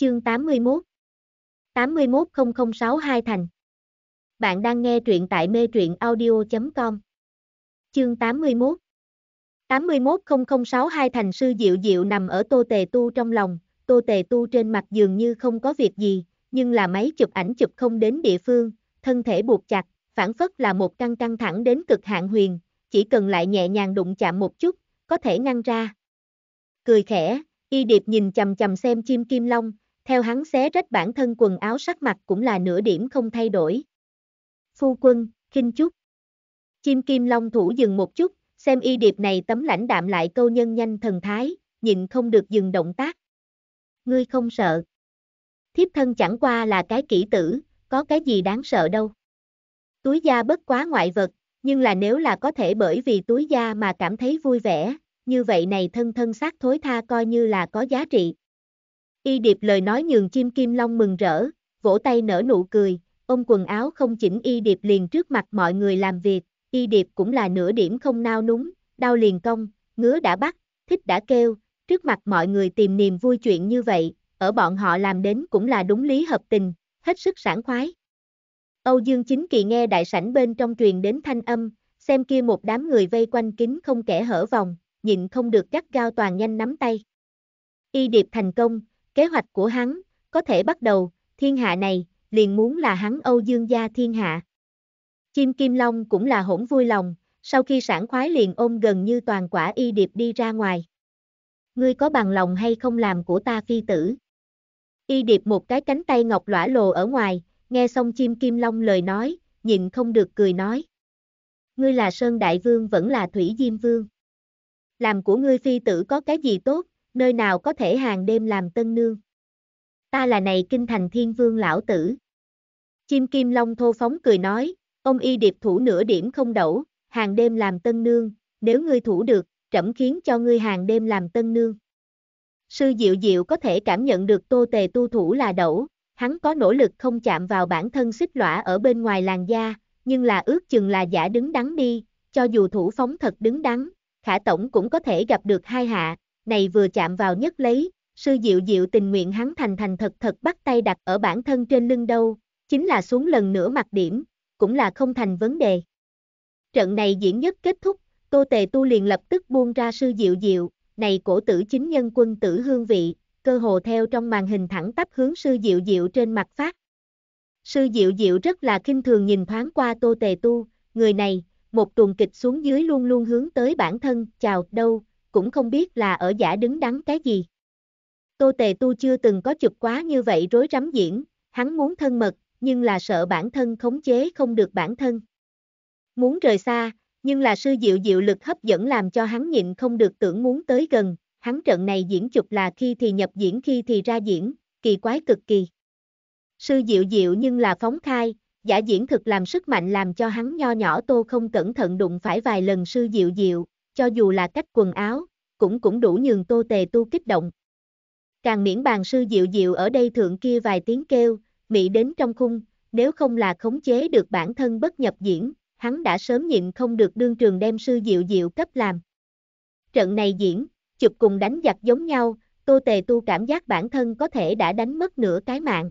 Chương 81 810062 Thành Bạn đang nghe truyện tại mê truyện audio.com Chương 81 810062 Thành sư Diệu Diệu nằm ở Tô Tề Tu trong lòng, Tô Tề Tu trên mặt dường như không có việc gì, nhưng là máy chụp ảnh chụp không đến địa phương, thân thể buộc chặt, phản phất là một căng căng thẳng đến cực hạn huyền, chỉ cần lại nhẹ nhàng đụng chạm một chút, có thể ngăn ra. Cười khẽ, y điệp nhìn chầm chầm xem chim kim long, theo hắn xé rách bản thân quần áo sắc mặt cũng là nửa điểm không thay đổi. Phu quân, khinh chút. Chim kim long thủ dừng một chút, xem y điệp này tấm lãnh đạm lại câu nhân nhanh thần thái, nhịn không được dừng động tác. Ngươi không sợ. Thiếp thân chẳng qua là cái kỹ tử, có cái gì đáng sợ đâu. Túi da bất quá ngoại vật, nhưng là nếu là có thể bởi vì túi da mà cảm thấy vui vẻ, như vậy này thân thân xác thối tha coi như là có giá trị. Y điệp lời nói nhường chim kim long mừng rỡ, vỗ tay nở nụ cười, ôm quần áo không chỉnh Y điệp liền trước mặt mọi người làm việc, Y điệp cũng là nửa điểm không nao núng, đau liền công, ngứa đã bắt, thích đã kêu, trước mặt mọi người tìm niềm vui chuyện như vậy, ở bọn họ làm đến cũng là đúng lý hợp tình, hết sức sảng khoái. Âu Dương Chính Kỳ nghe đại sảnh bên trong truyền đến thanh âm, xem kia một đám người vây quanh kính không kẻ hở vòng, nhịn không được gắt gao toàn nhanh nắm tay. Y điệp thành công, kế hoạch của hắn, có thể bắt đầu, thiên hạ này, liền muốn là hắn Âu Dương gia thiên hạ. Chim Kim Long cũng là hỗn vui lòng, sau khi sản khoái liền ôm gần như toàn quả y điệp đi ra ngoài. Ngươi có bằng lòng hay không làm của ta phi tử? Y điệp một cái cánh tay ngọc lõa lồ ở ngoài, nghe xong chim Kim Long lời nói, nhìn không được cười nói. Ngươi là Sơn Đại Vương vẫn là Thủy Diêm Vương. Làm của ngươi phi tử có cái gì tốt, nơi nào có thể hàng đêm làm tân nương. Ta là này kinh thành thiên vương lão tử. Chim kim long thô phóng cười nói, ông y điệp thủ nửa điểm không đậu, hàng đêm làm tân nương, nếu ngươi thủ được, trẫm khiến cho ngươi hàng đêm làm tân nương. Sư Diệu Diệu có thể cảm nhận được tô tề tu thủ là đậu, hắn có nỗ lực không chạm vào bản thân xích lõa ở bên ngoài làn da, nhưng là ước chừng là giả đứng đắn đi, cho dù thủ phóng thật đứng đắn, khả tổng cũng có thể gặp được hai hạ, này vừa chạm vào nhất lấy, sư diệu diệu tình nguyện hắn thành thành thật thật bắt tay đặt ở bản thân trên lưng đâu, chính là xuống lần nữa mặt điểm, cũng là không thành vấn đề. Trận này diễn nhất kết thúc, tô tề tu liền lập tức buông ra sư diệu diệu, này cổ tử chính nhân quân tử hương vị, cơ hồ theo trong màn hình thẳng tắp hướng sư diệu diệu trên mặt phát. Sư diệu diệu rất là kinh thường nhìn thoáng qua tô tề tu, người này, một tuần kịch xuống dưới luôn luôn hướng tới bản thân, chào, đâu, cũng không biết là ở giả đứng đắn cái gì. Tô Tề Tu chưa từng có chụp quá như vậy rối rắm diễn, hắn muốn thân mật, nhưng là sợ bản thân khống chế không được bản thân. Muốn rời xa, nhưng là sư diệu diệu lực hấp dẫn làm cho hắn nhịn không được tưởng muốn tới gần, hắn trận này diễn chụp là khi thì nhập diễn khi thì ra diễn, kỳ quái cực kỳ. Sư diệu diệu nhưng là phóng khai, giả diễn thực làm sức mạnh làm cho hắn nho nhỏ tô không cẩn thận đụng phải vài lần sư diệu diệu, cho dù là cách quần áo, cũng cũng đủ nhường Tô Tề Tu kích động. Càng miễn bàn sư Diệu Diệu ở đây thượng kia vài tiếng kêu, Mỹ đến trong khung, nếu không là khống chế được bản thân bất nhập diễn, hắn đã sớm nhịn không được đương trường đem sư Diệu Diệu cấp làm. Trận này diễn, chụp cùng đánh giặc giống nhau, Tô Tề Tu cảm giác bản thân có thể đã đánh mất nửa cái mạng.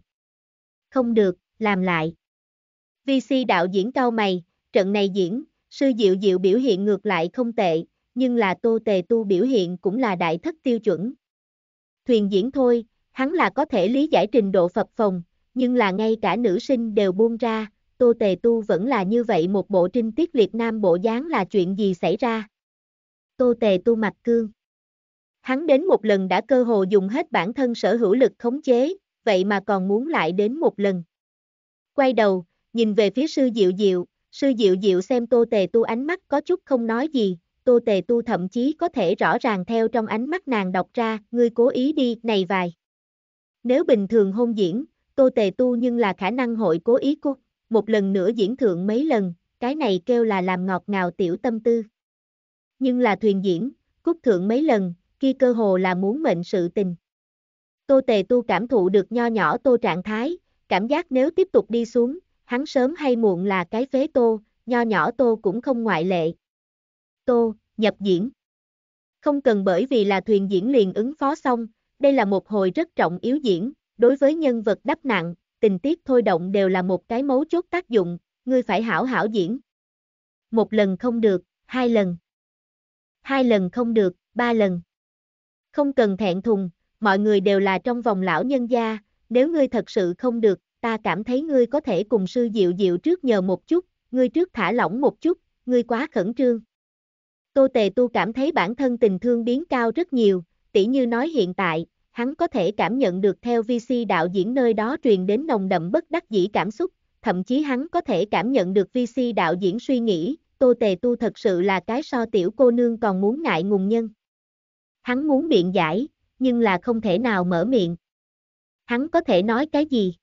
Không được, làm lại. VC đạo diễn cao mày, trận này diễn, sư Diệu Diệu biểu hiện ngược lại không tệ, nhưng là Tô Tề Tu biểu hiện cũng là đại thất tiêu chuẩn. Thuyền diễn thôi, hắn là có thể lý giải trình độ phật phồng, nhưng là ngay cả nữ sinh đều buông ra, Tô Tề Tu vẫn là như vậy một bộ trinh tiết liệt nam bộ dáng là chuyện gì xảy ra. Tô Tề Tu mặt cương. Hắn đến một lần đã cơ hồ dùng hết bản thân sở hữu lực khống chế, vậy mà còn muốn lại đến một lần. Quay đầu, nhìn về phía sư Diệu Diệu, sư Diệu Diệu xem Tô Tề Tu ánh mắt có chút không nói gì, Tô Tề Tu thậm chí có thể rõ ràng theo trong ánh mắt nàng đọc ra, ngươi cố ý đi, này vài. Nếu bình thường hôn diễn, Tô Tề Tu nhưng là khả năng hội cố ý cô, một lần nữa diễn thượng mấy lần, cái này kêu là làm ngọt ngào tiểu tâm tư. Nhưng là thuyền diễn, cút thượng mấy lần, kia cơ hồ là muốn mệnh sự tình. Tô Tề Tu cảm thụ được nho nhỏ Tô trạng thái, cảm giác nếu tiếp tục đi xuống, hắn sớm hay muộn là cái phế Tô, nho nhỏ Tô cũng không ngoại lệ. Tô, nhập diễn. Không cần bởi vì là thuyền diễn liền ứng phó xong, đây là một hồi rất trọng yếu diễn, đối với nhân vật đắp nặng, tình tiết thôi động đều là một cái mấu chốt tác dụng, ngươi phải hảo hảo diễn. Một lần không được, hai lần. Hai lần không được, ba lần. Không cần thẹn thùng, mọi người đều là trong vòng lão nhân gia, nếu ngươi thật sự không được, ta cảm thấy ngươi có thể cùng sư diệu diệu trước nhờ một chút, ngươi trước thả lỏng một chút, ngươi quá khẩn trương. Tô Tề Tu cảm thấy bản thân tình thương biến cao rất nhiều, tỉ như nói hiện tại, hắn có thể cảm nhận được theo VC đạo diễn nơi đó truyền đến nồng đậm bất đắc dĩ cảm xúc, thậm chí hắn có thể cảm nhận được VC đạo diễn suy nghĩ, Tô Tề Tu thật sự là cái so tiểu cô nương còn muốn ngại ngùng nhân. Hắn muốn biện giải, nhưng là không thể nào mở miệng. Hắn có thể nói cái gì?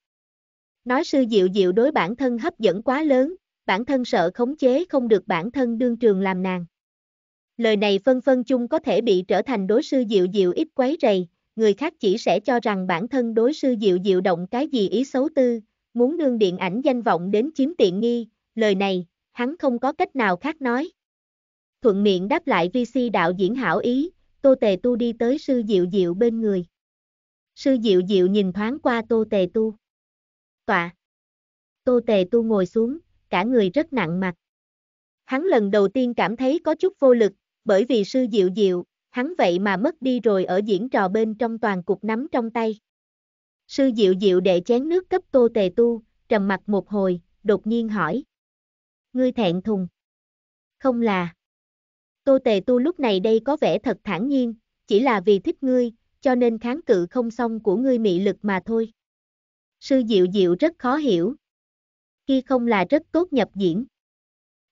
Nói sư diệu diệu đối bản thân hấp dẫn quá lớn, bản thân sợ khống chế không được bản thân đương trường làm nàng. Lời này phân phân chung có thể bị trở thành đối sư Diệu Diệu ít quấy rầy, người khác chỉ sẽ cho rằng bản thân đối sư Diệu Diệu động cái gì ý xấu tư, muốn nương điện ảnh danh vọng đến chiếm tiện nghi, lời này, hắn không có cách nào khác nói. Thuận miệng đáp lại VC đạo diễn hảo ý, Tô Tề Tu đi tới sư Diệu Diệu bên người. Sư Diệu Diệu nhìn thoáng qua Tô Tề Tu. Tọa. Tô Tề Tu ngồi xuống, cả người rất nặng mặt. Hắn lần đầu tiên cảm thấy có chút vô lực, bởi vì sư diệu diệu, hắn vậy mà mất đi rồi ở diễn trò bên trong toàn cục nắm trong tay. Sư diệu diệu đệ chén nước cấp tô tề tu, trầm mặt một hồi, đột nhiên hỏi. Ngươi thẹn thùng. Không là. Tô tề tu lúc này đây có vẻ thật thản nhiên, chỉ là vì thích ngươi, cho nên kháng cự không xong của ngươi mị lực mà thôi. Sư diệu diệu rất khó hiểu. Khi không là rất tốt nhập diễn.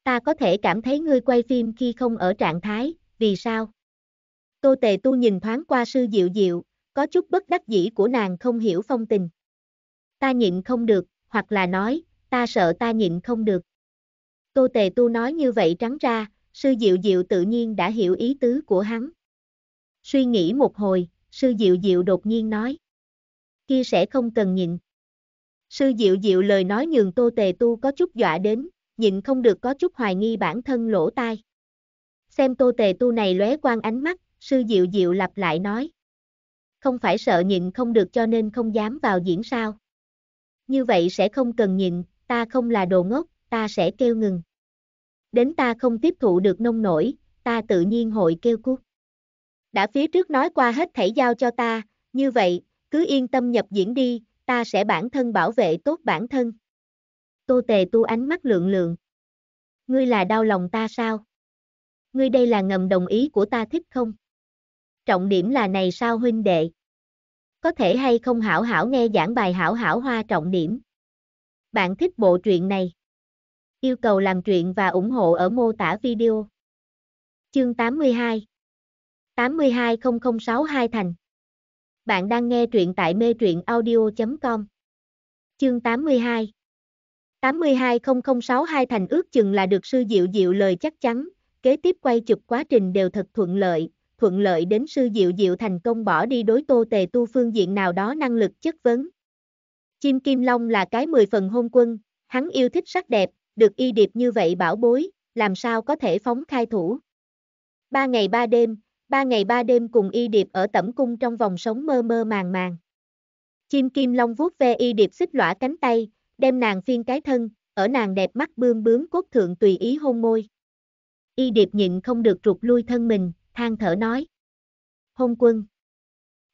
Ta có thể cảm thấy ngươi quay phim khi không ở trạng thái, vì sao? Tô Tề Tu nhìn thoáng qua sư Diệu Diệu, có chút bất đắc dĩ của nàng không hiểu phong tình. Ta nhịn không được, hoặc là nói, ta sợ ta nhịn không được. Tô Tề Tu nói như vậy trắng ra, sư Diệu Diệu tự nhiên đã hiểu ý tứ của hắn. Suy nghĩ một hồi, sư Diệu Diệu đột nhiên nói. Kia sẽ không cần nhịn. Sư Diệu Diệu lời nói nhường Tô Tề Tu có chút dọa đến, nhịn không được có chút hoài nghi bản thân lỗ tai. Xem tô tề tu này lóe quan ánh mắt, sư diệu diệu lặp lại nói. Không phải sợ nhịn không được cho nên không dám vào diễn sao. Như vậy sẽ không cần nhịn, ta không là đồ ngốc, ta sẽ kêu ngừng. Đến ta không tiếp thụ được nông nổi, ta tự nhiên hội kêu cút. Đã phía trước nói qua hết thảy giao cho ta, như vậy, cứ yên tâm nhập diễn đi, ta sẽ bản thân bảo vệ tốt bản thân. Tô Tề Tu ánh mắt lượng lượng. Ngươi là đau lòng ta sao? Ngươi đây là ngầm đồng ý của ta thích không? Trọng điểm là này sao huynh đệ? Có thể hay không hảo hảo nghe giảng bài hảo hảo hoa trọng điểm. Bạn thích bộ truyện này? Yêu cầu làm truyện và ủng hộ ở mô tả video. Chương 82 820062 thành. Bạn đang nghe truyện tại mê truyện audio.com. Chương 82 82006 thành ước chừng là được sư Diệu Diệu lời chắc chắn, kế tiếp quay chụp quá trình đều thật thuận lợi, thuận lợi đến sư Diệu Diệu thành công bỏ đi đối tô tề tu phương diện nào đó năng lực chất vấn. Chim Kim Long là cái mười phần hôn quân, hắn yêu thích sắc đẹp, được y điệp như vậy bảo bối, làm sao có thể phóng khai thủ. Ba ngày ba đêm, ba ngày ba đêm cùng y điệp ở tẩm cung trong vòng sống mơ mơ màng màng. Chim Kim Long vuốt ve y điệp xích lõa cánh tay, đem nàng phiên cái thân, ở nàng đẹp mắt bươm bướm cốt thượng tùy ý hôn môi. Y điệp nhịn không được rụt lui thân mình, than thở nói. Hôn quân.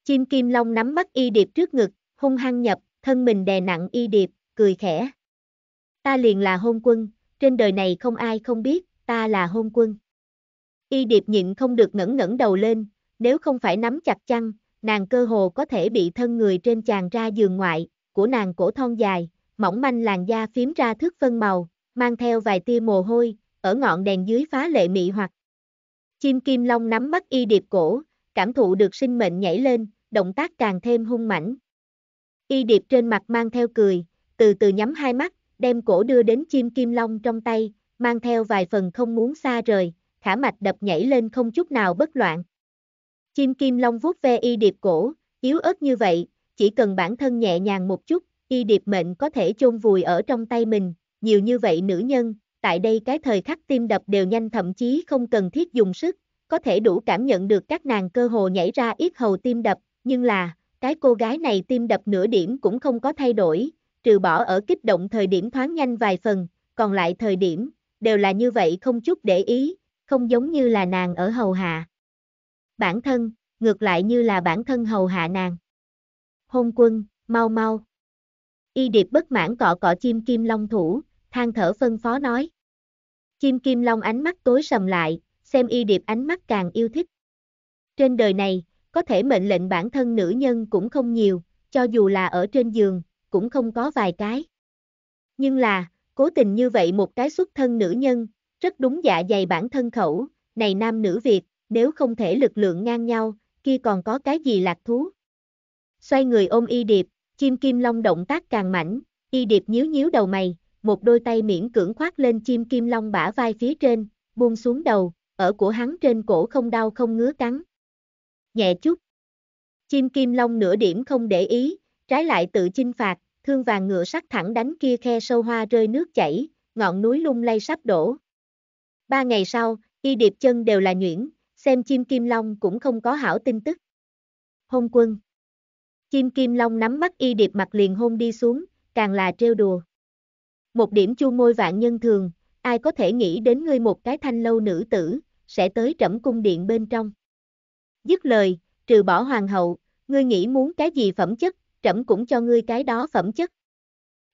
Chim kim long nắm bắt y điệp trước ngực, hung hăng nhập, thân mình đè nặng y điệp, cười khẽ. Ta liền là hôn quân, trên đời này không ai không biết, ta là hôn quân. Y điệp nhịn không được ngẩng ngẩng đầu lên, nếu không phải nắm chặt chăn, nàng cơ hồ có thể bị thân người trên chàng ra giường ngoại, của nàng cổ thon dài, mỏng manh làn da phím ra thước phân màu, mang theo vài tia mồ hôi, ở ngọn đèn dưới phá lệ mị hoặc. Chim kim long nắm bắt y điệp cổ, cảm thụ được sinh mệnh nhảy lên, động tác càng thêm hung mãnh. Y điệp trên mặt mang theo cười, từ từ nhắm hai mắt, đem cổ đưa đến chim kim long trong tay, mang theo vài phần không muốn xa rời, khả mạch đập nhảy lên không chút nào bất loạn. Chim kim long vuốt ve y điệp cổ, yếu ớt như vậy, chỉ cần bản thân nhẹ nhàng một chút, y điệp mệnh có thể chôn vùi ở trong tay mình, nhiều như vậy nữ nhân, tại đây cái thời khắc tim đập đều nhanh thậm chí không cần thiết dùng sức, có thể đủ cảm nhận được các nàng cơ hồ nhảy ra ít hầu tim đập, nhưng là, cái cô gái này tim đập nửa điểm cũng không có thay đổi, trừ bỏ ở kích động thời điểm thoáng nhanh vài phần, còn lại thời điểm, đều là như vậy không chút để ý, không giống như là nàng ở hầu hạ. Bản thân, ngược lại như là bản thân hầu hạ nàng. Hôn quân, mau mau. Y điệp bất mãn cọ cọ chim kim long thủ, than thở phân phó nói. Chim kim long ánh mắt tối sầm lại, xem y điệp ánh mắt càng yêu thích. Trên đời này, có thể mệnh lệnh bản thân nữ nhân cũng không nhiều, cho dù là ở trên giường, cũng không có vài cái. Nhưng là, cố tình như vậy một cái xuất thân nữ nhân, rất đúng dạ dày bản thân khẩu, này nam nữ Việt, nếu không thể lực lượng ngang nhau, kia còn có cái gì lạc thú. Xoay người ôm y điệp, Chim kim long động tác càng mạnh, y điệp nhíu nhíu đầu mày, một đôi tay miễn cưỡng khoác lên chim kim long bả vai phía trên, buông xuống đầu, ở của hắn trên cổ không đau không ngứa cắn. Nhẹ chút. Chim kim long nửa điểm không để ý, trái lại tự chinh phạt, thương vàng ngựa sắc thẳng đánh kia khe sâu hoa rơi nước chảy, ngọn núi lung lay sắp đổ. Ba ngày sau, y điệp chân đều là nhuyễn, xem chim kim long cũng không có hảo tin tức. Hôn quân Kim Kim Long nắm mắt y điệp mặt liền hôn đi xuống, càng là trêu đùa. Một điểm chu môi vạn nhân thường, ai có thể nghĩ đến ngươi một cái thanh lâu nữ tử, sẽ tới trẫm cung điện bên trong. Dứt lời, trừ bỏ hoàng hậu, ngươi nghĩ muốn cái gì phẩm chất, trẫm cũng cho ngươi cái đó phẩm chất.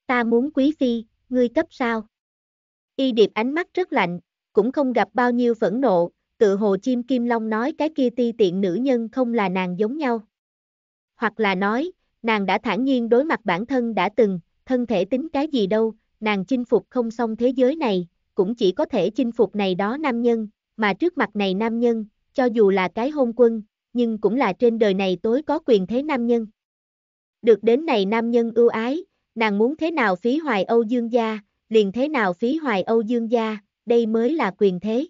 Ta muốn quý phi, ngươi cấp sao? Y điệp ánh mắt rất lạnh, cũng không gặp bao nhiêu phẫn nộ, tự hồ chim kim long nói cái kia ti tiện nữ nhân không là nàng giống nhau hoặc là nói, nàng đã thản nhiên đối mặt bản thân đã từng, thân thể tính cái gì đâu, nàng chinh phục không xong thế giới này, cũng chỉ có thể chinh phục này đó nam nhân, mà trước mặt này nam nhân, cho dù là cái hôn quân, nhưng cũng là trên đời này tối có quyền thế nam nhân. Được đến này nam nhân ưu ái, nàng muốn thế nào phí hoài Âu Dương gia, liền thế nào phí hoài Âu Dương gia, đây mới là quyền thế.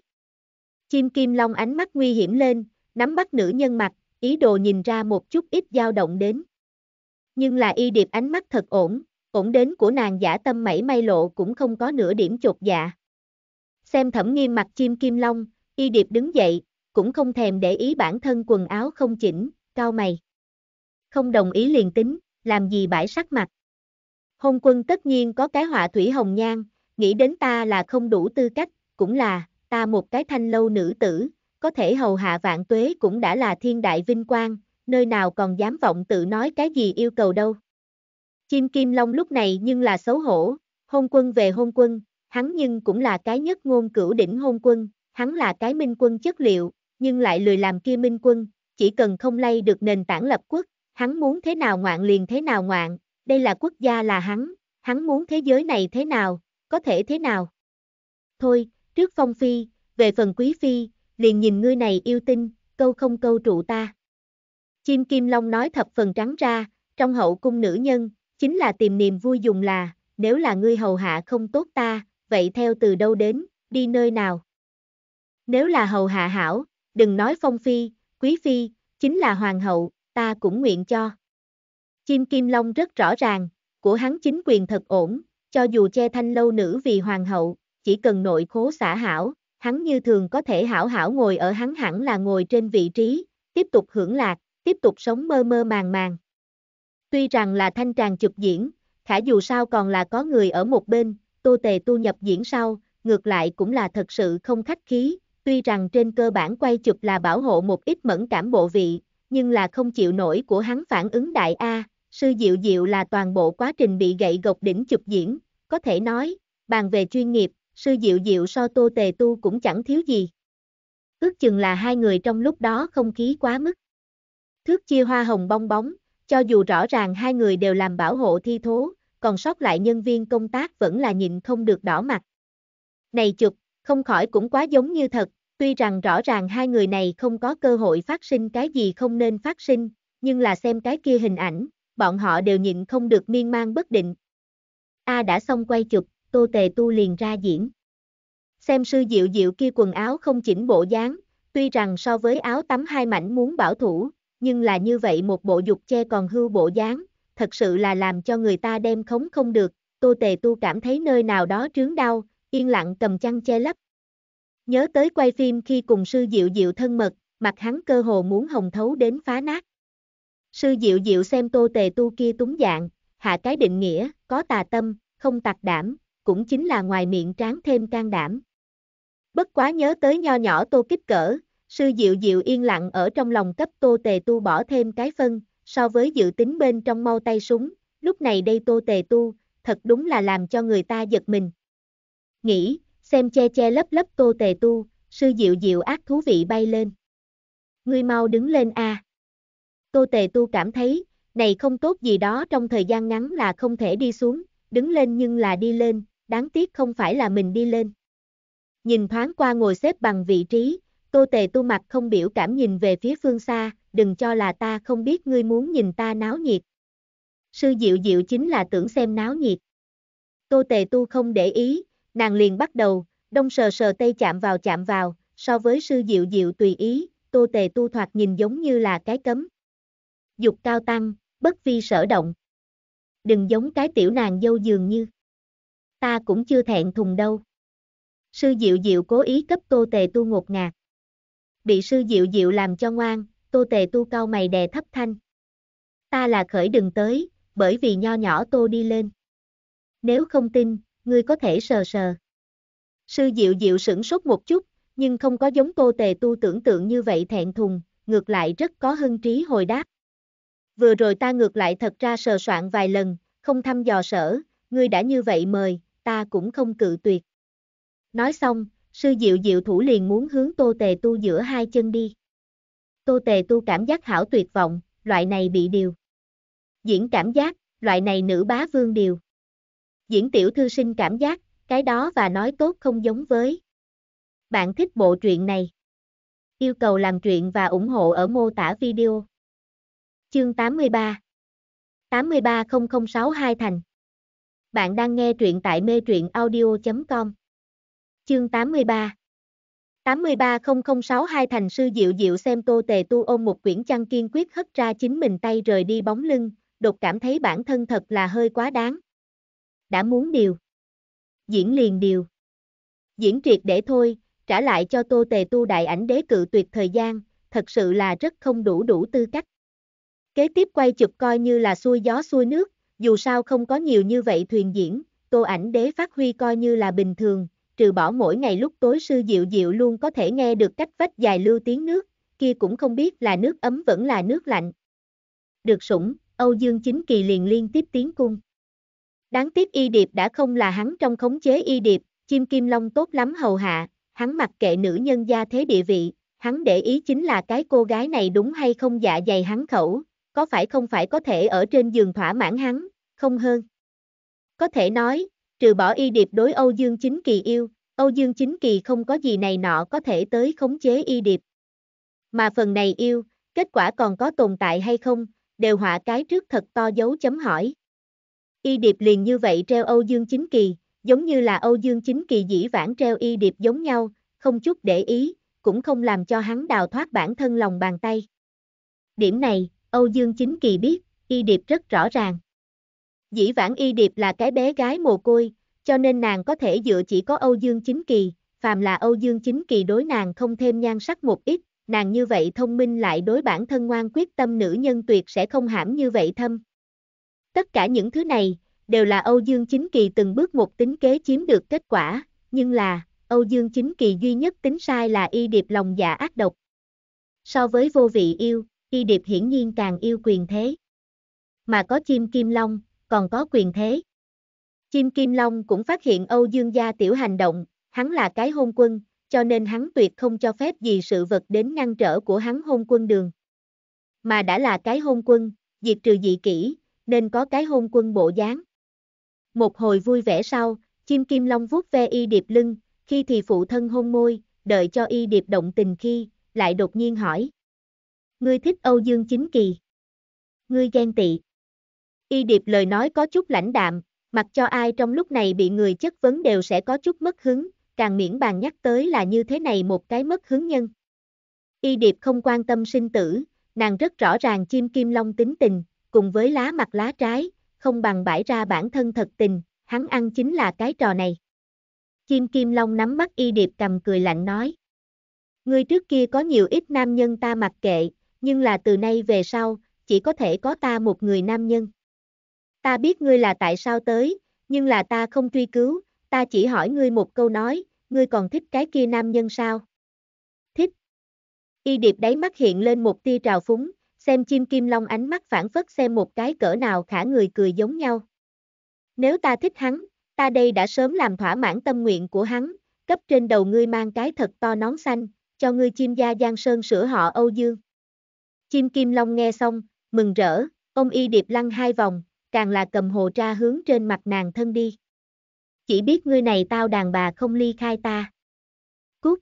Chim kim long ánh mắt nguy hiểm lên, nắm bắt nữ nhân mặt, ý đồ nhìn ra một chút ít dao động đến. Nhưng là y điệp ánh mắt thật ổn, ổn đến của nàng giả tâm mảy may lộ cũng không có nửa điểm chột dạ. Xem thẩm nghiêm mặt chim kim long, y điệp đứng dậy, cũng không thèm để ý bản thân quần áo không chỉnh, cao mày. Không đồng ý liền tính, làm gì bãi sắc mặt. Hôn quân tất nhiên có cái họa thủy hồng nhan, nghĩ đến ta là không đủ tư cách, cũng là, ta một cái thanh lâu nữ tử, có thể hầu hạ vạn tuế cũng đã là thiên đại vinh quang, nơi nào còn dám vọng tự nói cái gì yêu cầu đâu. Chim kim long lúc này nhưng là xấu hổ, hôn quân về hôn quân, hắn nhưng cũng là cái nhất ngôn cửu đỉnh hôn quân, hắn là cái minh quân chất liệu, nhưng lại lười làm kia minh quân, chỉ cần không lay được nền tảng lập quốc, hắn muốn thế nào ngoạn liền thế nào ngoạn, đây là quốc gia là hắn, hắn muốn thế giới này thế nào, có thể thế nào. Thôi, trước phong phi, về phần quý phi, liền nhìn ngươi này yêu tinh, câu không câu trụ ta. Chim kim long nói thập phần trắng ra, trong hậu cung nữ nhân, chính là tìm niềm vui dùng là, nếu là ngươi hầu hạ không tốt ta, vậy theo từ đâu đến, đi nơi nào. Nếu là hầu hạ hảo, đừng nói phong phi, quý phi, chính là hoàng hậu, ta cũng nguyện cho. Chim kim long rất rõ ràng, của hắn chính quyền thật ổn, cho dù che thanh lâu nữ vì hoàng hậu, chỉ cần nội khố xã hảo, hắn như thường có thể hảo hảo ngồi ở hắn hẳn là ngồi trên vị trí, tiếp tục hưởng lạc, tiếp tục sống mơ mơ màng màng. Tuy rằng là thanh tràng chụp diễn, khả dù sao còn là có người ở một bên, tô tề tu nhập diễn sau, ngược lại cũng là thật sự không khách khí, tuy rằng trên cơ bản quay chụp là bảo hộ một ít mẫn cảm bộ vị, nhưng là không chịu nổi của hắn phản ứng đại A, sư diệu diệu là toàn bộ quá trình bị gậy gộc đỉnh chụp diễn, có thể nói, bàn về chuyên nghiệp, sư diệu diệu so tô tề tu cũng chẳng thiếu gì. Ước chừng là hai người trong lúc đó không khí quá mức. Thước chia hoa hồng bong bóng, cho dù rõ ràng hai người đều làm bảo hộ thi thố, còn sót lại nhân viên công tác vẫn là nhìn không được đỏ mặt. Này chụp, không khỏi cũng quá giống như thật, tuy rằng rõ ràng hai người này không có cơ hội phát sinh cái gì không nên phát sinh, nhưng là xem cái kia hình ảnh, bọn họ đều nhịn không được miên man bất định. A đã xong quay chụp, Tô Tề Tu liền ra diễn. Xem sư diệu diệu kia quần áo không chỉnh bộ dáng, tuy rằng so với áo tắm hai mảnh muốn bảo thủ, nhưng là như vậy một bộ dục che còn hưu bộ dáng, thật sự là làm cho người ta đem khống không được, Tô Tề Tu cảm thấy nơi nào đó trướng đau, yên lặng cầm chăn che lấp. Nhớ tới quay phim khi cùng sư diệu diệu thân mật, mặt hắn cơ hồ muốn hồng thấu đến phá nát. Sư diệu diệu xem Tô Tề Tu kia túng dạng, hạ cái định nghĩa, có tà tâm, không tạc đảm, cũng chính là ngoài miệng tráng thêm can đảm. Bất quá nhớ tới nho nhỏ tô kích cỡ, sư diệu diệu yên lặng ở trong lòng cấp tô tề tu bỏ thêm cái phân, so với dự tính bên trong mau tay súng, lúc này đây tô tề tu, thật đúng là làm cho người ta giật mình. Nghĩ, xem che che lấp lấp tô tề tu, sư diệu diệu ác thú vị bay lên. Ngươi mau đứng lên a. À. Tô tề tu cảm thấy, này không tốt gì đó trong thời gian ngắn là không thể đi xuống, đứng lên nhưng là đi lên, đáng tiếc không phải là mình đi lên. Nhìn thoáng qua ngồi xếp bằng vị trí, tô tề tu mặt không biểu cảm nhìn về phía phương xa, đừng cho là ta không biết ngươi muốn nhìn ta náo nhiệt. Sư Diệu Diệu chính là tưởng xem náo nhiệt. Tô tề tu không để ý, nàng liền bắt đầu, đông sờ sờ tây chạm vào chạm vào, so với sư Diệu Diệu tùy ý, tô tề tu thoạt nhìn giống như là cái cấm. Dục cao tăng, bất vi sở động. Đừng giống cái tiểu nàng dâu dường như ta cũng chưa thẹn thùng đâu. Sư Diệu Diệu cố ý cấp Tô Tề Tu ngột ngạt. Bị sư Diệu Diệu làm cho ngoan, Tô Tề Tu cao mày đè thấp thanh. Ta là khởi đừng tới, bởi vì nho nhỏ Tô đi lên. Nếu không tin, ngươi có thể sờ sờ. Sư Diệu Diệu sửng sốt một chút, nhưng không có giống Tô Tề Tu tưởng tượng như vậy thẹn thùng, ngược lại rất có hưng trí hồi đáp. Vừa rồi ta ngược lại thật ra sờ soạn vài lần, không thăm dò sở, ngươi đã như vậy mời, ta cũng không cự tuyệt. Nói xong, sư diệu diệu thủ liền muốn hướng tô tề tu giữa hai chân đi. Tô tề tu cảm giác hảo tuyệt vọng, loại này bị điều. Diễn cảm giác, loại này nữ bá vương điều. Diễn tiểu thư sinh cảm giác, cái đó và nói tốt không giống với. Bạn thích bộ truyện này. Yêu cầu làm truyện và ủng hộ ở mô tả video. Chương 83 83006 Hai Thành bạn đang nghe truyện tại mê truyện audio.com. Chương 83 83006 thành sư diệu diệu xem tô tề tu ôm một quyển chăn kiên quyết hất ra chính mình tay rời đi bóng lưng, đột cảm thấy bản thân thật là hơi quá đáng. Đã muốn điều. Diễn liền điều. Diễn triệt để thôi, trả lại cho tô tề tu đại ảnh đế cự tuyệt thời gian, thật sự là rất không đủ đủ tư cách. Kế tiếp quay chụp coi như là xuôi gió xuôi nước, dù sao không có nhiều như vậy thuyền diễn, tô ảnh đế phát huy coi như là bình thường, trừ bỏ mỗi ngày lúc tối sư Diệu Diệu luôn có thể nghe được cách vách dài lưu tiếng nước, kia cũng không biết là nước ấm vẫn là nước lạnh. Được sủng, Âu Dương Chính Kỳ liền liên tiếp tiến cung. Đáng tiếc Y Điệp đã không là hắn trong khống chế Y Điệp, chim kim long tốt lắm hầu hạ, hắn mặc kệ nữ nhân gia thế địa vị, hắn để ý chính là cái cô gái này đúng hay không dạ dày hắn khẩu, có phải không phải có thể ở trên giường thỏa mãn hắn, không hơn. Có thể nói, trừ bỏ y điệp đối Âu Dương Chính Kỳ yêu, Âu Dương Chính Kỳ không có gì này nọ có thể tới khống chế y điệp. Mà phần này yêu, kết quả còn có tồn tại hay không, đều họa cái trước thật to dấu chấm hỏi. Y điệp liền như vậy treo Âu Dương Chính Kỳ, giống như là Âu Dương Chính Kỳ dĩ vãng treo y điệp giống nhau, không chút để ý, cũng không làm cho hắn đào thoát bản thân lòng bàn tay. Điểm này, Âu Dương Chính Kỳ biết, Y Điệp rất rõ ràng. Dĩ vãng Y Điệp là cái bé gái mồ côi, cho nên nàng có thể dựa chỉ có Âu Dương Chính Kỳ, phàm là Âu Dương Chính Kỳ đối nàng không thêm nhan sắc một ít, nàng như vậy thông minh lại đối bản thân ngoan quyết tâm nữ nhân tuyệt sẽ không hãm như vậy thâm. Tất cả những thứ này, đều là Âu Dương Chính Kỳ từng bước một tính kế chiếm được kết quả, nhưng là, Âu Dương Chính Kỳ duy nhất tính sai là y điệp lòng dạ ác độc. So với vô vị yêu, y điệp hiển nhiên càng yêu quyền thế. Mà có chim kim long, còn có quyền thế. Chim kim long cũng phát hiện Âu Dương gia tiểu hành động, hắn là cái hôn quân, cho nên hắn tuyệt không cho phép gì sự vật đến ngăn trở của hắn hôn quân đường. Mà đã là cái hôn quân, diệt trừ dị kỹ, nên có cái hôn quân bộ dáng. Một hồi vui vẻ sau, chim kim long vuốt ve y điệp lưng, khi thì phụ thân hôn môi, đợi cho y điệp động tình khi, lại đột nhiên hỏi, Ngươi thích Âu Dương Chính Kỳ. Ngươi ghen tị. Y điệp lời nói có chút lãnh đạm, mặc cho ai trong lúc này bị người chất vấn đều sẽ có chút mất hứng, càng miễn bàn nhắc tới là như thế này một cái mất hứng nhân. Y điệp không quan tâm sinh tử, nàng rất rõ ràng chim kim long tính tình, cùng với lá mặt lá trái, không bằng bãi ra bản thân thật tình, hắn ăn chính là cái trò này. Chim kim long nắm mắt y điệp cầm cười lạnh nói. Ngươi trước kia có nhiều ít nam nhân ta mặc kệ, nhưng là từ nay về sau, chỉ có thể có ta một người nam nhân. Ta biết ngươi là tại sao tới, nhưng là ta không truy cứu, ta chỉ hỏi ngươi một câu nói, ngươi còn thích cái kia nam nhân sao? Thích. Y điệp đáy mắt hiện lên một tia trào phúng, xem chim kim long ánh mắt phản phất xem một cái cỡ nào khả người cười giống nhau. Nếu ta thích hắn, ta đây đã sớm làm thỏa mãn tâm nguyện của hắn, cấp trên đầu ngươi mang cái thật to nón xanh, cho ngươi chim gia Giang Sơn sửa họ Âu Dương. Chim kim long nghe xong, mừng rỡ, ông y điệp lăn hai vòng, càng là cầm hồ tra hướng trên mặt nàng thân đi. Chỉ biết ngươi này tao đàn bà không ly khai ta. Cút.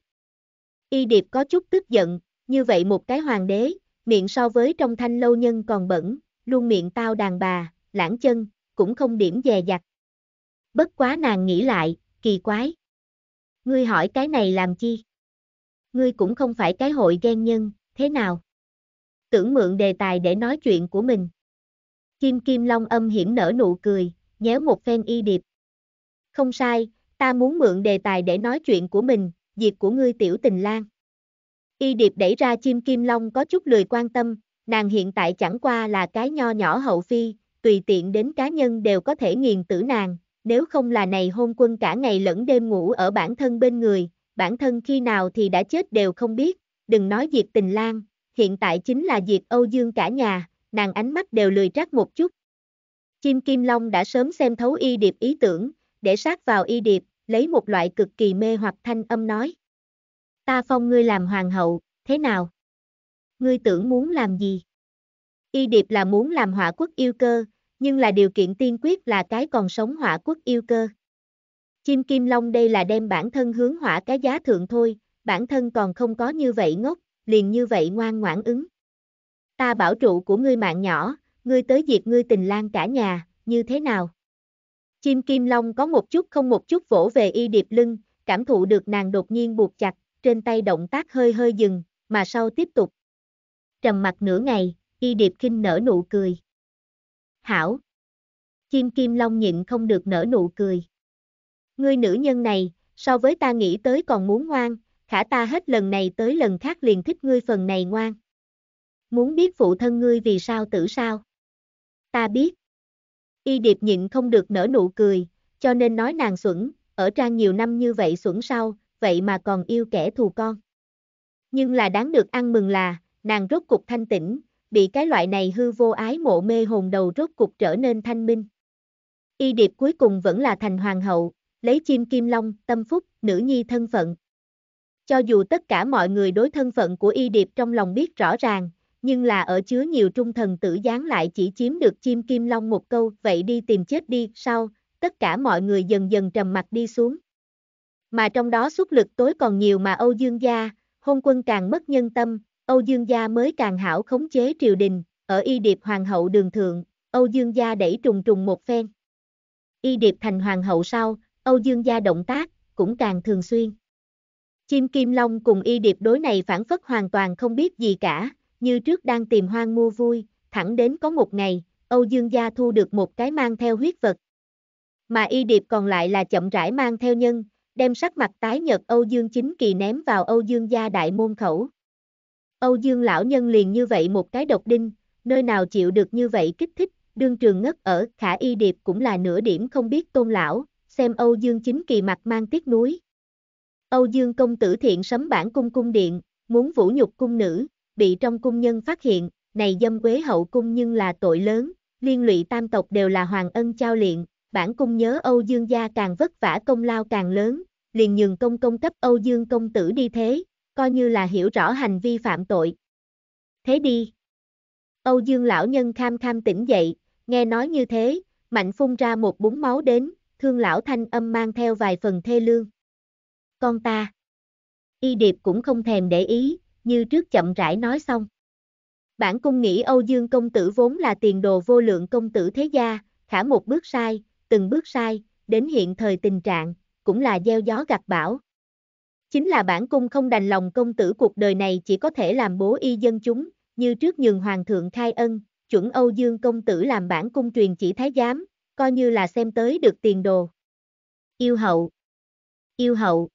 Y điệp có chút tức giận, như vậy một cái hoàng đế, miệng so với trong thanh lâu nhân còn bẩn, luôn miệng tao đàn bà, lãng chân, cũng không điểm dè dặt. Bất quá nàng nghĩ lại, kỳ quái. Ngươi hỏi cái này làm chi? Ngươi cũng không phải cái hội ghen nhân, thế nào? tưởng mượn đề tài để nói chuyện của mình. Kim Kim Long âm hiểm nở nụ cười, nhéo một phen y điệp. Không sai, ta muốn mượn đề tài để nói chuyện của mình, việc của ngươi tiểu tình Lan. Y điệp đẩy ra chim Kim Long có chút lười quan tâm, nàng hiện tại chẳng qua là cái nho nhỏ hậu phi, tùy tiện đến cá nhân đều có thể nghiền tử nàng, nếu không là này hôn quân cả ngày lẫn đêm ngủ ở bản thân bên người, bản thân khi nào thì đã chết đều không biết, đừng nói diệt tình Lan hiện tại chính là diệt Âu Dương cả nhà, nàng ánh mắt đều lười rác một chút. Chim Kim Long đã sớm xem thấu y điệp ý tưởng, để sát vào y điệp, lấy một loại cực kỳ mê hoặc thanh âm nói. Ta phong ngươi làm hoàng hậu, thế nào? Ngươi tưởng muốn làm gì? Y điệp là muốn làm hỏa quốc yêu cơ, nhưng là điều kiện tiên quyết là cái còn sống hỏa quốc yêu cơ. Chim Kim Long đây là đem bản thân hướng hỏa cái giá thượng thôi, bản thân còn không có như vậy ngốc, liền như vậy ngoan ngoãn ứng. Ta bảo trụ của ngươi mạng nhỏ, ngươi tới diệt ngươi tình lang cả nhà, như thế nào? Chim kim long có một chút không một chút vỗ về y điệp lưng, cảm thụ được nàng đột nhiên buộc chặt, trên tay động tác hơi hơi dừng, mà sau tiếp tục. Trầm mặt nửa ngày, y điệp khinh nở nụ cười. Hảo! Chim kim long nhịn không được nở nụ cười. Ngươi nữ nhân này, so với ta nghĩ tới còn muốn ngoan, khả ta hết lần này tới lần khác liền thích ngươi phần này ngoan. Muốn biết phụ thân ngươi vì sao tử sao? Ta biết. Y điệp nhịn không được nở nụ cười, cho nên nói nàng xuẩn, ở trang nhiều năm như vậy xuẩn sau, vậy mà còn yêu kẻ thù con. Nhưng là đáng được ăn mừng là, nàng rốt cục thanh tĩnh, bị cái loại này hư vô ái mộ mê hồn đầu rốt cục trở nên thanh minh. Y điệp cuối cùng vẫn là thành hoàng hậu, lấy chim kim long, tâm phúc, nữ nhi thân phận, cho dù tất cả mọi người đối thân phận của Y Điệp trong lòng biết rõ ràng, nhưng là ở chứa nhiều trung thần tử gián lại chỉ chiếm được chim kim long một câu, vậy đi tìm chết đi, sau, tất cả mọi người dần dần trầm mặt đi xuống. Mà trong đó xuất lực tối còn nhiều mà Âu Dương Gia, hôn quân càng mất nhân tâm, Âu Dương Gia mới càng hảo khống chế triều đình, ở Y Điệp Hoàng hậu đường thượng, Âu Dương Gia đẩy trùng trùng một phen. Y Điệp thành Hoàng hậu sau, Âu Dương Gia động tác, cũng càng thường xuyên. Chim Kim Long cùng y điệp đối này phản phất hoàn toàn không biết gì cả, như trước đang tìm hoang mua vui, thẳng đến có một ngày, Âu Dương Gia thu được một cái mang theo huyết vật. Mà y điệp còn lại là chậm rãi mang theo nhân, đem sắc mặt tái nhật Âu Dương chính kỳ ném vào Âu Dương Gia đại môn khẩu. Âu Dương lão nhân liền như vậy một cái độc đinh, nơi nào chịu được như vậy kích thích, đương trường ngất ở, khả y điệp cũng là nửa điểm không biết tôn lão, xem Âu Dương chính kỳ mặt mang tiếc núi, Âu Dương công tử thiện sấm bản cung cung điện, muốn vũ nhục cung nữ, bị trong cung nhân phát hiện, này dâm quế hậu cung nhưng là tội lớn, liên lụy tam tộc đều là hoàng ân trao liện, bản cung nhớ Âu Dương gia càng vất vả công lao càng lớn, liền nhường công công cấp Âu Dương công tử đi thế, coi như là hiểu rõ hành vi phạm tội. Thế đi. Âu Dương lão nhân kham kham tỉnh dậy, nghe nói như thế, mạnh phun ra một búng máu đến, thương lão thanh âm mang theo vài phần thê lương con ta. Y Điệp cũng không thèm để ý, như trước chậm rãi nói xong. Bản cung nghĩ Âu Dương công tử vốn là tiền đồ vô lượng công tử thế gia, khả một bước sai, từng bước sai, đến hiện thời tình trạng, cũng là gieo gió gặt bão. Chính là bản cung không đành lòng công tử cuộc đời này chỉ có thể làm bố y dân chúng, như trước nhường hoàng thượng khai ân, chuẩn Âu Dương công tử làm bản cung truyền chỉ thái giám, coi như là xem tới được tiền đồ. Yêu hậu Yêu hậu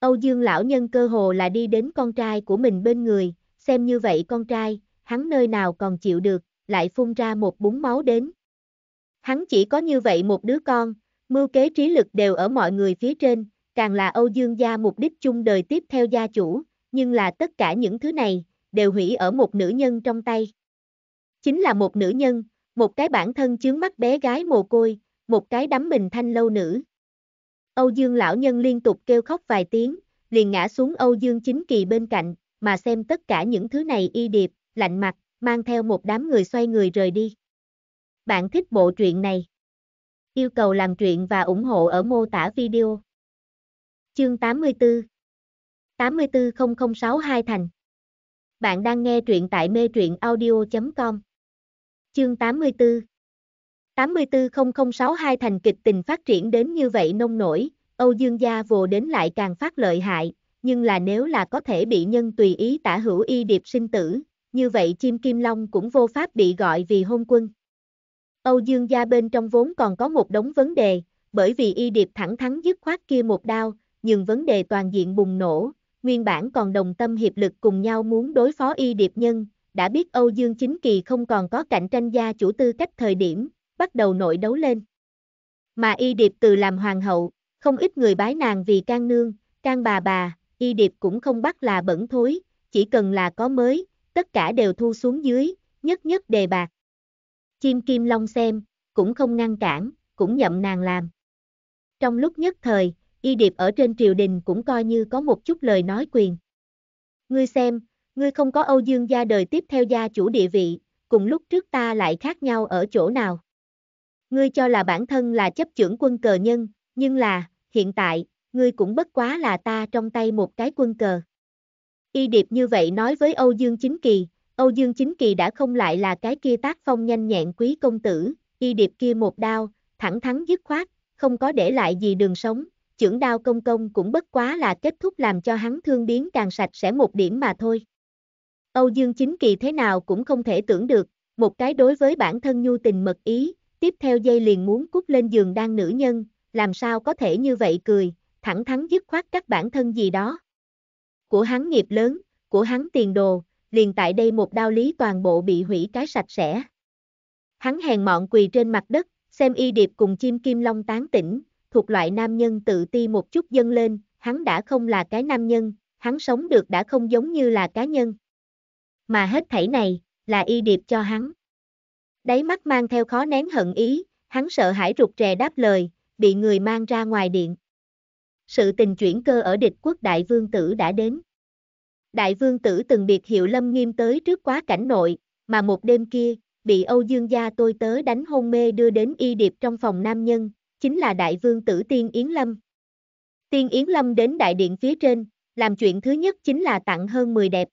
Âu Dương lão nhân cơ hồ là đi đến con trai của mình bên người, xem như vậy con trai, hắn nơi nào còn chịu được, lại phun ra một búng máu đến. Hắn chỉ có như vậy một đứa con, mưu kế trí lực đều ở mọi người phía trên, càng là Âu Dương gia mục đích chung đời tiếp theo gia chủ, nhưng là tất cả những thứ này, đều hủy ở một nữ nhân trong tay. Chính là một nữ nhân, một cái bản thân chướng mắt bé gái mồ côi, một cái đắm mình thanh lâu nữ. Âu Dương lão nhân liên tục kêu khóc vài tiếng, liền ngã xuống Âu Dương chính kỳ bên cạnh, mà xem tất cả những thứ này y điệp, lạnh mặt, mang theo một đám người xoay người rời đi. Bạn thích bộ truyện này? Yêu cầu làm truyện và ủng hộ ở mô tả video. Chương 84 840062 Thành Bạn đang nghe truyện tại mê truyện audio.com Chương 84 840062 thành kịch tình phát triển đến như vậy nông nổi, Âu Dương gia vồ đến lại càng phát lợi hại, nhưng là nếu là có thể bị nhân tùy ý tả hữu y điệp sinh tử, như vậy chim kim long cũng vô pháp bị gọi vì hôn quân. Âu Dương gia bên trong vốn còn có một đống vấn đề, bởi vì y điệp thẳng thắn dứt khoát kia một đao, nhưng vấn đề toàn diện bùng nổ, nguyên bản còn đồng tâm hiệp lực cùng nhau muốn đối phó y điệp nhân, đã biết Âu Dương chính kỳ không còn có cạnh tranh gia chủ tư cách thời điểm, bắt đầu nội đấu lên. Mà Y Điệp từ làm hoàng hậu, không ít người bái nàng vì can nương, can bà bà, Y Điệp cũng không bắt là bẩn thối, chỉ cần là có mới, tất cả đều thu xuống dưới, nhất nhất đề bạc. Chim Kim Long xem, cũng không ngăn cản, cũng nhậm nàng làm. Trong lúc nhất thời, Y Điệp ở trên triều đình cũng coi như có một chút lời nói quyền. Ngươi xem, ngươi không có Âu Dương gia đời tiếp theo gia chủ địa vị, cùng lúc trước ta lại khác nhau ở chỗ nào. Ngươi cho là bản thân là chấp trưởng quân cờ nhân, nhưng là, hiện tại, ngươi cũng bất quá là ta trong tay một cái quân cờ. Y điệp như vậy nói với Âu Dương Chính Kỳ, Âu Dương Chính Kỳ đã không lại là cái kia tác phong nhanh nhẹn quý công tử, y điệp kia một đao, thẳng thắn dứt khoát, không có để lại gì đường sống, trưởng đao công công cũng bất quá là kết thúc làm cho hắn thương biến càng sạch sẽ một điểm mà thôi. Âu Dương Chính Kỳ thế nào cũng không thể tưởng được, một cái đối với bản thân nhu tình mật ý, tiếp theo dây liền muốn cút lên giường đang nữ nhân, làm sao có thể như vậy cười, thẳng thắn dứt khoát các bản thân gì đó. Của hắn nghiệp lớn, của hắn tiền đồ, liền tại đây một đao lý toàn bộ bị hủy cái sạch sẽ. Hắn hèn mọn quỳ trên mặt đất, xem y điệp cùng chim kim long tán tỉnh, thuộc loại nam nhân tự ti một chút dâng lên, hắn đã không là cái nam nhân, hắn sống được đã không giống như là cá nhân. Mà hết thảy này, là y điệp cho hắn. Đáy mắt mang theo khó nén hận ý, hắn sợ hãi rụt rè đáp lời, bị người mang ra ngoài điện. Sự tình chuyển cơ ở địch quốc đại vương tử đã đến. Đại vương tử từng biệt hiệu lâm nghiêm tới trước quá cảnh nội, mà một đêm kia, bị Âu Dương gia tôi tớ đánh hôn mê đưa đến y điệp trong phòng nam nhân, chính là đại vương tử Tiên Yến Lâm. Tiên Yến Lâm đến đại điện phía trên, làm chuyện thứ nhất chính là tặng hơn 10 đẹp.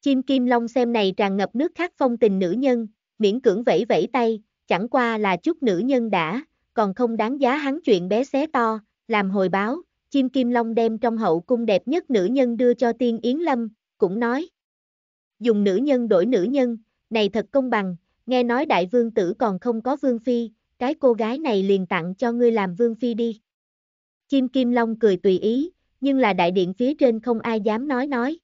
Chim Kim Long xem này tràn ngập nước khác phong tình nữ nhân, miễn cưỡng vẫy vẫy tay, chẳng qua là chút nữ nhân đã, còn không đáng giá hắn chuyện bé xé to, làm hồi báo, chim kim long đem trong hậu cung đẹp nhất nữ nhân đưa cho tiên Yến Lâm, cũng nói. Dùng nữ nhân đổi nữ nhân, này thật công bằng, nghe nói đại vương tử còn không có vương phi, cái cô gái này liền tặng cho ngươi làm vương phi đi. Chim kim long cười tùy ý, nhưng là đại điện phía trên không ai dám nói nói.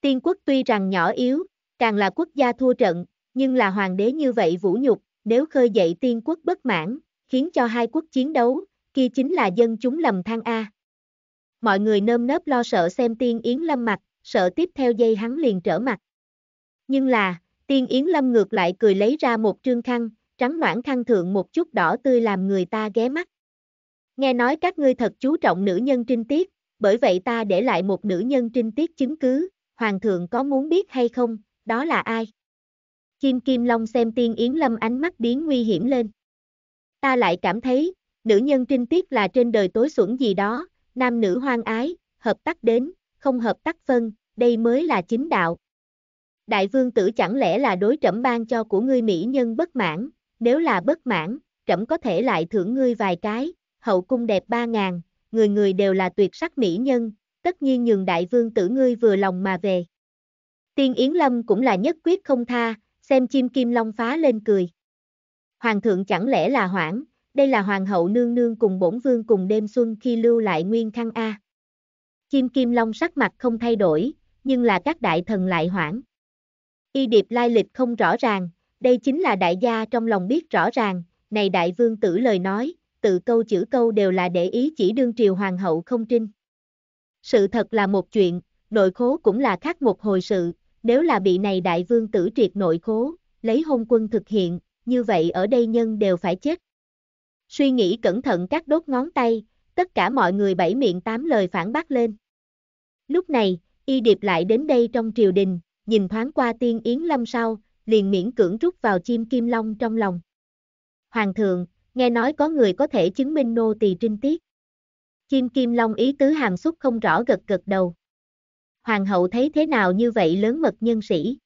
Tiên quốc tuy rằng nhỏ yếu, càng là quốc gia thua trận, nhưng là hoàng đế như vậy vũ nhục, nếu khơi dậy tiên quốc bất mãn, khiến cho hai quốc chiến đấu, kia chính là dân chúng lầm than A. Mọi người nơm nớp lo sợ xem tiên yến lâm mặt, sợ tiếp theo dây hắn liền trở mặt. Nhưng là, tiên yến lâm ngược lại cười lấy ra một trương khăn, trắng noãn khăn thượng một chút đỏ tươi làm người ta ghé mắt. Nghe nói các ngươi thật chú trọng nữ nhân trinh tiết, bởi vậy ta để lại một nữ nhân trinh tiết chứng cứ, hoàng thượng có muốn biết hay không, đó là ai? Kim Kim Long xem tiên Yến Lâm ánh mắt biến nguy hiểm lên. Ta lại cảm thấy, nữ nhân trinh tiết là trên đời tối xuẩn gì đó, nam nữ hoang ái, hợp tác đến, không hợp tác phân, đây mới là chính đạo. Đại vương tử chẳng lẽ là đối trẫm ban cho của ngươi mỹ nhân bất mãn, nếu là bất mãn, trẫm có thể lại thưởng ngươi vài cái, hậu cung đẹp ba ngàn, người người đều là tuyệt sắc mỹ nhân, tất nhiên nhường đại vương tử ngươi vừa lòng mà về. Tiên Yến Lâm cũng là nhất quyết không tha, xem chim kim long phá lên cười. Hoàng thượng chẳng lẽ là hoảng, đây là hoàng hậu nương nương cùng bổn vương cùng đêm xuân khi lưu lại nguyên khăn A. Chim kim long sắc mặt không thay đổi, nhưng là các đại thần lại hoảng. Y điệp lai lịch không rõ ràng, đây chính là đại gia trong lòng biết rõ ràng, này đại vương tử lời nói, tự câu chữ câu đều là để ý chỉ đương triều hoàng hậu không trinh. Sự thật là một chuyện, nội khố cũng là khác một hồi sự, nếu là bị này đại vương tử triệt nội khố, lấy hôn quân thực hiện, như vậy ở đây nhân đều phải chết. Suy nghĩ cẩn thận các đốt ngón tay, tất cả mọi người bảy miệng tám lời phản bác lên. Lúc này, y điệp lại đến đây trong triều đình, nhìn thoáng qua tiên yến lâm sau, liền miễn cưỡng rút vào chim kim long trong lòng. Hoàng thượng, nghe nói có người có thể chứng minh nô tỳ trinh tiết. Chim kim long ý tứ hàm xúc không rõ gật gật đầu hoàng hậu thấy thế nào như vậy lớn mật nhân sĩ.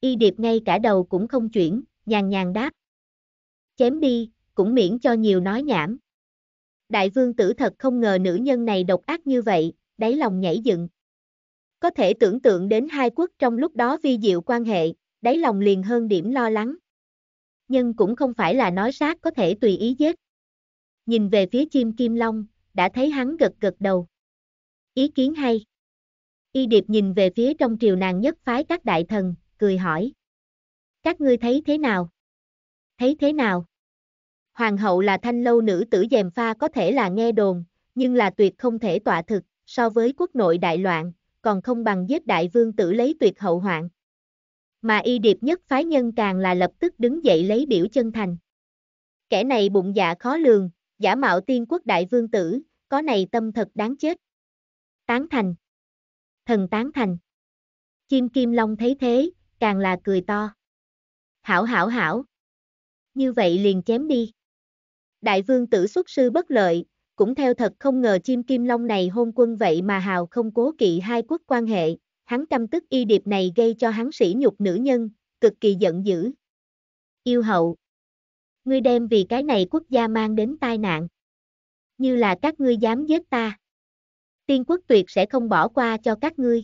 Y điệp ngay cả đầu cũng không chuyển, nhàn nhàn đáp. Chém đi, cũng miễn cho nhiều nói nhảm. Đại vương tử thật không ngờ nữ nhân này độc ác như vậy, đáy lòng nhảy dựng. Có thể tưởng tượng đến hai quốc trong lúc đó vi diệu quan hệ, đáy lòng liền hơn điểm lo lắng. Nhưng cũng không phải là nói sát có thể tùy ý giết. Nhìn về phía chim kim long, đã thấy hắn gật gật đầu. Ý kiến hay. Y Điệp nhìn về phía trong triều nàng nhất phái các đại thần, cười hỏi. Các ngươi thấy thế nào? Thấy thế nào? Hoàng hậu là thanh lâu nữ tử dèm pha có thể là nghe đồn, nhưng là tuyệt không thể tọa thực, so với quốc nội đại loạn, còn không bằng giết đại vương tử lấy tuyệt hậu hoạn. Mà y điệp nhất phái nhân càng là lập tức đứng dậy lấy biểu chân thành. Kẻ này bụng dạ khó lường, giả mạo tiên quốc đại vương tử, có này tâm thật đáng chết. Tán thành thần tán thành. Chim kim long thấy thế, càng là cười to. Hảo hảo hảo. Như vậy liền chém đi. Đại vương tử xuất sư bất lợi, cũng theo thật không ngờ chim kim long này hôn quân vậy mà hào không cố kỵ hai quốc quan hệ, hắn căm tức y điệp này gây cho hắn sỉ nhục nữ nhân, cực kỳ giận dữ. Yêu hậu. Ngươi đem vì cái này quốc gia mang đến tai nạn. Như là các ngươi dám giết ta tiên quốc tuyệt sẽ không bỏ qua cho các ngươi.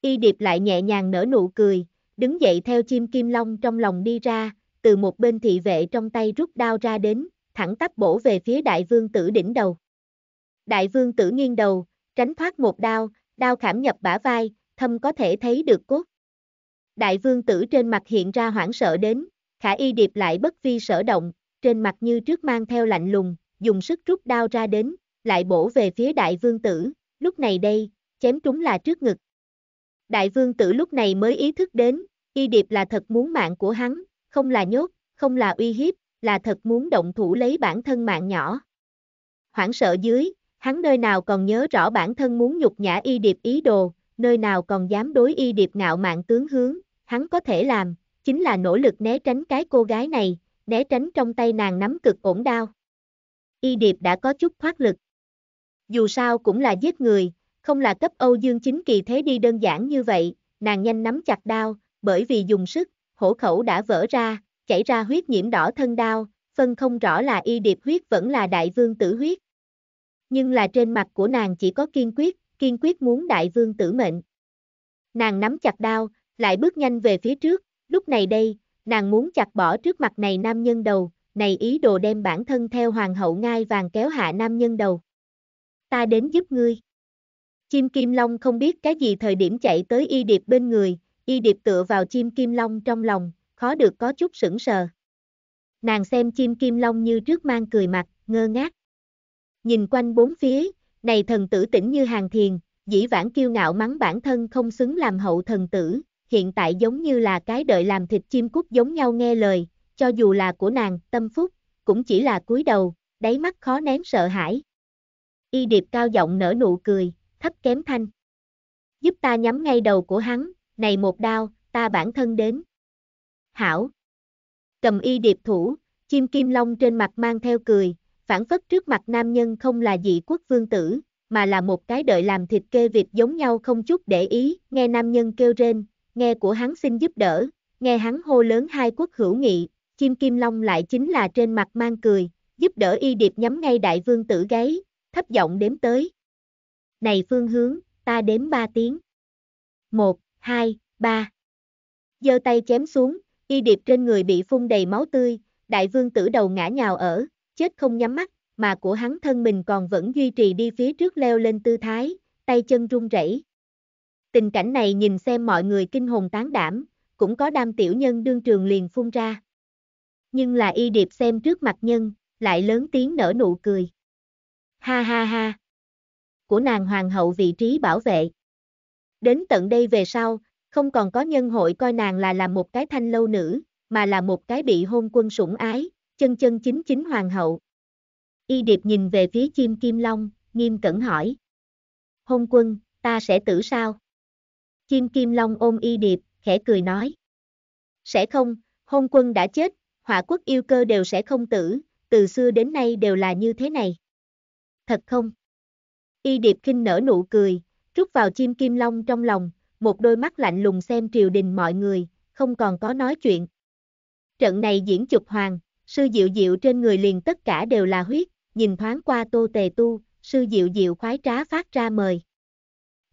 Y điệp lại nhẹ nhàng nở nụ cười, đứng dậy theo chim kim long trong lòng đi ra, từ một bên thị vệ trong tay rút đao ra đến, thẳng tắp bổ về phía đại vương tử đỉnh đầu. Đại vương tử nghiêng đầu, tránh thoát một đao, đao khảm nhập bả vai, thâm có thể thấy được cốt. Đại vương tử trên mặt hiện ra hoảng sợ đến, khả y điệp lại bất vi sở động, trên mặt như trước mang theo lạnh lùng, dùng sức rút đao ra đến, lại bổ về phía đại vương tử, lúc này đây, chém trúng là trước ngực. Đại vương tử lúc này mới ý thức đến, y điệp là thật muốn mạng của hắn, không là nhốt, không là uy hiếp, là thật muốn động thủ lấy bản thân mạng nhỏ. Hoảng sợ dưới, hắn nơi nào còn nhớ rõ bản thân muốn nhục nhã y điệp ý đồ, nơi nào còn dám đối y điệp ngạo mạng tướng hướng, hắn có thể làm, chính là nỗ lực né tránh cái cô gái này, né tránh trong tay nàng nắm cực ổn đao. Y điệp đã có chút thoát lực dù sao cũng là giết người, không là cấp Âu Dương Chính Kỳ thế đi đơn giản như vậy, nàng nhanh nắm chặt đao, bởi vì dùng sức, hổ khẩu đã vỡ ra, chảy ra huyết nhiễm đỏ thân đao, phân không rõ là y điệp huyết vẫn là đại vương tử huyết. Nhưng là trên mặt của nàng chỉ có kiên quyết, kiên quyết muốn đại vương tử mệnh. Nàng nắm chặt đao, lại bước nhanh về phía trước, lúc này đây, nàng muốn chặt bỏ trước mặt này nam nhân đầu, này ý đồ đem bản thân theo hoàng hậu ngai vàng kéo hạ nam nhân đầu ta đến giúp ngươi. Chim kim long không biết cái gì thời điểm chạy tới y điệp bên người, y điệp tựa vào chim kim long trong lòng, khó được có chút sững sờ. Nàng xem chim kim long như trước mang cười mặt, ngơ ngác. Nhìn quanh bốn phía, này thần tử tỉnh như hàng thiền, dĩ vãng kiêu ngạo mắng bản thân không xứng làm hậu thần tử, hiện tại giống như là cái đợi làm thịt chim cút giống nhau nghe lời, cho dù là của nàng, tâm phúc, cũng chỉ là cúi đầu, đáy mắt khó nén sợ hãi. Y Điệp cao giọng nở nụ cười, thấp kém thanh. Giúp ta nhắm ngay đầu của hắn, này một đao, ta bản thân đến. Hảo. Cầm Y Điệp thủ, chim kim long trên mặt mang theo cười, phản phất trước mặt nam nhân không là dị quốc vương tử, mà là một cái đợi làm thịt kê vịt giống nhau không chút để ý, nghe nam nhân kêu rên, nghe của hắn xin giúp đỡ, nghe hắn hô lớn hai quốc hữu nghị, chim kim long lại chính là trên mặt mang cười, giúp đỡ y điệp nhắm ngay đại vương tử gáy, thấp giọng đếm tới. Này phương hướng, ta đếm ba tiếng. Một, hai, ba. Giơ tay chém xuống, y điệp trên người bị phun đầy máu tươi, đại vương tử đầu ngã nhào ở, chết không nhắm mắt, mà của hắn thân mình còn vẫn duy trì đi phía trước leo lên tư thái, tay chân run rẩy. Tình cảnh này nhìn xem mọi người kinh hồn tán đảm, cũng có đam tiểu nhân đương trường liền phun ra. Nhưng là y điệp xem trước mặt nhân, lại lớn tiếng nở nụ cười ha ha ha, của nàng hoàng hậu vị trí bảo vệ. Đến tận đây về sau, không còn có nhân hội coi nàng là là một cái thanh lâu nữ, mà là một cái bị hôn quân sủng ái, chân chân chính chính hoàng hậu. Y Điệp nhìn về phía chim kim long, nghiêm cẩn hỏi. Hôn quân, ta sẽ tử sao? Chim kim long ôm Y Điệp, khẽ cười nói. Sẽ không, hôn quân đã chết, họa quốc yêu cơ đều sẽ không tử, từ xưa đến nay đều là như thế này thật không? Y Điệp khinh nở nụ cười, rút vào chim kim long trong lòng, một đôi mắt lạnh lùng xem triều đình mọi người, không còn có nói chuyện. Trận này diễn chụp hoàng, sư diệu diệu trên người liền tất cả đều là huyết, nhìn thoáng qua tô tề tu, sư diệu diệu khoái trá phát ra mời.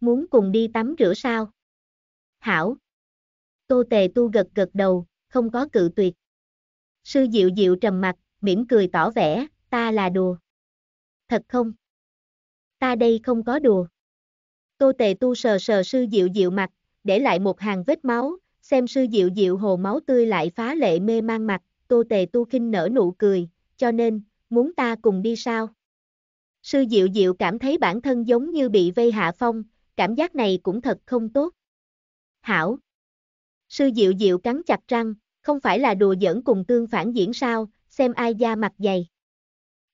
Muốn cùng đi tắm rửa sao? Hảo! Tô tề tu gật gật đầu, không có cự tuyệt. Sư diệu diệu trầm mặt, mỉm cười tỏ vẻ, ta là đùa thật không? Ta đây không có đùa. Tô tề tu sờ sờ sư diệu diệu mặt, để lại một hàng vết máu, xem sư diệu diệu hồ máu tươi lại phá lệ mê mang mặt, tô tề tu khinh nở nụ cười, cho nên, muốn ta cùng đi sao? Sư diệu diệu cảm thấy bản thân giống như bị vây hạ phong, cảm giác này cũng thật không tốt. Hảo! Sư diệu diệu cắn chặt răng, không phải là đùa giỡn cùng tương phản diễn sao, xem ai da mặt dày.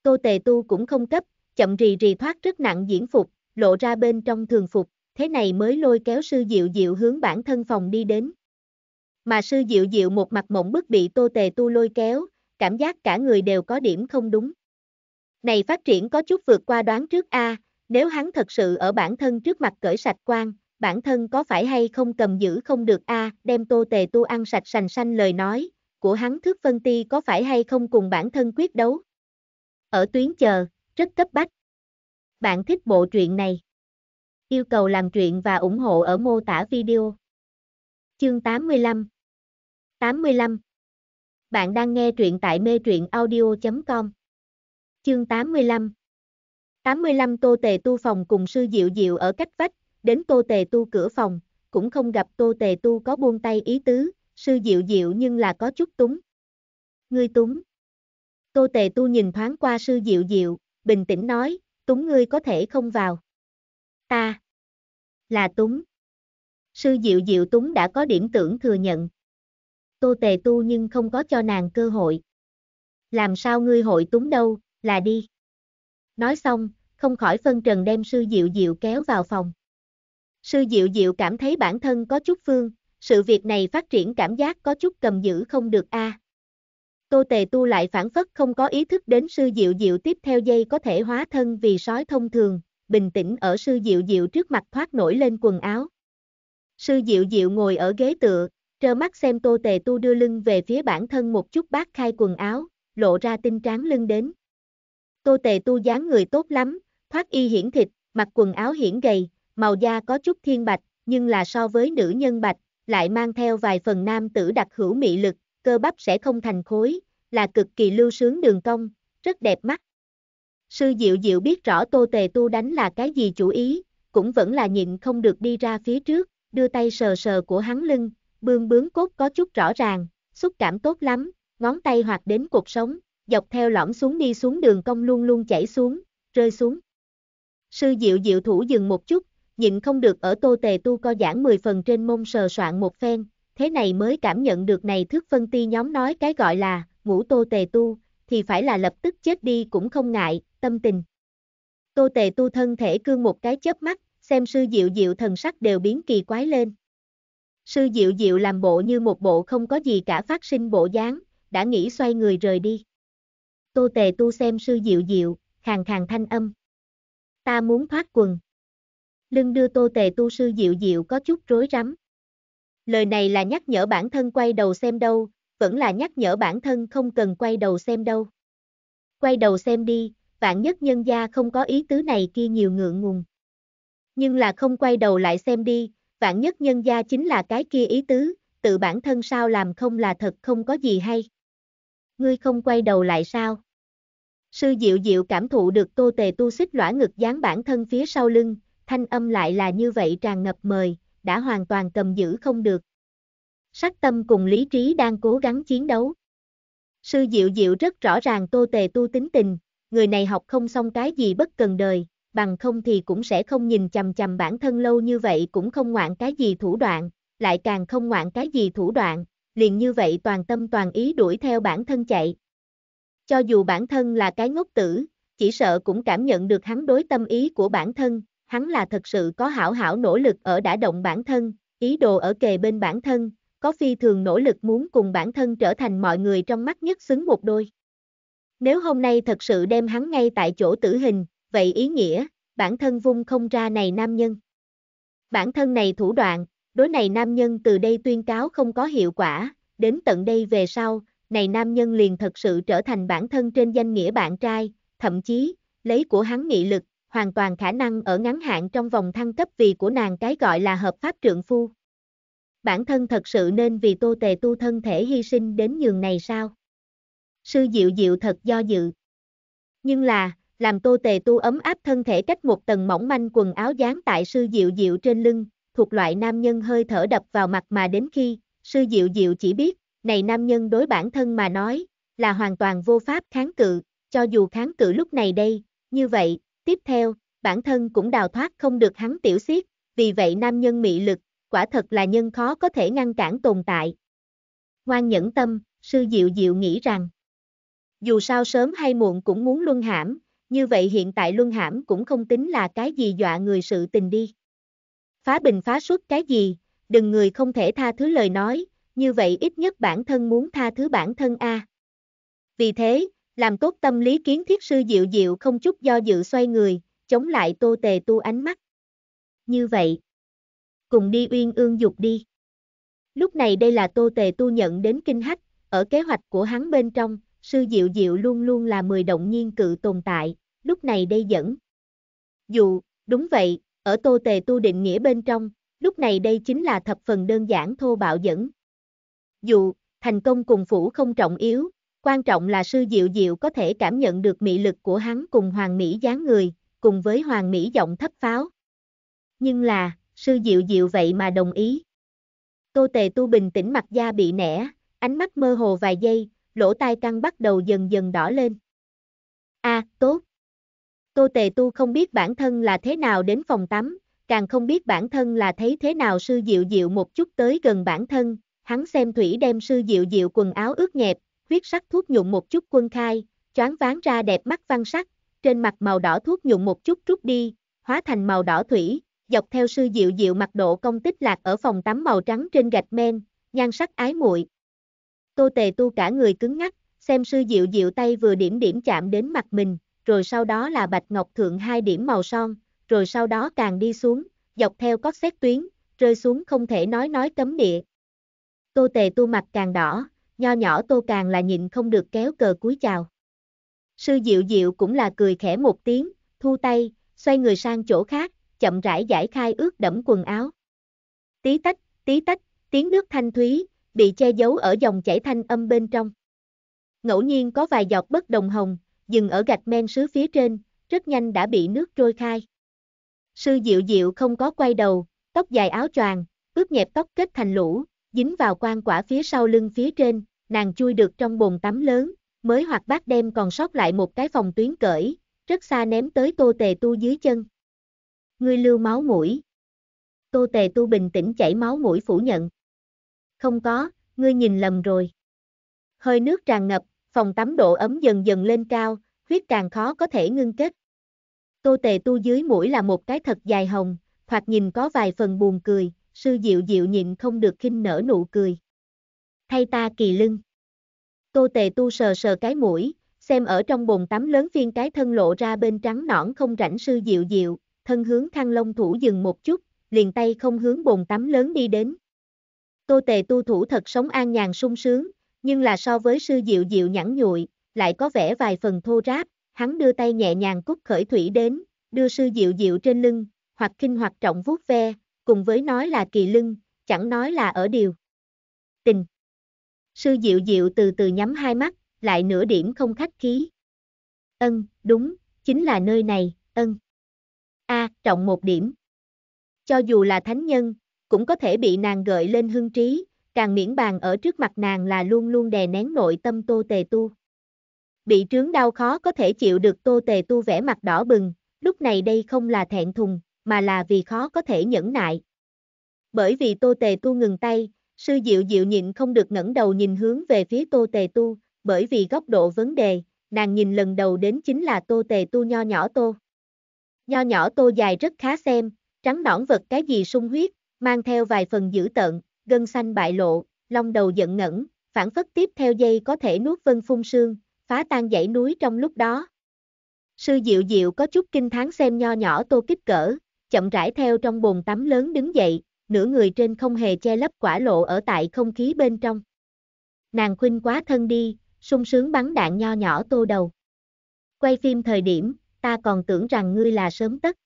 Tô Tề Tu cũng không cấp, chậm rì rì thoát rất nặng diễn phục, lộ ra bên trong thường phục, thế này mới lôi kéo sư Diệu Diệu hướng bản thân phòng đi đến. Mà sư Diệu Diệu một mặt mộng bức bị Tô Tề Tu lôi kéo, cảm giác cả người đều có điểm không đúng. Này phát triển có chút vượt qua đoán trước A, nếu hắn thật sự ở bản thân trước mặt cởi sạch quan, bản thân có phải hay không cầm giữ không được A, đem Tô Tề Tu ăn sạch sành xanh lời nói, của hắn thước phân ti có phải hay không cùng bản thân quyết đấu, ở tuyến chờ, rất cấp bách. Bạn thích bộ truyện này? Yêu cầu làm truyện và ủng hộ ở mô tả video. Chương 85 85 Bạn đang nghe truyện tại mê truyện audio.com Chương 85 85 Tô Tề Tu phòng cùng sư Diệu Diệu ở cách vách, đến Tô Tề Tu cửa phòng, cũng không gặp Tô Tề Tu có buông tay ý tứ, sư Diệu Diệu nhưng là có chút túng. Ngươi túng. Tô Tề Tu nhìn thoáng qua sư Diệu Diệu, bình tĩnh nói, Túng ngươi có thể không vào. Ta. Là Túng. Sư Diệu Diệu Túng đã có điểm tưởng thừa nhận. Tô Tề Tu nhưng không có cho nàng cơ hội. Làm sao ngươi hội Túng đâu, là đi. Nói xong, không khỏi phân trần đem sư Diệu Diệu kéo vào phòng. Sư Diệu Diệu cảm thấy bản thân có chút phương, sự việc này phát triển cảm giác có chút cầm giữ không được a. À. Tô Tề Tu lại phản phất không có ý thức đến sư diệu diệu tiếp theo dây có thể hóa thân vì sói thông thường, bình tĩnh ở sư diệu diệu trước mặt thoát nổi lên quần áo. Sư diệu diệu ngồi ở ghế tựa, trơ mắt xem Tô Tề Tu đưa lưng về phía bản thân một chút bát khai quần áo, lộ ra tinh tráng lưng đến. Tô Tề Tu dáng người tốt lắm, thoát y hiển thịt, mặc quần áo hiển gầy, màu da có chút thiên bạch, nhưng là so với nữ nhân bạch, lại mang theo vài phần nam tử đặc hữu mị lực, cơ bắp sẽ không thành khối, là cực kỳ lưu sướng đường cong, rất đẹp mắt. Sư Diệu Diệu biết rõ Tô Tề Tu đánh là cái gì chủ ý, cũng vẫn là nhịn không được đi ra phía trước, đưa tay sờ sờ của hắn lưng, bương bướng cốt có chút rõ ràng, xúc cảm tốt lắm, ngón tay hoạt đến cuộc sống, dọc theo lõm xuống đi xuống đường cong luôn luôn chảy xuống, rơi xuống. Sư Diệu Diệu thủ dừng một chút, nhịn không được ở Tô Tề Tu co giảng 10 phần trên mông sờ soạn một phen, thế này mới cảm nhận được này thước phân ti nhóm nói cái gọi là ngũ tô tề tu, thì phải là lập tức chết đi cũng không ngại, tâm tình. Tô tề tu thân thể cương một cái chớp mắt, xem sư diệu diệu thần sắc đều biến kỳ quái lên. Sư diệu diệu làm bộ như một bộ không có gì cả phát sinh bộ dáng, đã nghĩ xoay người rời đi. Tô tề tu xem sư diệu diệu, khàn khàn thanh âm. Ta muốn thoát quần. Lưng đưa tô tề tu sư diệu diệu có chút rối rắm. Lời này là nhắc nhở bản thân quay đầu xem đâu, vẫn là nhắc nhở bản thân không cần quay đầu xem đâu. Quay đầu xem đi, vạn nhất nhân gia không có ý tứ này kia nhiều ngượng ngùng. Nhưng là không quay đầu lại xem đi, vạn nhất nhân gia chính là cái kia ý tứ, tự bản thân sao làm không là thật không có gì hay. Ngươi không quay đầu lại sao? Sư Diệu Diệu cảm thụ được tô tề tu xích lõa ngực dán bản thân phía sau lưng, thanh âm lại là như vậy tràn ngập mời, đã hoàn toàn cầm giữ không được. Sắc tâm cùng lý trí đang cố gắng chiến đấu. Sư Diệu Diệu rất rõ ràng Tô Tề tu tính tình, người này học không xong cái gì bất cần đời, bằng không thì cũng sẽ không nhìn chằm chằm bản thân lâu như vậy cũng không ngoạn cái gì thủ đoạn, lại càng không ngoạn cái gì thủ đoạn, liền như vậy toàn tâm toàn ý đuổi theo bản thân chạy. Cho dù bản thân là cái ngốc tử, chỉ sợ cũng cảm nhận được hắn đối tâm ý của bản thân, hắn là thật sự có hảo hảo nỗ lực ở đã động bản thân, ý đồ ở kề bên bản thân, có phi thường nỗ lực muốn cùng bản thân trở thành mọi người trong mắt nhất xứng một đôi. Nếu hôm nay thật sự đem hắn ngay tại chỗ tử hình, vậy ý nghĩa, bản thân vung không ra này nam nhân. Bản thân này thủ đoạn, đối này nam nhân từ đây tuyên cáo không có hiệu quả, đến tận đây về sau, này nam nhân liền thật sự trở thành bản thân trên danh nghĩa bạn trai, thậm chí, lấy của hắn nghị lực, hoàn toàn khả năng ở ngắn hạn trong vòng thăng cấp vì của nàng cái gọi là hợp pháp trượng phu. Bản thân thật sự nên vì tô tề tu thân thể hy sinh đến nhường này sao? Sư Diệu Diệu thật do dự. Nhưng là, làm tô tề tu ấm áp thân thể cách một tầng mỏng manh quần áo dán tại sư Diệu Diệu trên lưng, thuộc loại nam nhân hơi thở đập vào mặt mà đến khi, sư Diệu Diệu chỉ biết, này nam nhân đối bản thân mà nói, là hoàn toàn vô pháp kháng cự, cho dù kháng cự lúc này đây, như vậy, Tiếp theo, bản thân cũng đào thoát không được hắn tiểu xiết, vì vậy nam nhân mị lực, quả thật là nhân khó có thể ngăn cản tồn tại. Ngoan nhẫn tâm, sư diệu diệu nghĩ rằng, dù sao sớm hay muộn cũng muốn luân hãm, như vậy hiện tại luân hãm cũng không tính là cái gì dọa người sự tình đi. Phá bình phá suốt cái gì, đừng người không thể tha thứ lời nói, như vậy ít nhất bản thân muốn tha thứ bản thân a. Vì thế, làm tốt tâm lý kiến thiết sư Diệu Diệu không chút do dự xoay người, chống lại Tô Tề Tu ánh mắt. Như vậy, cùng đi uyên ương dục đi. Lúc này đây là Tô Tề Tu nhận đến kinh hách, ở kế hoạch của hắn bên trong, sư Diệu Diệu luôn luôn là mười động nhiên cự tồn tại, lúc này đây dẫn. Dù, đúng vậy, ở Tô Tề Tu định nghĩa bên trong, lúc này đây chính là thập phần đơn giản thô bạo dẫn. Dù, thành công cùng phủ không trọng yếu, Quan trọng là sư Diệu Diệu có thể cảm nhận được mị lực của hắn cùng hoàng mỹ dáng người, cùng với hoàng mỹ giọng thấp pháo. Nhưng là, sư Diệu Diệu vậy mà đồng ý. Tô Tề Tu bình tĩnh mặt da bị nẻ, ánh mắt mơ hồ vài giây, lỗ tai căng bắt đầu dần dần đỏ lên. A, tốt. Tô Tề Tu không biết bản thân là thế nào đến phòng tắm, càng không biết bản thân là thấy thế nào sư Diệu Diệu một chút tới gần bản thân, hắn xem Thủy đem sư Diệu Diệu quần áo ướt nhẹp, viết sắc thuốc nhuộm một chút quân khai, choáng ván ra đẹp mắt văn sắc, trên mặt màu đỏ thuốc nhuộm một chút rút đi, hóa thành màu đỏ thủy, dọc theo sư diệu diệu mặc độ công tích lạc ở phòng tắm màu trắng trên gạch men, nhan sắc ái muội. Tô tề tu cả người cứng ngắc, xem sư diệu diệu tay vừa điểm điểm chạm đến mặt mình, rồi sau đó là bạch ngọc thượng hai điểm màu son, rồi sau đó càng đi xuống, dọc theo có xét tuyến, rơi xuống không thể nói nói cấm địa. Tô tề tu mặt càng đỏ, nho nhỏ Tô Càng là nhịn không được kéo cờ cúi chào. Sư Diệu Diệu cũng là cười khẽ một tiếng, thu tay, xoay người sang chỗ khác, chậm rãi giải khai ướt đẫm quần áo. Tí tách, tí tách, tiếng nước thanh thúy, bị che giấu ở dòng chảy thanh âm bên trong. Ngẫu nhiên có vài giọt bất đồng hồng, dừng ở gạch men sứ phía trên, rất nhanh đã bị nước trôi khai. Sư Diệu Diệu không có quay đầu, tóc dài áo choàng, ướt nhẹp tóc kết thành lũ, dính vào quan quả phía sau lưng phía trên, nàng chui được trong bồn tắm lớn, mới hoặc bác đem còn sót lại một cái phòng tuyến cởi, rất xa ném tới tô tề tu dưới chân. Ngươi lưu máu mũi. Tô tề tu bình tĩnh chảy máu mũi phủ nhận. Không có, ngươi nhìn lầm rồi. Hơi nước tràn ngập, phòng tắm độ ấm dần dần lên cao, huyết càng khó có thể ngưng kết. Tô tề tu dưới mũi là một cái thật dài hồng, hoặc nhìn có vài phần buồn cười, sư diệu diệu nhịn không được khinh nở nụ cười. Thay ta kỳ lưng. Tô tề tu sờ sờ cái mũi, xem ở trong bồn tắm lớn viên cái thân lộ ra bên trắng nõn không rảnh sư diệu diệu, thân hướng thăng long thủ dừng một chút, liền tay không hướng bồn tắm lớn đi đến. Tô tề tu thủ thật sống an nhàn sung sướng, nhưng là so với sư diệu diệu nhẵn nhụi, lại có vẻ vài phần thô ráp, hắn đưa tay nhẹ nhàng cút khởi thủy đến, đưa sư diệu diệu trên lưng, hoặc kinh hoặc trọng vuốt ve, cùng với nói là kỳ lưng, chẳng nói là ở điều. Tình. Sư Diệu Diệu từ từ nhắm hai mắt, lại nửa điểm không khách khí. Ân, đúng, chính là nơi này, ân. A, à, trọng một điểm. Cho dù là thánh nhân, cũng có thể bị nàng gợi lên hưng trí, càng miễn bàn ở trước mặt nàng là luôn luôn đè nén nội tâm tô tề tu. Bị trướng đau khó có thể chịu được tô tề tu vẻ mặt đỏ bừng, lúc này đây không là thẹn thùng, mà là vì khó có thể nhẫn nại. Bởi vì Tô Tề Tu ngừng tay, sư Diệu Diệu nhịn không được ngẩng đầu nhìn hướng về phía Tô Tề Tu, bởi vì góc độ vấn đề, nàng nhìn lần đầu đến chính là Tô Tề Tu nho nhỏ Tô. Nho nhỏ Tô dài rất khá xem, trắng nõn vật cái gì sung huyết, mang theo vài phần dữ tợn, gân xanh bại lộ, long đầu giận ngẩn, phản phất tiếp theo dây có thể nuốt vân phun sương, phá tan dãy núi trong lúc đó. Sư Diệu Diệu có chút kinh thán xem nho nhỏ Tô kích cỡ, chậm rãi theo trong bồn tắm lớn đứng dậy, nửa người trên không hề che lấp quả lộ ở tại không khí bên trong. Nàng khuynh quá thân đi, sung sướng bắn đạn nho nhỏ tô đầu. Quay phim thời điểm, ta còn tưởng rằng ngươi là sớm tất.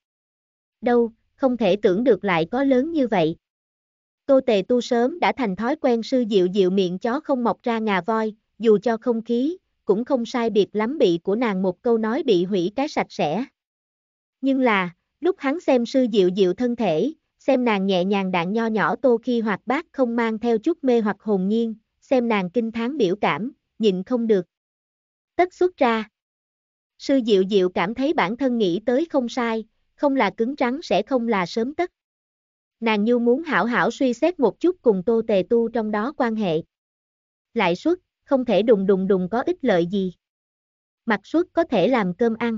Đâu, không thể tưởng được lại có lớn như vậy. Tô tề tu sớm đã thành thói quen sư dịu dịu miệng chó không mọc ra ngà voi, dù cho không khí, cũng không sai biệt lắm bị của nàng một câu nói bị hủy cái sạch sẽ. Nhưng là, Lúc hắn xem sư diệu diệu thân thể, xem nàng nhẹ nhàng đạn nho nhỏ tô khi hoạt bát không mang theo chút mê hoặc hồn nhiên, xem nàng kinh tháng biểu cảm, nhịn không được. Tất xuất ra. Sư diệu diệu cảm thấy bản thân nghĩ tới không sai, không là cứng trắng sẽ không là sớm tất. Nàng như muốn hảo hảo suy xét một chút cùng tô tề tu trong đó quan hệ. Lại suất, không thể đùng đùng đùng có ích lợi gì. Mặt suất có thể làm cơm ăn.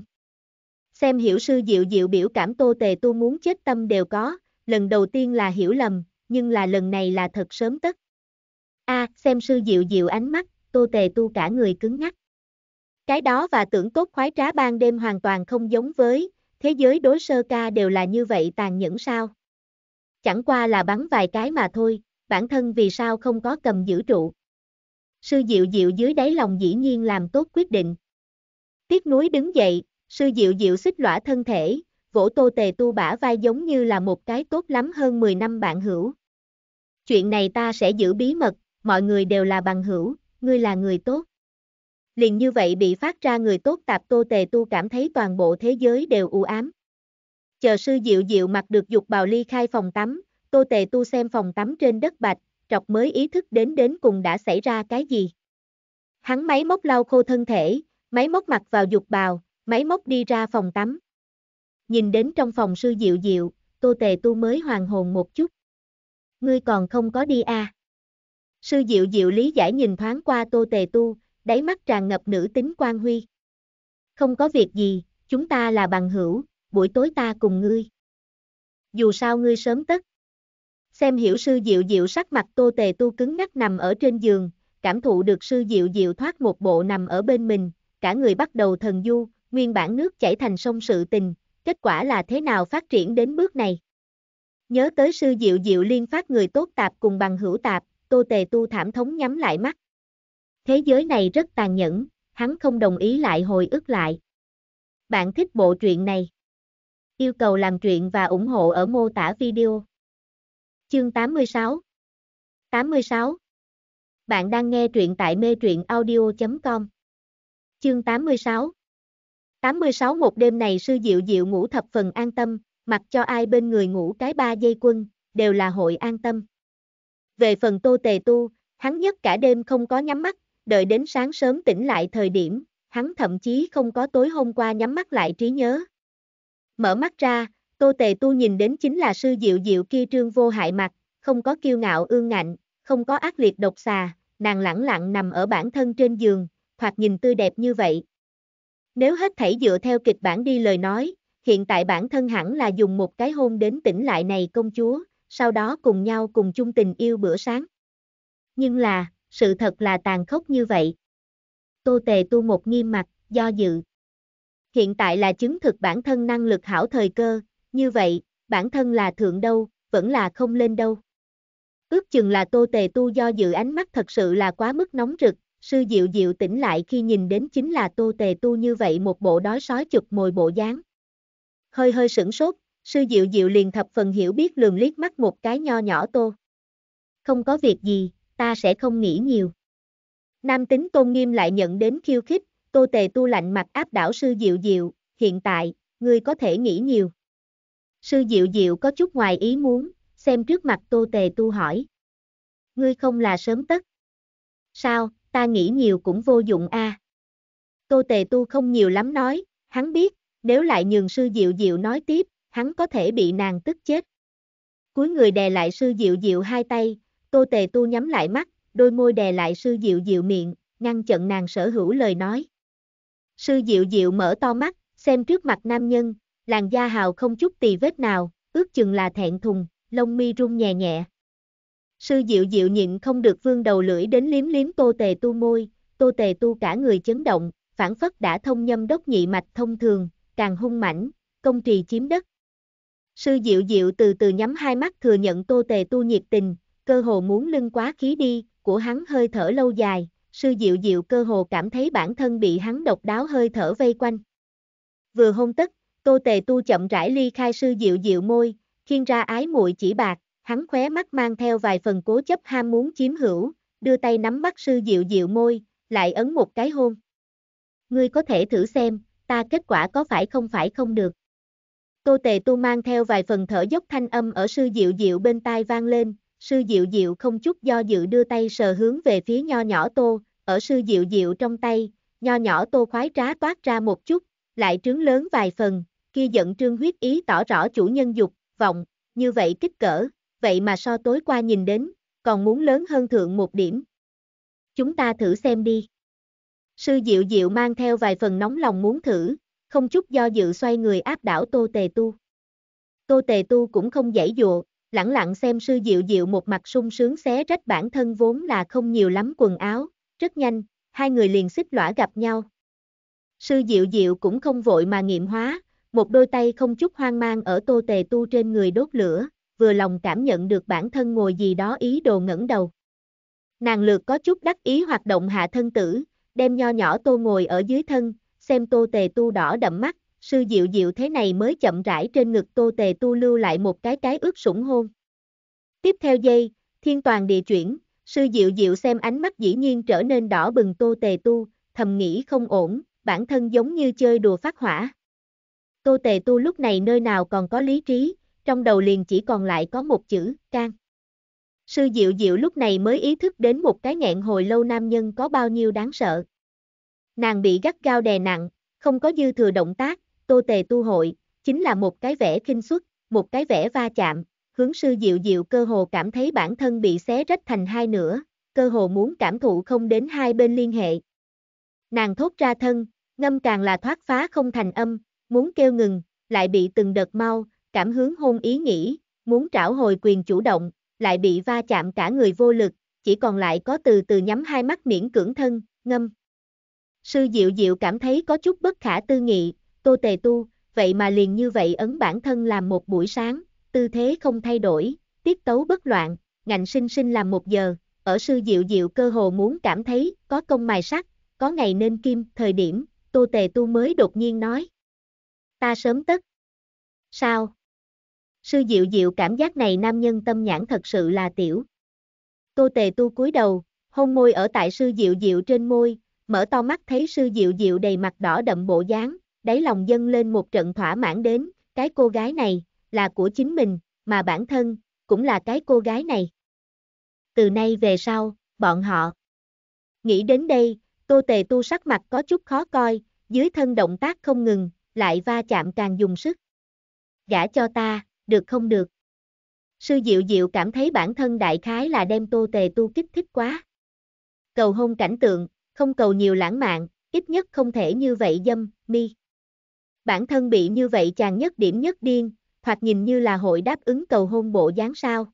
Xem hiểu sư Diệu Diệu biểu cảm Tô Tề Tu muốn chết tâm đều có, lần đầu tiên là hiểu lầm, nhưng là lần này là thật sớm tất. A, à, xem sư Diệu Diệu ánh mắt, Tô Tề Tu cả người cứng ngắc. Cái đó và tưởng tốt khoái trá ban đêm hoàn toàn không giống với, thế giới đối sơ ca đều là như vậy tàn nhẫn sao. Chẳng qua là bắn vài cái mà thôi, bản thân vì sao không có cầm giữ trụ. Sư Diệu Diệu dưới đáy lòng dĩ nhiên làm tốt quyết định. Tiếc núi đứng dậy, Sư Diệu Diệu xích lõa thân thể, vỗ Tô Tề Tu bả vai giống như là một cái tốt lắm hơn 10 năm bạn hữu. Chuyện này ta sẽ giữ bí mật, mọi người đều là bằng hữu, ngươi là người tốt. Liền như vậy bị phát ra người tốt tạp Tô Tề Tu cảm thấy toàn bộ thế giới đều u ám. Chờ sư Diệu Diệu mặc được dục bào ly khai phòng tắm, Tô Tề Tu xem phòng tắm trên đất bạch, trọc mới ý thức đến đến cùng đã xảy ra cái gì. Hắn máy móc lau khô thân thể, máy móc mặc vào dục bào, Máy móc đi ra phòng tắm. Nhìn đến trong phòng sư Diệu Diệu, Tô Tề Tu mới hoàn hồn một chút. Ngươi còn không có đi à? Sư Diệu Diệu lý giải nhìn thoáng qua Tô Tề Tu, đáy mắt tràn ngập nữ tính quan huy. Không có việc gì, chúng ta là bằng hữu, buổi tối ta cùng ngươi. Dù sao ngươi sớm tất. Xem hiểu sư Diệu Diệu sắc mặt Tô Tề Tu cứng ngắc nằm ở trên giường, cảm thụ được sư Diệu Diệu thoát một bộ nằm ở bên mình, cả người bắt đầu thần du, nguyên bản nước chảy thành sông sự tình, kết quả là thế nào phát triển đến bước này. Nhớ tới sư diệu diệu liên phát người tốt tạp cùng bằng hữu tạp, tô tề tu thảm thống nhắm lại mắt. Thế giới này rất tàn nhẫn, hắn không đồng ý lại hồi ức lại. Bạn thích bộ truyện này? Yêu cầu làm truyện và ủng hộ ở mô tả video. Chương 86 86 Bạn đang nghe truyện tại mê truyện audio.com Chương 86 86 một đêm này sư diệu diệu ngủ thập phần an tâm, mặc cho ai bên người ngủ cái ba dây quân, đều là hội an tâm. Về phần tô tề tu, hắn nhất cả đêm không có nhắm mắt, đợi đến sáng sớm tỉnh lại thời điểm, hắn thậm chí không có tối hôm qua nhắm mắt lại trí nhớ. Mở mắt ra, tô tề tu nhìn đến chính là sư diệu diệu kia trương vô hại mặt, không có kiêu ngạo ương ngạnh, không có ác liệt độc xà, nàng lẳng lặng nằm ở bản thân trên giường, hoặc nhìn tươi đẹp như vậy, nếu hết thảy dựa theo kịch bản đi lời nói, hiện tại bản thân hẳn là dùng một cái hôn đến tỉnh lại này công chúa, sau đó cùng nhau cùng chung tình yêu bữa sáng. Nhưng là, sự thật là tàn khốc như vậy. Tô Tề tu một nghiêm mặt, do dự. Hiện tại là chứng thực bản thân năng lực hảo thời cơ, như vậy, bản thân là thượng đâu, vẫn là không lên đâu. Ước chừng là Tô Tề tu do dự ánh mắt thật sự là quá mức nóng rực, sư diệu diệu tỉnh lại khi nhìn đến chính là tô tề tu như vậy một bộ đói sói chụp mồi bộ dáng. Hơi hơi sửng sốt, sư diệu diệu liền thập phần hiểu biết lường liếc mắt một cái nho nhỏ tô. Không có việc gì, ta sẽ không nghĩ nhiều. Nam tính tôn nghiêm lại nhận đến khiêu khích, tô tề tu lạnh mặt áp đảo sư diệu diệu, hiện tại, ngươi có thể nghĩ nhiều. Sư diệu diệu có chút ngoài ý muốn, xem trước mặt tô tề tu hỏi. Ngươi không là sớm tất. Sao, ta nghĩ nhiều cũng vô dụng a. À. Tô Tề Tu không nhiều lắm nói, hắn biết, nếu lại nhường sư Diệu Diệu nói tiếp, hắn có thể bị nàng tức chết. Cuối người đè lại sư Diệu Diệu hai tay, Tô Tề Tu nhắm lại mắt, đôi môi đè lại sư Diệu Diệu miệng, ngăn chặn nàng sở hữu lời nói. Sư Diệu Diệu mở to mắt, xem trước mặt nam nhân, làn da hào không chút tì vết nào, ước chừng là thẹn thùng, lông mi rung nhẹ nhẹ. Sư Diệu Diệu nhịn không được vương đầu lưỡi đến liếm liếm Tô Tề Tu môi, Tô Tề Tu cả người chấn động, phản phất đã thông nhâm đốc nhị mạch thông thường, càng hung mãnh, công trì chiếm đất. Sư Diệu Diệu từ từ nhắm hai mắt thừa nhận Tô Tề Tu nhiệt tình, cơ hồ muốn lưng quá khí đi, của hắn hơi thở lâu dài, sư Diệu Diệu cơ hồ cảm thấy bản thân bị hắn độc đáo hơi thở vây quanh. Vừa hôn tất, Tô Tề Tu chậm rãi ly khai sư Diệu Diệu môi, khiên ra ái muội chỉ bạc, Hắn khóe mắt mang theo vài phần cố chấp ham muốn chiếm hữu, đưa tay nắm bắt sư diệu diệu môi, lại ấn một cái hôn. Ngươi có thể thử xem, ta kết quả có phải không phải không được. Tô Tề Tu mang theo vài phần thở dốc thanh âm ở sư diệu diệu bên tai vang lên, sư diệu diệu không chút do dự đưa tay sờ hướng về phía nho nhỏ Tô, ở sư diệu diệu trong tay, nho nhỏ Tô khoái trá toát ra một chút, lại trướng lớn vài phần, Khi giận trương huyết ý tỏ rõ chủ nhân dục, vọng, như vậy kích cỡ vậy mà so tối qua nhìn đến, còn muốn lớn hơn thượng một điểm. Chúng ta thử xem đi. Sư Diệu Diệu mang theo vài phần nóng lòng muốn thử, không chút do dự xoay người áp đảo Tô Tề Tu. Tô Tề Tu cũng không giãy dụa, lẳng lặng xem sư Diệu Diệu một mặt sung sướng xé rách bản thân vốn là không nhiều lắm quần áo, rất nhanh, hai người liền xích lõa gặp nhau. Sư Diệu Diệu cũng không vội mà nghiệm hóa, một đôi tay không chút hoang mang ở Tô Tề Tu trên người đốt lửa, vừa lòng cảm nhận được bản thân ngồi gì đó ý đồ ngẩng đầu. Nàng lược có chút đắc ý hoạt động hạ thân tử, đem nho nhỏ tô ngồi ở dưới thân, xem tô tề tu đỏ đậm mắt, sư diệu diệu thế này mới chậm rãi trên ngực tô tề tu lưu lại một cái cái ướt sủng hôn. Tiếp theo dây thiên toàn địa chuyển, sư diệu diệu xem ánh mắt dĩ nhiên trở nên đỏ bừng tô tề tu, thầm nghĩ không ổn, bản thân giống như chơi đùa phát hỏa. Tô tề tu lúc này nơi nào còn có lý trí, trong đầu liền chỉ còn lại có một chữ, can. Sư Diệu Diệu lúc này mới ý thức đến một cái nghẹn hồi lâu nam nhân có bao nhiêu đáng sợ. Nàng bị gắt gao đè nặng, không có dư thừa động tác, tô tề tu hội, chính là một cái vẻ kinh suất, một cái vẻ va chạm, hướng sư Diệu Diệu cơ hồ cảm thấy bản thân bị xé rách thành hai nửa, cơ hồ muốn cảm thụ không đến hai bên liên hệ. Nàng thốt ra thân, ngâm càng là thoát phá không thành âm, muốn kêu ngừng, lại bị từng đợt mau, cảm hướng hôn ý nghĩ, muốn trảo hồi quyền chủ động, lại bị va chạm cả người vô lực, chỉ còn lại có từ từ nhắm hai mắt miễn cưỡng thân, ngâm. Sư Diệu Diệu cảm thấy có chút bất khả tư nghị, tô tề tu, vậy mà liền như vậy ấn bản thân làm một buổi sáng, tư thế không thay đổi, tiết tấu bất loạn, ngành sinh sinh làm một giờ, ở sư Diệu Diệu cơ hồ muốn cảm thấy có công mài sắc, có ngày nên kim, thời điểm, tô tề tu mới đột nhiên nói. Ta sớm tất. Sao? Sư Diệu Diệu cảm giác này nam nhân tâm nhãn thật sự là tiểu. Tô Tề Tu cúi đầu, hôn môi ở tại sư Diệu Diệu trên môi, mở to mắt thấy sư Diệu Diệu đầy mặt đỏ đậm bộ dáng, đáy lòng dâng lên một trận thỏa mãn đến, cái cô gái này là của chính mình, mà bản thân cũng là cái cô gái này. Từ nay về sau, bọn họ nghĩ đến đây, Tô Tề Tu sắc mặt có chút khó coi, dưới thân động tác không ngừng, lại va chạm càng dùng sức. Gả cho ta được không được? Sư Diệu Diệu cảm thấy bản thân đại khái là đem tô tề tu kích thích quá. Cầu hôn cảnh tượng, không cầu nhiều lãng mạn, ít nhất không thể như vậy dâm, mi. Bản thân bị như vậy chàng nhất điểm nhất điên, hoặc nhìn như là hội đáp ứng cầu hôn bộ dáng sao.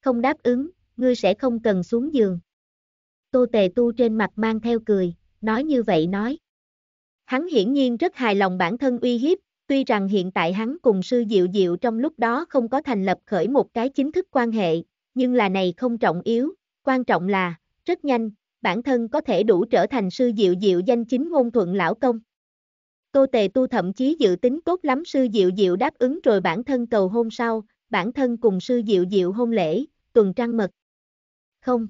Không đáp ứng, ngươi sẽ không cần xuống giường. Tô tề tu trên mặt mang theo cười, nói như vậy nói. Hắn hiển nhiên rất hài lòng bản thân uy hiếp, Tuy rằng hiện tại hắn cùng sư Diệu Diệu trong lúc đó không có thành lập khởi một cái chính thức quan hệ, nhưng là này không trọng yếu, quan trọng là, rất nhanh, bản thân có thể đủ trở thành sư Diệu Diệu danh chính ngôn thuận lão công. Cô Tề Tu thậm chí dự tính tốt lắm sư Diệu Diệu đáp ứng rồi bản thân cầu hôn sau, bản thân cùng sư Diệu Diệu hôn lễ, tuần trăng mật. Không.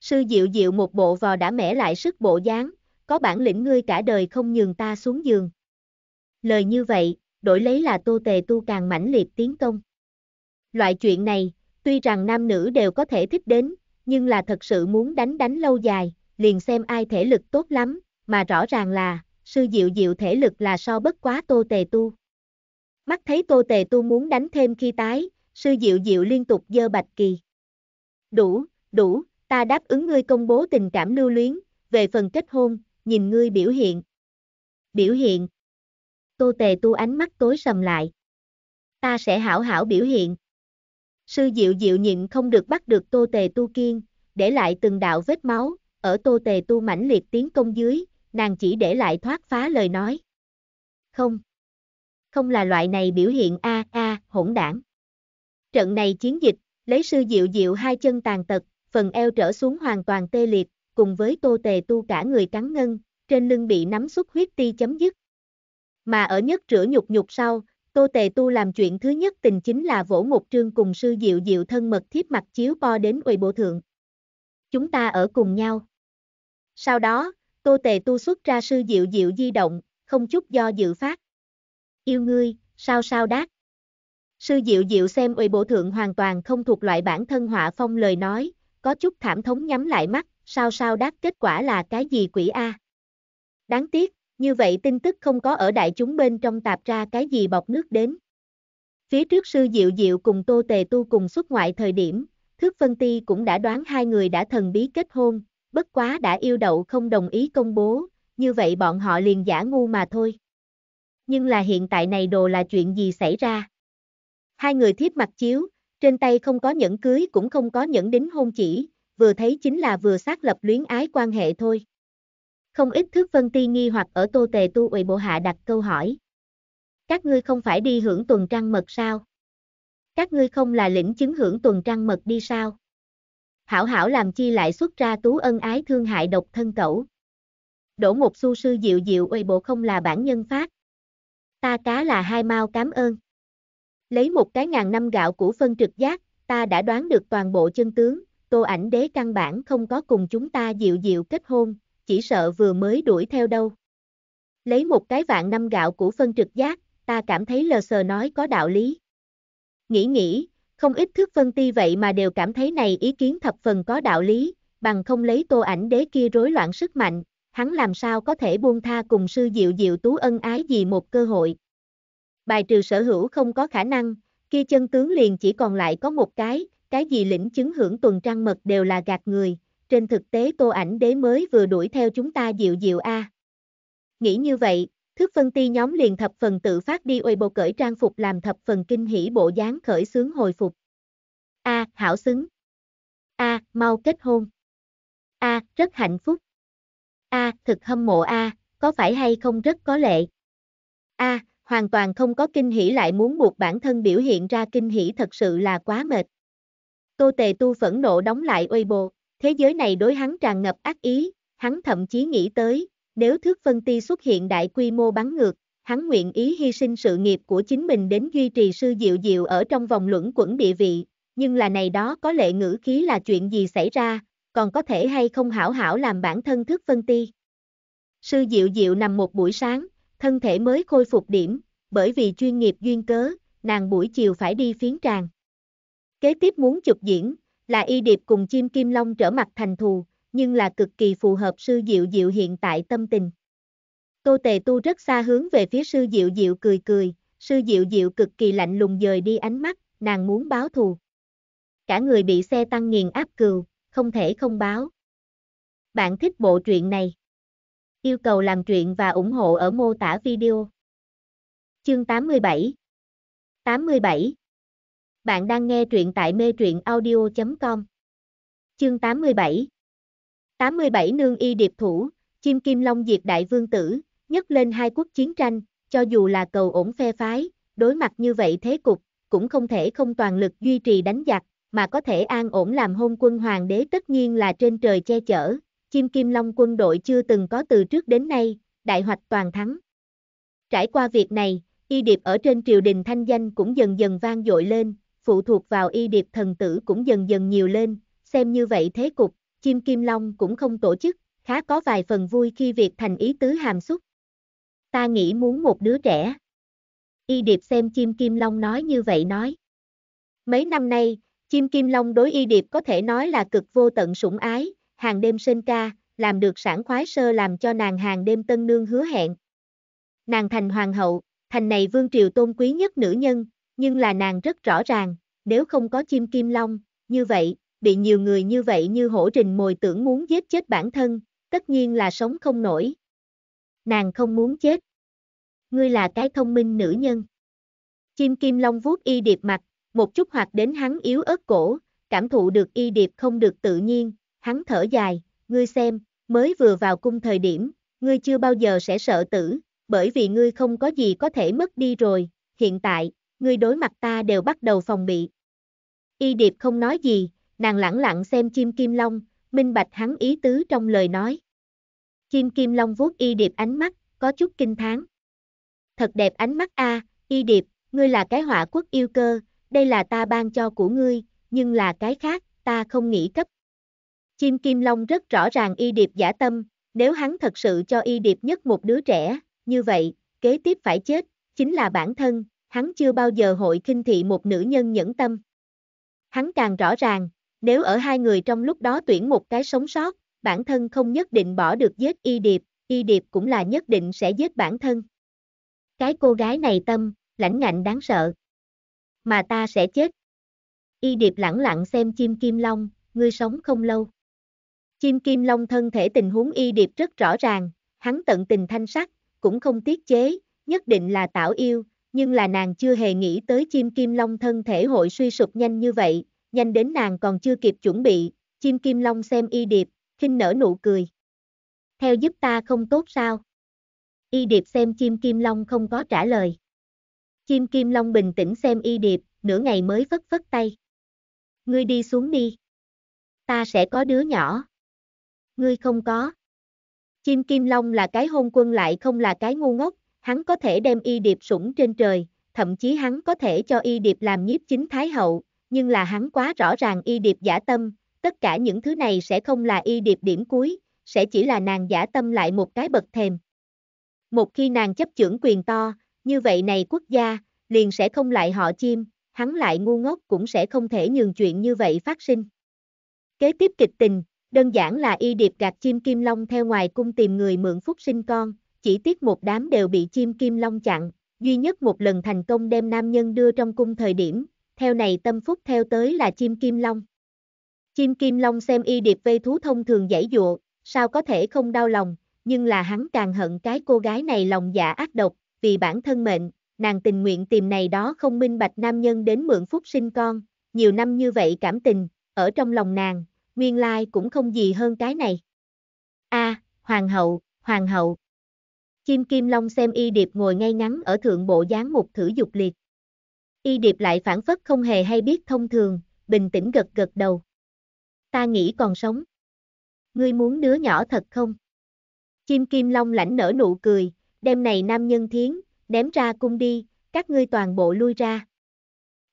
Sư Diệu Diệu một bộ vò đã mẻ lại sức bộ dáng, có bản lĩnh ngươi cả đời không nhường ta xuống giường lời như vậy, đổi lấy là Tô Tề Tu càng mãnh liệt tiến công. Loại chuyện này, tuy rằng nam nữ đều có thể thích đến, nhưng là thật sự muốn đánh đánh lâu dài, liền xem ai thể lực tốt lắm, mà rõ ràng là, sư diệu diệu thể lực là so bất quá Tô Tề Tu. Mắt thấy Tô Tề Tu muốn đánh thêm khi tái, sư diệu diệu liên tục dơ bạch kỳ. Đủ, đủ, ta đáp ứng ngươi công bố tình cảm lưu luyến, về phần kết hôn, nhìn ngươi biểu hiện. Biểu hiện, Tô Tề Tu ánh mắt tối sầm lại. Ta sẽ hảo hảo biểu hiện. Sư Diệu Diệu nhịn không được bắt được Tô Tề Tu kiên, để lại từng đạo vết máu, ở Tô Tề Tu mãnh liệt tiến công dưới, nàng chỉ để lại thoát phá lời nói. Không. Không là loại này biểu hiện a a hỗn đảng. Trận này chiến dịch, lấy sư Diệu Diệu hai chân tàn tật, phần eo trở xuống hoàn toàn tê liệt, cùng với Tô Tề Tu cả người cắn ngân, trên lưng bị nắm xúc huyết ti chấm dứt, mà ở nhất rửa nhục nhục sau, Tô Tề Tu làm chuyện thứ nhất tình chính là vỗ một trương cùng sư diệu diệu thân mật thiếp mặt chiếu po đến uầy bộ thượng. Chúng ta ở cùng nhau. Sau đó, Tô Tề Tu xuất ra sư diệu diệu di động, không chút do dự phát. Yêu ngươi, sao sao đát. Sư diệu diệu xem uầy bộ thượng hoàn toàn không thuộc loại bản thân họa phong lời nói, có chút thảm thống nhắm lại mắt, sao sao đát kết quả là cái gì quỷ A. Đáng tiếc, như vậy tin tức không có ở đại chúng bên trong tạp ra cái gì bọc nước đến. Phía trước sư Diệu Diệu cùng Tô Tề Tu cùng xuất ngoại thời điểm, Thước Phân Ti cũng đã đoán hai người đã thần bí kết hôn, bất quá đã yêu đậu không đồng ý công bố, như vậy bọn họ liền giả ngu mà thôi. Nhưng là hiện tại này đồ là chuyện gì xảy ra? Hai người thiếp mặt chiếu, trên tay không có nhẫn cưới cũng không có nhẫn đính hôn chỉ, vừa thấy chính là vừa xác lập luyến ái quan hệ thôi. Không ít thước phân ti nghi hoặc ở tô tề tu ủy bộ hạ đặt câu hỏi. Các ngươi không phải đi hưởng tuần trăng mật sao? Các ngươi không là lĩnh chứng hưởng tuần trăng mật đi sao? Hảo hảo làm chi lại xuất ra tú ân ái thương hại độc thân cẩu. Đổ một su sư diệu diệu ủy bộ không là bản nhân phát. Ta cá là hai mau cám ơn. Lấy một cái ngàn năm gạo của phân trực giác, ta đã đoán được toàn bộ chân tướng, tô ảnh đế căn bản không có cùng chúng ta diệu diệu kết hôn, chỉ sợ vừa mới đuổi theo đâu. Lấy một cái vạn năm gạo của phân trực giác, ta cảm thấy lờ sờ nói có đạo lý. Nghĩ nghĩ, không ít thước phân ti vậy mà đều cảm thấy này ý kiến thập phần có đạo lý, bằng không lấy tô ảnh đế kia rối loạn sức mạnh, hắn làm sao có thể buông tha cùng sư diệu diệu tú ân ái gì một cơ hội. Bài trừ sở hữu không có khả năng, kia chân tướng liền chỉ còn lại có một cái, cái gì lĩnh chứng hưởng tuần trăng mật đều là gạt người, trên thực tế cô ảnh đế mới vừa đuổi theo chúng ta dịu dịu a. À. Nghĩ như vậy, thước phân ti nhóm liền thập phần tự phát đi ôi bộ cởi trang phục làm thập phần kinh hỉ bộ dáng khởi sướng hồi phục. A, à, hảo xứng. A, à, mau kết hôn. A, rất hạnh phúc. A, thực hâm mộ a, có phải hay không rất có lệ. A, hoàn toàn không có kinh hỉ lại muốn buộc bản thân biểu hiện ra kinh hỉ thật sự là quá mệt. Cô tề tu phẫn nộ đóng lại Weibo. Thế giới này đối hắn tràn ngập ác ý, hắn thậm chí nghĩ tới, nếu thước phân ti xuất hiện đại quy mô bắn ngược, hắn nguyện ý hy sinh sự nghiệp của chính mình đến duy trì sư diệu diệu ở trong vòng luẩn quẩn địa vị, nhưng là này đó có lệ ngữ khí là chuyện gì xảy ra, còn có thể hay không hảo hảo làm bản thân Thước phân ti. Sư diệu diệu nằm một buổi sáng, thân thể mới khôi phục điểm, bởi vì chuyên nghiệp duyên cớ, nàng buổi chiều phải đi phiến tràng. Kế tiếp muốn chụp diễn, là y điệp cùng chim kim long trở mặt thành thù, nhưng là cực kỳ phù hợp sư diệu diệu hiện tại tâm tình. Tô tề tu rất xa hướng về phía sư diệu diệu cười cười, sư diệu diệu cực kỳ lạnh lùng dời đi ánh mắt, nàng muốn báo thù. Cả người bị xe tăng nghiền áp cừu, không thể không báo. Bạn thích bộ truyện này? Yêu cầu làm truyện và ủng hộ ở mô tả video. Chương 87 87 bạn đang nghe truyện tại mê truyện audio.com. Chương 87 87 Nương Y Điệp Thủ, Chim Kim Long Diệt Đại Vương Tử, nhấc lên hai quốc chiến tranh, cho dù là cầu ổn phe phái, đối mặt như vậy thế cục, cũng không thể không toàn lực duy trì đánh giặc, mà có thể an ổn làm hôn quân hoàng đế tất nhiên là trên trời che chở, Chim Kim Long quân đội chưa từng có từ trước đến nay, đại hoạch toàn thắng. Trải qua việc này, Y Điệp ở trên triều đình thanh danh cũng dần dần vang dội lên, phụ thuộc vào y điệp thần tử cũng dần dần nhiều lên, xem như vậy thế cục, chim kim long cũng không tổ chức, khá có vài phần vui khi việc thành ý tứ hàm xúc. Ta nghĩ muốn một đứa trẻ. Y điệp xem chim kim long nói như vậy nói. Mấy năm nay, chim kim long đối y điệp có thể nói là cực vô tận sủng ái, hàng đêm sinh ca, làm được sản khoái sơ làm cho nàng hàng đêm tân nương hứa hẹn. Nàng thành hoàng hậu, thành này vương triều tôn quý nhất nữ nhân, nhưng là nàng rất rõ ràng, nếu không có chim kim long, như vậy, bị nhiều người như vậy như hổ rình mồi tưởng muốn giết chết bản thân, tất nhiên là sống không nổi. Nàng không muốn chết. Ngươi là cái thông minh nữ nhân. Chim kim long vuốt y điệp mặt, một chút hoạt đến hắn yếu ớt cổ, cảm thụ được y điệp không được tự nhiên, hắn thở dài, ngươi xem, mới vừa vào cung thời điểm, ngươi chưa bao giờ sẽ sợ tử, bởi vì ngươi không có gì có thể mất đi rồi, hiện tại, ngươi đối mặt ta đều bắt đầu phòng bị. Y Điệp không nói gì, nàng lẳng lặng xem chim kim long, minh bạch hắn ý tứ trong lời nói. Chim kim long vuốt Y Điệp ánh mắt, có chút kinh thán. Thật đẹp ánh mắt a, Y Điệp, ngươi là cái họa quốc yêu cơ, đây là ta ban cho của ngươi, nhưng là cái khác, ta không nghĩ cấp. Chim kim long rất rõ ràng Y Điệp giả tâm, nếu hắn thật sự cho Y Điệp nhất một đứa trẻ, như vậy, kế tiếp phải chết, chính là bản thân, hắn chưa bao giờ hội khinh thị một nữ nhân nhẫn tâm. Hắn càng rõ ràng, nếu ở hai người trong lúc đó tuyển một cái sống sót, bản thân không nhất định bỏ được giết y điệp, y điệp cũng là nhất định sẽ giết bản thân. Cái cô gái này tâm, lãnh ngạnh đáng sợ. Mà ta sẽ chết. Y điệp lẳng lặng xem chim kim long, ngươi sống không lâu. Chim kim long thân thể tình huống y điệp rất rõ ràng, hắn tận tình thanh sắc, cũng không tiết chế, nhất định là tạo yêu, nhưng là nàng chưa hề nghĩ tới chim kim long thân thể hội suy sụp nhanh như vậy, nhanh đến nàng còn chưa kịp chuẩn bị, chim kim long xem y điệp, khinh nở nụ cười. Theo giúp ta không tốt sao? Y điệp xem chim kim long không có trả lời. Chim kim long bình tĩnh xem y điệp, nửa ngày mới phất phất tay. Ngươi đi xuống đi. Ta sẽ có đứa nhỏ. Ngươi không có. Chim kim long là cái hôn quân lại không là cái ngu ngốc, hắn có thể đem y điệp sủng trên trời, thậm chí hắn có thể cho y điệp làm nhiếp chính thái hậu, nhưng là hắn quá rõ ràng y điệp giả tâm, tất cả những thứ này sẽ không là y điệp điểm cuối, sẽ chỉ là nàng giả tâm lại một cái bậc thềm. Một khi nàng chấp trưởng quyền to, như vậy này quốc gia, liền sẽ không lại họ chim, hắn lại ngu ngốc cũng sẽ không thể nhường chuyện như vậy phát sinh. Kế tiếp kịch tình, đơn giản là y điệp gạt chim kim long theo ngoài cung tìm người mượn phúc sinh con, chỉ tiếc một đám đều bị chim kim long chặn, duy nhất một lần thành công đem nam nhân đưa trong cung thời điểm, theo này tâm phúc theo tới là chim kim long. Chim kim long xem y điệp vây thú thông thường giải dụa, sao có thể không đau lòng, nhưng là hắn càng hận cái cô gái này lòng dạ ác độc, vì bản thân mệnh, nàng tình nguyện tìm này đó không minh bạch nam nhân đến mượn phúc sinh con, nhiều năm như vậy cảm tình, ở trong lòng nàng, nguyên lai cũng không gì hơn cái này. A, à, hoàng hậu, hoàng hậu, Kim Kim Long xem y điệp ngồi ngay ngắn ở thượng bộ dáng một thử dục liệt. Y điệp lại phản phất không hề hay biết thông thường, bình tĩnh gật gật đầu. Ta nghĩ còn sống. Ngươi muốn đứa nhỏ thật không? Kim Kim Long lãnh nở nụ cười, đêm này nam nhân thiến, ném ra cung đi, các ngươi toàn bộ lui ra.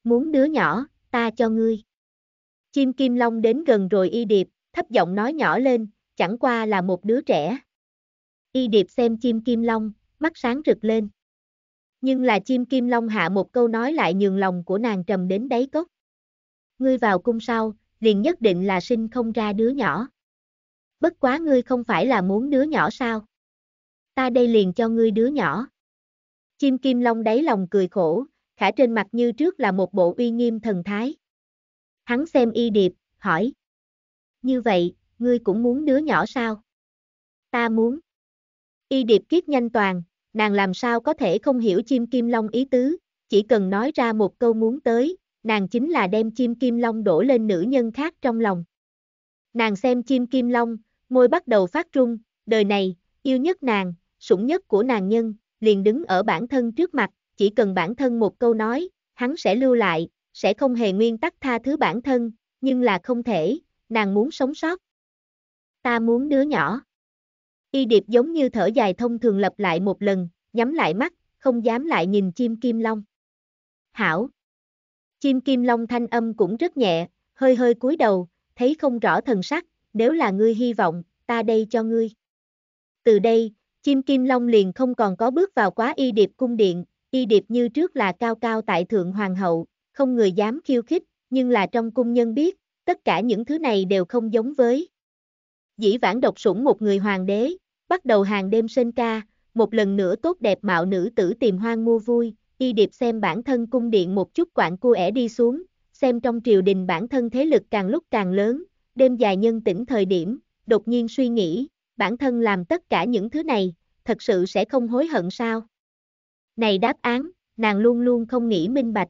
Muốn đứa nhỏ, ta cho ngươi. Chim Kim Long đến gần rồi y điệp, thấp giọng nói nhỏ lên, chẳng qua là một đứa trẻ, Y Điệp xem chim kim long, mắt sáng rực lên. Nhưng là chim kim long hạ một câu nói lại nhường lòng của nàng trầm đến đáy cốc. Ngươi vào cung sau, liền nhất định là sinh không ra đứa nhỏ. Bất quá ngươi không phải là muốn đứa nhỏ sao? Ta đây liền cho ngươi đứa nhỏ. Chim kim long đáy lòng cười khổ, khả trên mặt như trước là một bộ uy nghiêm thần thái. Hắn xem y điệp, hỏi. Như vậy, ngươi cũng muốn đứa nhỏ sao? Ta muốn. Y điệp kiết nhanh toàn, nàng làm sao có thể không hiểu chim kim long ý tứ, chỉ cần nói ra một câu muốn tới, nàng chính là đem chim kim long đổ lên nữ nhân khác trong lòng. Nàng xem chim kim long, môi bắt đầu phát rung, đời này, yêu nhất nàng, sủng nhất của nàng nhân, liền đứng ở bản thân trước mặt, chỉ cần bản thân một câu nói, hắn sẽ lưu lại, sẽ không hề nguyên tắc tha thứ bản thân, nhưng là không thể, nàng muốn sống sót. Ta muốn đứa nhỏ. Y điệp giống như thở dài thông thường lặp lại một lần, nhắm lại mắt, không dám lại nhìn chim kim long. Hảo. Chim kim long thanh âm cũng rất nhẹ, hơi hơi cúi đầu, thấy không rõ thần sắc, nếu là ngươi hy vọng, ta đây cho ngươi. Từ đây, chim kim long liền không còn có bước vào quá y điệp cung điện, y điệp như trước là cao cao tại thượng hoàng hậu, không người dám khiêu khích, nhưng là trong cung nhân biết, tất cả những thứ này đều không giống với. Dĩ vãn độc sủng một người hoàng đế, bắt đầu hàng đêm sơn ca, một lần nữa tốt đẹp mạo nữ tử tìm hoang mua vui, y điệp xem bản thân cung điện một chút quạng cua ẻ đi xuống, xem trong triều đình bản thân thế lực càng lúc càng lớn, đêm dài nhân tỉnh thời điểm, đột nhiên suy nghĩ, bản thân làm tất cả những thứ này, thật sự sẽ không hối hận sao? Này đáp án, nàng luôn luôn không nghĩ minh bạch.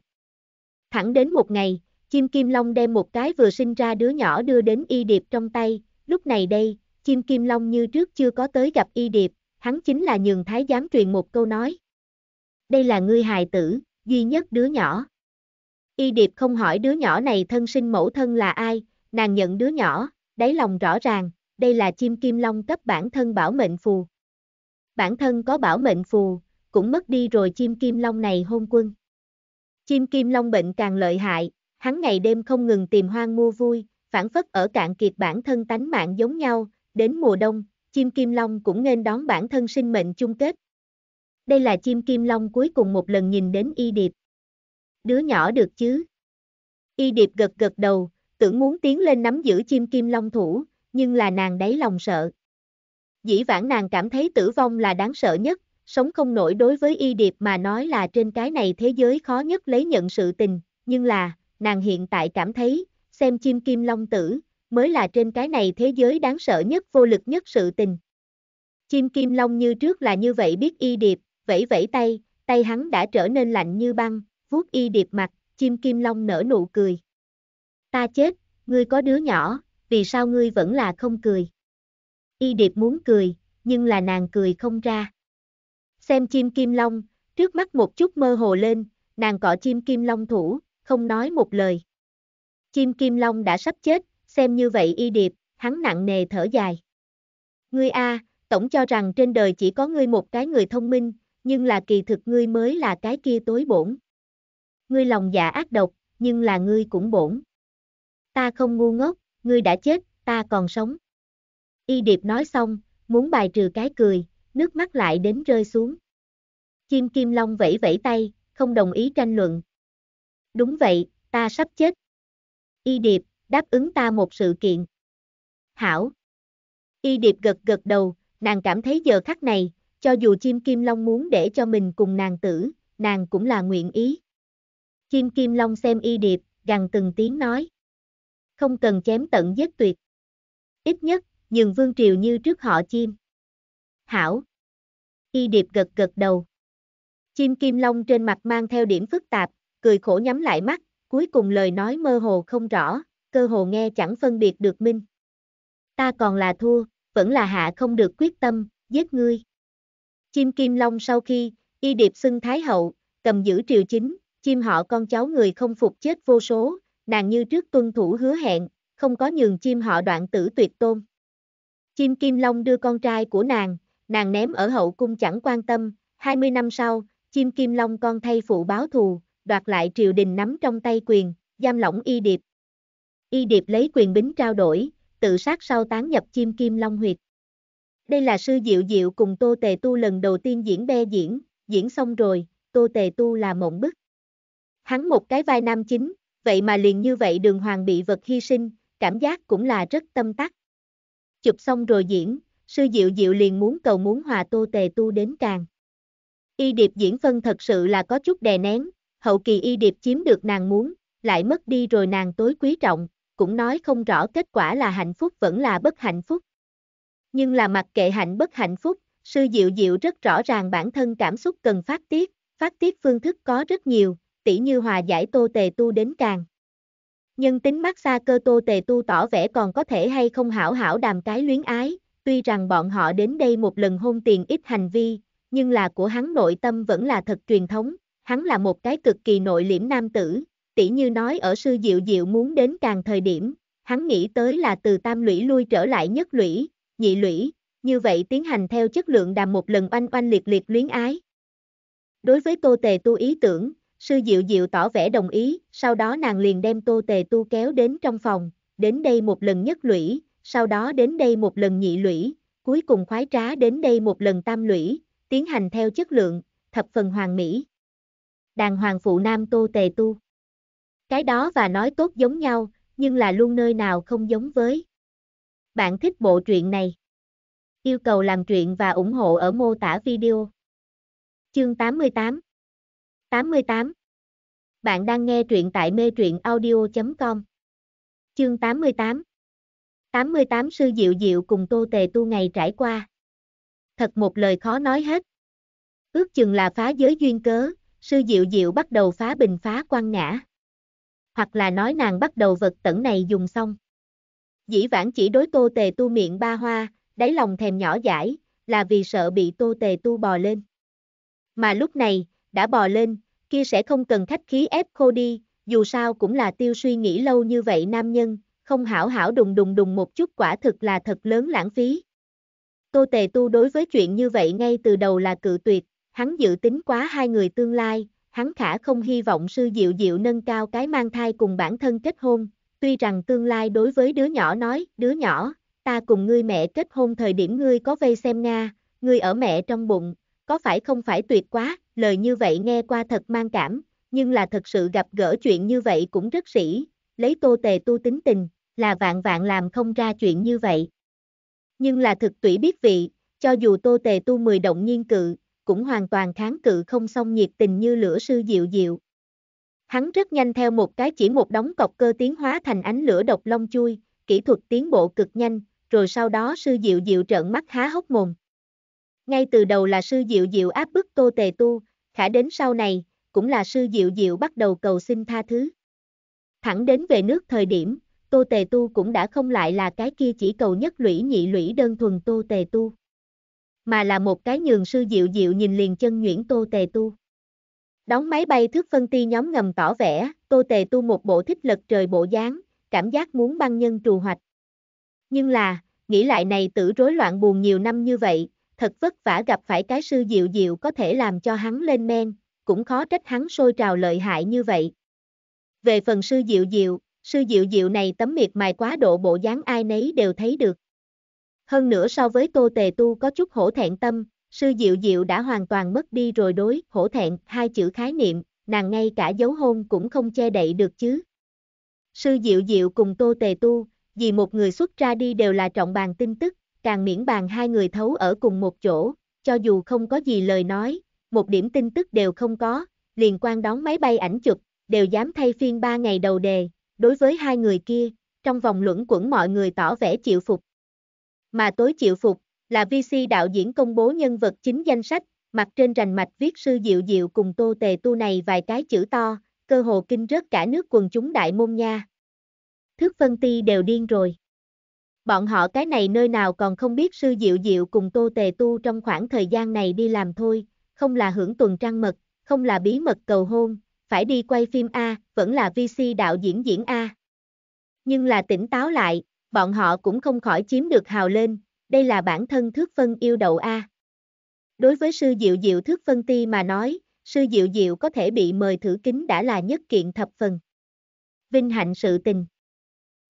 Thẳng đến một ngày, chim kim long đem một cái vừa sinh ra đứa nhỏ đưa đến y điệp trong tay, lúc này đây, chim kim long như trước chưa có tới gặp y điệp, hắn chính là nhường thái giám truyền một câu nói. Đây là ngươi hài tử, duy nhất đứa nhỏ. Y điệp không hỏi đứa nhỏ này thân sinh mẫu thân là ai, nàng nhận đứa nhỏ, đáy lòng rõ ràng, đây là chim kim long cấp bản thân bảo mệnh phù. Bản thân có bảo mệnh phù, cũng mất đi rồi chim kim long này hôn quân. Chim kim long bệnh càng lợi hại, hắn ngày đêm không ngừng tìm hoang mua vui, phản phất ở cạn kiệt bản thân tánh mạng giống nhau, đến mùa đông, chim kim long cũng nên đón bản thân sinh mệnh chung kết. Đây là chim kim long cuối cùng một lần nhìn đến y điệp. Đứa nhỏ được chứ? Y điệp gật gật đầu, tưởng muốn tiến lên nắm giữ chim kim long thủ, nhưng là nàng đáy lòng sợ. Dĩ vãng nàng cảm thấy tử vong là đáng sợ nhất, sống không nổi đối với y điệp mà nói là trên cái này thế giới khó nhất lấy nhận sự tình, nhưng là, nàng hiện tại cảm thấy, xem chim kim long tử, mới là trên cái này thế giới đáng sợ nhất vô lực nhất sự tình. Chim kim long như trước là như vậy biết y điệp, vẫy vẫy tay, tay hắn đã trở nên lạnh như băng, vuốt y điệp mặt, chim kim long nở nụ cười. Ta chết, ngươi có đứa nhỏ, vì sao ngươi vẫn là không cười? Y điệp muốn cười, nhưng là nàng cười không ra. Xem chim kim long, trước mắt một chút mơ hồ lên, nàng cọ chim kim long thủ, không nói một lời. Chim kim long đã sắp chết, xem như vậy y điệp, hắn nặng nề thở dài. Ngươi a, tổng cho rằng trên đời chỉ có ngươi một cái người thông minh, nhưng là kỳ thực ngươi mới là cái kia tối bổn. Ngươi lòng dạ ác độc, nhưng là ngươi cũng bổn. Ta không ngu ngốc, ngươi đã chết, ta còn sống. Y điệp nói xong, muốn bài trừ cái cười, nước mắt lại đến rơi xuống. Chim kim long vẫy vẫy tay, không đồng ý tranh luận. Đúng vậy, ta sắp chết. Y điệp, đáp ứng ta một sự kiện. Hảo. Y Điệp gật gật đầu, nàng cảm thấy giờ khắc này, cho dù chim kim long muốn để cho mình cùng nàng tử, nàng cũng là nguyện ý. Chim kim long xem Y Điệp, gằn từng tiếng nói. Không cần chém tận giết tuyệt. Ít nhất, nhường vương triều như trước họ chim. Hảo. Y Điệp gật gật đầu. Chim kim long trên mặt mang theo điểm phức tạp, cười khổ nhắm lại mắt, cuối cùng lời nói mơ hồ không rõ, cơ hồ nghe chẳng phân biệt được minh. Ta còn là thua, vẫn là hạ không được quyết tâm, giết ngươi. Chim Kim Long sau khi, y điệp xưng Thái Hậu, cầm giữ triều chính, chim họ con cháu người không phục chết vô số, nàng như trước tuân thủ hứa hẹn, không có nhường chim họ đoạn tử tuyệt tôn. Chim Kim Long đưa con trai của nàng, nàng ném ở hậu cung chẳng quan tâm, 20 năm sau, chim Kim Long con thay phụ báo thù, đoạt lại triều đình nắm trong tay quyền, giam lỏng y điệp, Y Điệp lấy quyền bính trao đổi, tự sát sau tán nhập chim kim long huyệt. Đây là sư Diệu Diệu cùng Tô Tề Tu lần đầu tiên diễn be diễn, diễn xong rồi, Tô Tề Tu là mộng bức. Hắn một cái vai nam chính, vậy mà liền như vậy đường hoàng bị vật hy sinh, cảm giác cũng là rất tâm tắc. Chụp xong rồi diễn, sư Diệu Diệu liền muốn cầu muốn hòa Tô Tề Tu đến càng. Y Điệp diễn phân thật sự là có chút đè nén, hậu kỳ Y Điệp chiếm được nàng muốn, lại mất đi rồi nàng tối quý trọng, cũng nói không rõ kết quả là hạnh phúc vẫn là bất hạnh phúc. Nhưng là mặc kệ hạnh bất hạnh phúc, sư Diệu Diệu rất rõ ràng bản thân cảm xúc cần phát tiết, phát tiết phương thức có rất nhiều, tỉ như hòa giải tô tề tu đến càng. Nhân tính mát xa cơ tô tề tu tỏ vẻ còn có thể hay không hảo hảo đàm cái luyến ái, tuy rằng bọn họ đến đây một lần hôn tiền ít hành vi, nhưng là của hắn nội tâm vẫn là thật truyền thống, hắn là một cái cực kỳ nội liễm nam tử, tỉ như nói ở sư diệu diệu muốn đến càng thời điểm, hắn nghĩ tới là từ tam lũy lui trở lại nhất lũy, nhị lũy, như vậy tiến hành theo chất lượng đàm một lần oanh oanh liệt liệt luyến ái. Đối với tô tề tu ý tưởng, sư diệu diệu tỏ vẻ đồng ý, sau đó nàng liền đem tô tề tu kéo đến trong phòng, đến đây một lần nhất lũy, sau đó đến đây một lần nhị lũy, cuối cùng khoái trá đến đây một lần tam lũy, tiến hành theo chất lượng, thập phần hoàng mỹ. Đàng hoàng phụ nam tô tề tu. Cái đó và nói tốt giống nhau, nhưng là luôn nơi nào không giống với. Bạn thích bộ truyện này? Yêu cầu làm truyện và ủng hộ ở mô tả video. Chương 88 88 Bạn đang nghe truyện tại mê truyện audio.com Chương 88 88 Sư Diệu Diệu cùng Tô Tề Tu ngày trải qua Thật một lời khó nói hết Ước chừng là phá giới duyên cớ, Sư Diệu Diệu bắt đầu phá bình phá quan ngã hoặc là nói nàng bắt đầu vật tẩn này dùng xong. Dĩ vãng chỉ đối tô tề tu miệng ba hoa, đáy lòng thèm nhỏ dãi là vì sợ bị tô tề tu bò lên. Mà lúc này, đã bò lên, kia sẽ không cần khách khí ép khô đi, dù sao cũng là tiêu suy nghĩ lâu như vậy nam nhân, không hảo hảo đùng đùng đùng một chút quả thực là thật lớn lãng phí. Tô Tề Tu đối với chuyện như vậy ngay từ đầu là cự tuyệt, hắn dự tính quá hai người tương lai, hắn khả không hy vọng sư Diệu Diệu nâng cao cái mang thai cùng bản thân kết hôn, tuy rằng tương lai đối với đứa nhỏ nói, đứa nhỏ, ta cùng ngươi mẹ kết hôn thời điểm ngươi có vây xem Nga, ngươi ở mẹ trong bụng, có phải không phải tuyệt quá, lời như vậy nghe qua thật mang cảm, nhưng là thật sự gặp gỡ chuyện như vậy cũng rất sĩ, lấy tô tề tu tính tình, là vạn vạn làm không ra chuyện như vậy. Nhưng là thực tủy biết vị, cho dù tô tề tu mười động nhiên cự, cũng hoàn toàn kháng cự không xong nhiệt tình như lửa sư diệu diệu. Hắn rất nhanh theo một cái chỉ một đóng cọc cơ tiến hóa thành ánh lửa độc long chui, kỹ thuật tiến bộ cực nhanh, rồi sau đó sư diệu diệu trợn mắt há hốc mồm. Ngay từ đầu là sư diệu diệu áp bức tô tề tu, khả đến sau này, cũng là sư diệu diệu bắt đầu cầu xin tha thứ. Thẳng đến về nước thời điểm, tô tề tu cũng đã không lại là cái kia chỉ cầu nhất lũy nhị lũy đơn thuần tô tề tu mà là một cái nhường sư diệu diệu nhìn liền chân nhuyễn Tô Tề Tu. Đóng máy bay thước phân ti nhóm ngầm tỏ vẻ, Tô Tề Tu một bộ thích lật trời bộ dáng, cảm giác muốn băng nhân trù hoạch. Nhưng là, nghĩ lại này tử rối loạn buồn nhiều năm như vậy, thật vất vả gặp phải cái sư diệu diệu có thể làm cho hắn lên men, cũng khó trách hắn sôi trào lợi hại như vậy. Về phần sư diệu diệu sư diệu diệu này tấm miệt mài quá độ bộ dáng ai nấy đều thấy được. Hơn nữa so với Tô Tề Tu có chút hổ thẹn tâm, sư Diệu Diệu đã hoàn toàn mất đi rồi đối hổ thẹn hai chữ khái niệm, nàng ngay cả dấu hôn cũng không che đậy được chứ. Sư Diệu Diệu cùng Tô Tề Tu, vì một người xuất ra đi đều là trọng bàn tin tức, càng miễn bàn hai người thấu ở cùng một chỗ, cho dù không có gì lời nói, một điểm tin tức đều không có, liền quan đón máy bay ảnh chụp, đều dám thay phiên ba ngày đầu đề, đối với hai người kia, trong vòng luẩn quẩn mọi người tỏ vẻ chịu phục, mà tối chịu phục, là VC đạo diễn công bố nhân vật chính danh sách, mặt trên rành mạch viết sư Diệu Diệu cùng Tô Tề Tu này vài cái chữ to, cơ hồ kinh rớt cả nước quần chúng đại môn nha. Thức phân ti đều điên rồi. Bọn họ cái này nơi nào còn không biết sư Diệu Diệu cùng Tô Tề Tu trong khoảng thời gian này đi làm thôi, không là hưởng tuần trăng mật, không là bí mật cầu hôn, phải đi quay phim A, vẫn là VC đạo diễn diễn A. Nhưng là tỉnh táo lại, bọn họ cũng không khỏi chiếm được hào lên, đây là bản thân thước phân yêu đậu A. Đối với sư diệu diệu thước phân ti mà nói, sư diệu diệu có thể bị mời thử kính đã là nhất kiện thập phần. Vinh hạnh sự tình.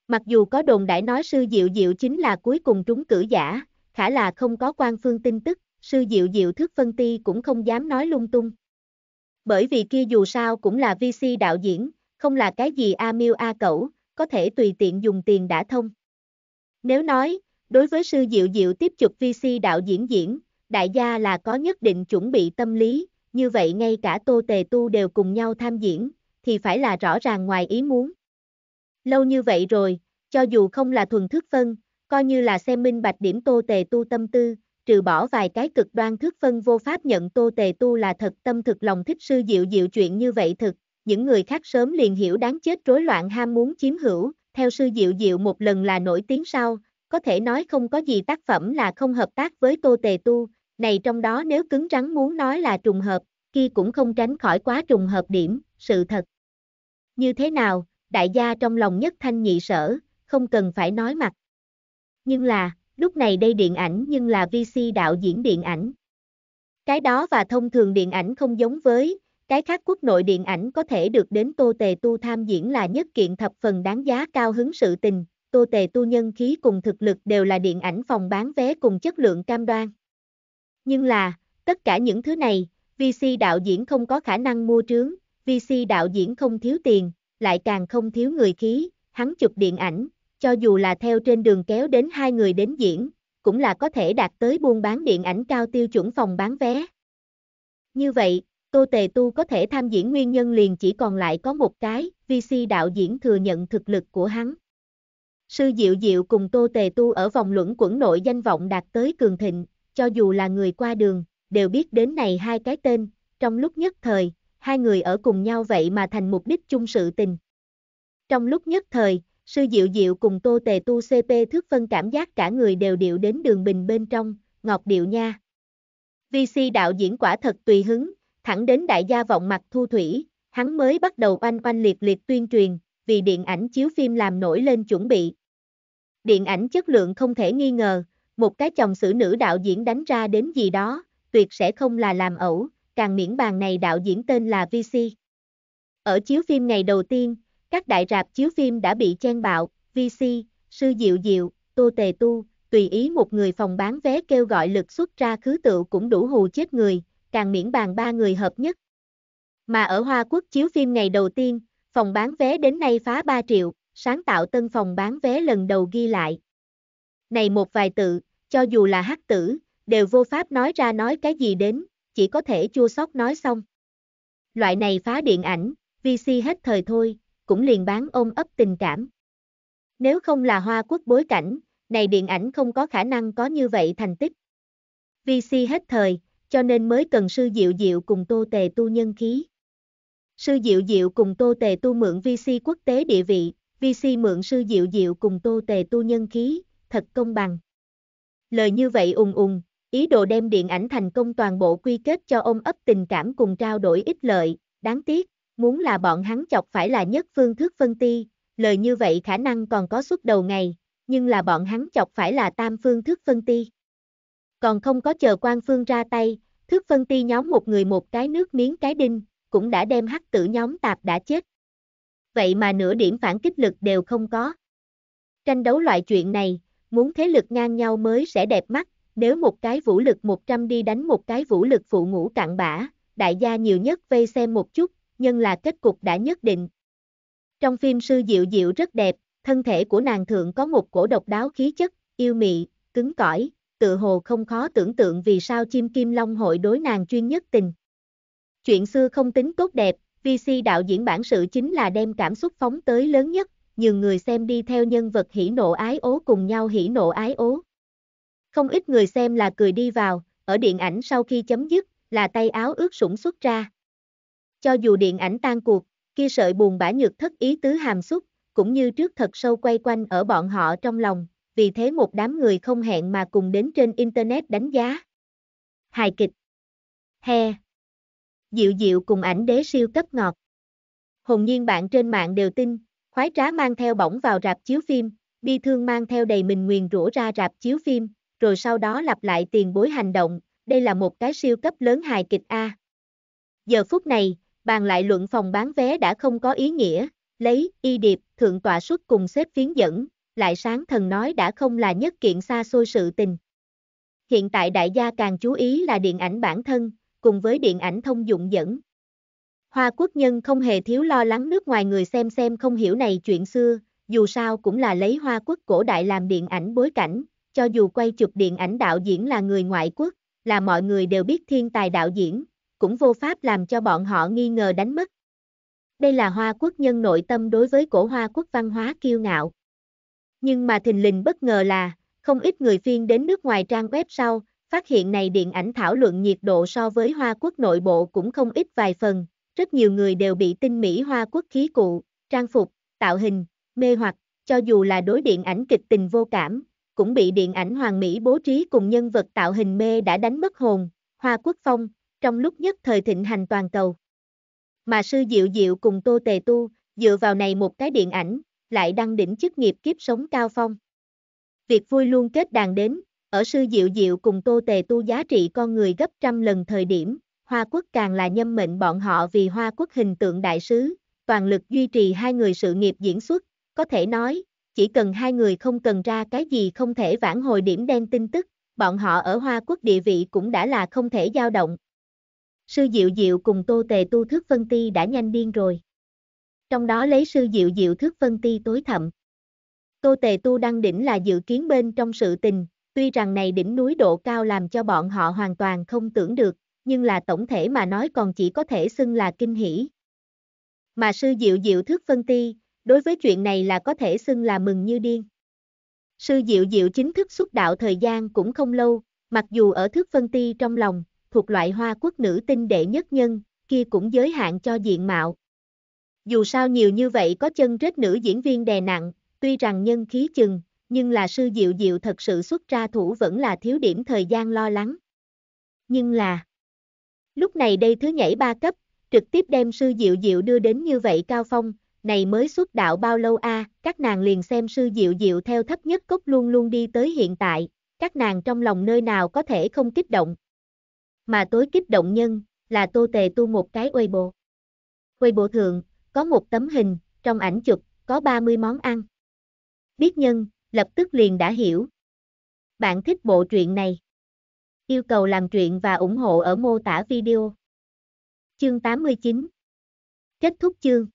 Mặc dù có đồn đại nói sư diệu diệu chính là cuối cùng trúng cử giả, khả là không có quan phương tin tức, sư diệu diệu thước phân ti cũng không dám nói lung tung. Bởi vì kia dù sao cũng là VC đạo diễn, không là cái gì A miêu A cẩu, có thể tùy tiện dùng tiền đã thông. Nếu nói, đối với sư Diệu Diệu tiếp chụp VC đạo diễn diễn, đại gia là có nhất định chuẩn bị tâm lý, như vậy ngay cả Tô Tề Tu đều cùng nhau tham diễn, thì phải là rõ ràng ngoài ý muốn. Lâu như vậy rồi, cho dù không là thuần thức phân, coi như là xem minh bạch điểm Tô Tề Tu tâm tư, trừ bỏ vài cái cực đoan thức phân vô pháp nhận Tô Tề Tu là thật tâm thực lòng thích sư Diệu Diệu chuyện như vậy thực, những người khác sớm liền hiểu đáng chết rối loạn ham muốn chiếm hữu, theo sư Diệu Diệu một lần là nổi tiếng sau, có thể nói không có gì tác phẩm là không hợp tác với Tô Tề Tu, này trong đó nếu cứng rắn muốn nói là trùng hợp, kia cũng không tránh khỏi quá trùng hợp điểm, sự thật. Như thế nào, đại gia trong lòng nhất thanh nhị sở, không cần phải nói mặt. Nhưng là, lúc này đây điện ảnh nhưng là VC đạo diễn điện ảnh. Cái đó và thông thường điện ảnh không giống với, cái khác quốc nội điện ảnh có thể được đến Tô Tề Tu tham diễn là nhất kiện thập phần đáng giá cao hứng sự tình, Tô Tề Tu nhân khí cùng thực lực đều là điện ảnh phòng bán vé cùng chất lượng cam đoan. Nhưng là, tất cả những thứ này, VC đạo diễn không có khả năng mua trướng, VC đạo diễn không thiếu tiền, lại càng không thiếu người khí, hắn chụp điện ảnh, cho dù là theo trên đường kéo đến hai người đến diễn, cũng là có thể đạt tới buôn bán điện ảnh cao tiêu chuẩn phòng bán vé. Như vậy, Tô Tề Tu có thể tham diễn nguyên nhân liền chỉ còn lại có một cái, VC đạo diễn thừa nhận thực lực của hắn. Sư Diệu Diệu cùng Tô Tề Tu ở vòng luẩn quẩn nội danh vọng đạt tới cường thịnh, cho dù là người qua đường, đều biết đến này hai cái tên, trong lúc nhất thời, hai người ở cùng nhau vậy mà thành mục đích chung sự tình. Trong lúc nhất thời, Sư Diệu Diệu cùng Tô Tề Tu CP thước phân cảm giác cả người đều điệu đến đường bình bên trong, ngọt điệu nha. VC đạo diễn quả thật tùy hứng, thẳng đến đại gia vọng mặt thu thủy, hắn mới bắt đầu oanh oanh liệt liệt tuyên truyền, vì điện ảnh chiếu phim làm nổi lên chuẩn bị. Điện ảnh chất lượng không thể nghi ngờ, một cái chồng xử nữ đạo diễn đánh ra đến gì đó, tuyệt sẽ không là làm ẩu, càng miễn bàn này đạo diễn tên là VC. Ở chiếu phim ngày đầu tiên, các đại rạp chiếu phim đã bị chen bạo, VC, Sư Diệu Diệu, Tô Tề Tu, tùy ý một người phòng bán vé kêu gọi lực xuất ra khứ tự cũng đủ hù chết người, càng miễn bàn ba người hợp nhất. Mà ở Hoa Quốc chiếu phim ngày đầu tiên, phòng bán vé đến nay phá 3 triệu, sáng tạo tân phòng bán vé lần đầu ghi lại. Này một vài tự, cho dù là hắc tử, đều vô pháp nói ra nói cái gì đến, chỉ có thể chua xót nói xong. Loại này phá điện ảnh, VC hết thời thôi, cũng liền bán ôm ấp tình cảm. Nếu không là Hoa Quốc bối cảnh, này điện ảnh không có khả năng có như vậy thành tích. VC hết thời, cho nên mới cần sư Diệu Diệu cùng Tô Tề tu nhân khí. Sư Diệu Diệu cùng Tô Tề tu mượn VC quốc tế địa vị, VC mượn sư Diệu Diệu cùng Tô Tề tu nhân khí, thật công bằng. Lời như vậy ung ung, ý đồ đem điện ảnh thành công toàn bộ quy kết cho ôm ấp tình cảm cùng trao đổi ích lợi, đáng tiếc, muốn là bọn hắn chọc phải là nhất phương thức phân ti, lời như vậy khả năng còn có suốt đầu ngày, nhưng là bọn hắn chọc phải là tam phương thức phân ti còn không có chờ quan phương ra tay, thước phân ti nhóm một người một cái nước miếng cái đinh, cũng đã đem hắc tử nhóm tạp đã chết. Vậy mà nửa điểm phản kích lực đều không có. Tranh đấu loại chuyện này, muốn thế lực ngang nhau mới sẽ đẹp mắt, nếu một cái vũ lực 100 đi đánh một cái vũ lực phụ ngũ cạn bã, đại gia nhiều nhất vây xem một chút, nhưng là kết cục đã nhất định. Trong phim sư Diệu Diệu rất đẹp, thân thể của nàng thượng có một cổ độc đáo khí chất, yêu mị, cứng cỏi, tự hồ không khó tưởng tượng vì sao chim kim long hội đối nàng chuyên nhất tình. Chuyện xưa không tính tốt đẹp, VC đạo diễn bản sự chính là đem cảm xúc phóng tới lớn nhất, nhiều người xem đi theo nhân vật hỉ nộ ái ố cùng nhau hỉ nộ ái ố. Không ít người xem là cười đi vào, ở điện ảnh sau khi chấm dứt, là tay áo ướt sũng xuất ra. Cho dù điện ảnh tan cuộc, kia sợi buồn bã nhược thất ý tứ hàm xúc, cũng như trước thật sâu quay quanh ở bọn họ trong lòng, vì thế một đám người không hẹn mà cùng đến trên Internet đánh giá. Hài kịch He dịu dịu cùng ảnh đế siêu cấp ngọt Hồn nhiên bạn trên mạng đều tin, khoái trá mang theo bỏng vào rạp chiếu phim, bi thương mang theo đầy mình nguyền rủa ra rạp chiếu phim, rồi sau đó lặp lại tiền bối hành động, đây là một cái siêu cấp lớn hài kịch A. Giờ phút này, bàn lại luận phòng bán vé đã không có ý nghĩa, lấy y điệp, thượng tọa suất cùng xếp phiến dẫn, lại sáng thần nói đã không là nhất kiện xa xôi sự tình. Hiện tại đại gia càng chú ý là điện ảnh bản thân, cùng với điện ảnh thông dụng dẫn. Hoa quốc nhân không hề thiếu lo lắng nước ngoài người xem xem không hiểu này chuyện xưa, dù sao cũng là lấy Hoa quốc cổ đại làm điện ảnh bối cảnh, cho dù quay chụp điện ảnh đạo diễn là người ngoại quốc, là mọi người đều biết thiên tài đạo diễn, cũng vô pháp làm cho bọn họ nghi ngờ đánh mất. Đây là Hoa quốc nhân nội tâm đối với cổ Hoa quốc văn hóa kiêu ngạo. Nhưng mà thình lình bất ngờ là, không ít người phiên đến nước ngoài trang web sau, phát hiện này điện ảnh thảo luận nhiệt độ so với Hoa Quốc nội bộ cũng không ít vài phần, rất nhiều người đều bị tinh mỹ Hoa Quốc khí cụ, trang phục, tạo hình, mê hoặc, cho dù là đối điện ảnh kịch tình vô cảm, cũng bị điện ảnh hoàng mỹ bố trí cùng nhân vật tạo hình mê đã đánh mất hồn, Hoa Quốc phong, trong lúc nhất thời thịnh hành toàn cầu. Mà sư Diệu Diệu cùng Tô Tề Tu, dựa vào này một cái điện ảnh, lại đăng đỉnh chức nghiệp kiếp sống cao phong. Việc vui luôn kết đàn đến, ở sư diệu diệu cùng tô tề tu giá trị con người gấp trăm lần thời điểm, Hoa Quốc càng là nhâm mệnh bọn họ vì Hoa Quốc hình tượng đại sứ, toàn lực duy trì hai người sự nghiệp diễn xuất, có thể nói, chỉ cần hai người không cần ra cái gì không thể vãn hồi điểm đen tin tức, bọn họ ở Hoa Quốc địa vị cũng đã là không thể dao động. Sư Diệu Diệu cùng Tô Tề tu thước phân ti đã nhanh điên rồi trong đó lấy sư diệu diệu thước phân ti tối thậm. Tô Tề Tu Đăng Đỉnh là dự kiến bên trong sự tình, tuy rằng này đỉnh núi độ cao làm cho bọn họ hoàn toàn không tưởng được, nhưng là tổng thể mà nói còn chỉ có thể xưng là kinh hỷ. Mà sư diệu diệu thước phân ti, đối với chuyện này là có thể xưng là mừng như điên. Sư diệu diệu chính thức xuất đạo thời gian cũng không lâu, mặc dù ở thước phân ti trong lòng, thuộc loại hoa quốc nữ tinh đệ nhất nhân, kia cũng giới hạn cho diện mạo, dù sao nhiều như vậy có chân rết nữ diễn viên đè nặng, tuy rằng nhân khí chừng, nhưng là sư diệu diệu thật sự xuất ra thủ vẫn là thiếu điểm thời gian lo lắng. Nhưng là, lúc này đây thứ nhảy ba cấp, trực tiếp đem sư diệu diệu đưa đến như vậy cao phong, này mới xuất đạo bao lâu a các nàng liền xem sư diệu diệu theo thấp nhất cốc luôn luôn đi tới hiện tại, các nàng trong lòng nơi nào có thể không kích động. Mà tối kích động nhân, là tô tề tu một cái uê bộ. Uê bộ thượng, có một tấm hình, trong ảnh chụp, có 30 món ăn. Biết nhân, lập tức liền đã hiểu. Bạn thích bộ truyện này. Yêu cầu làm truyện và ủng hộ ở mô tả video. Chương 89 Kết thúc chương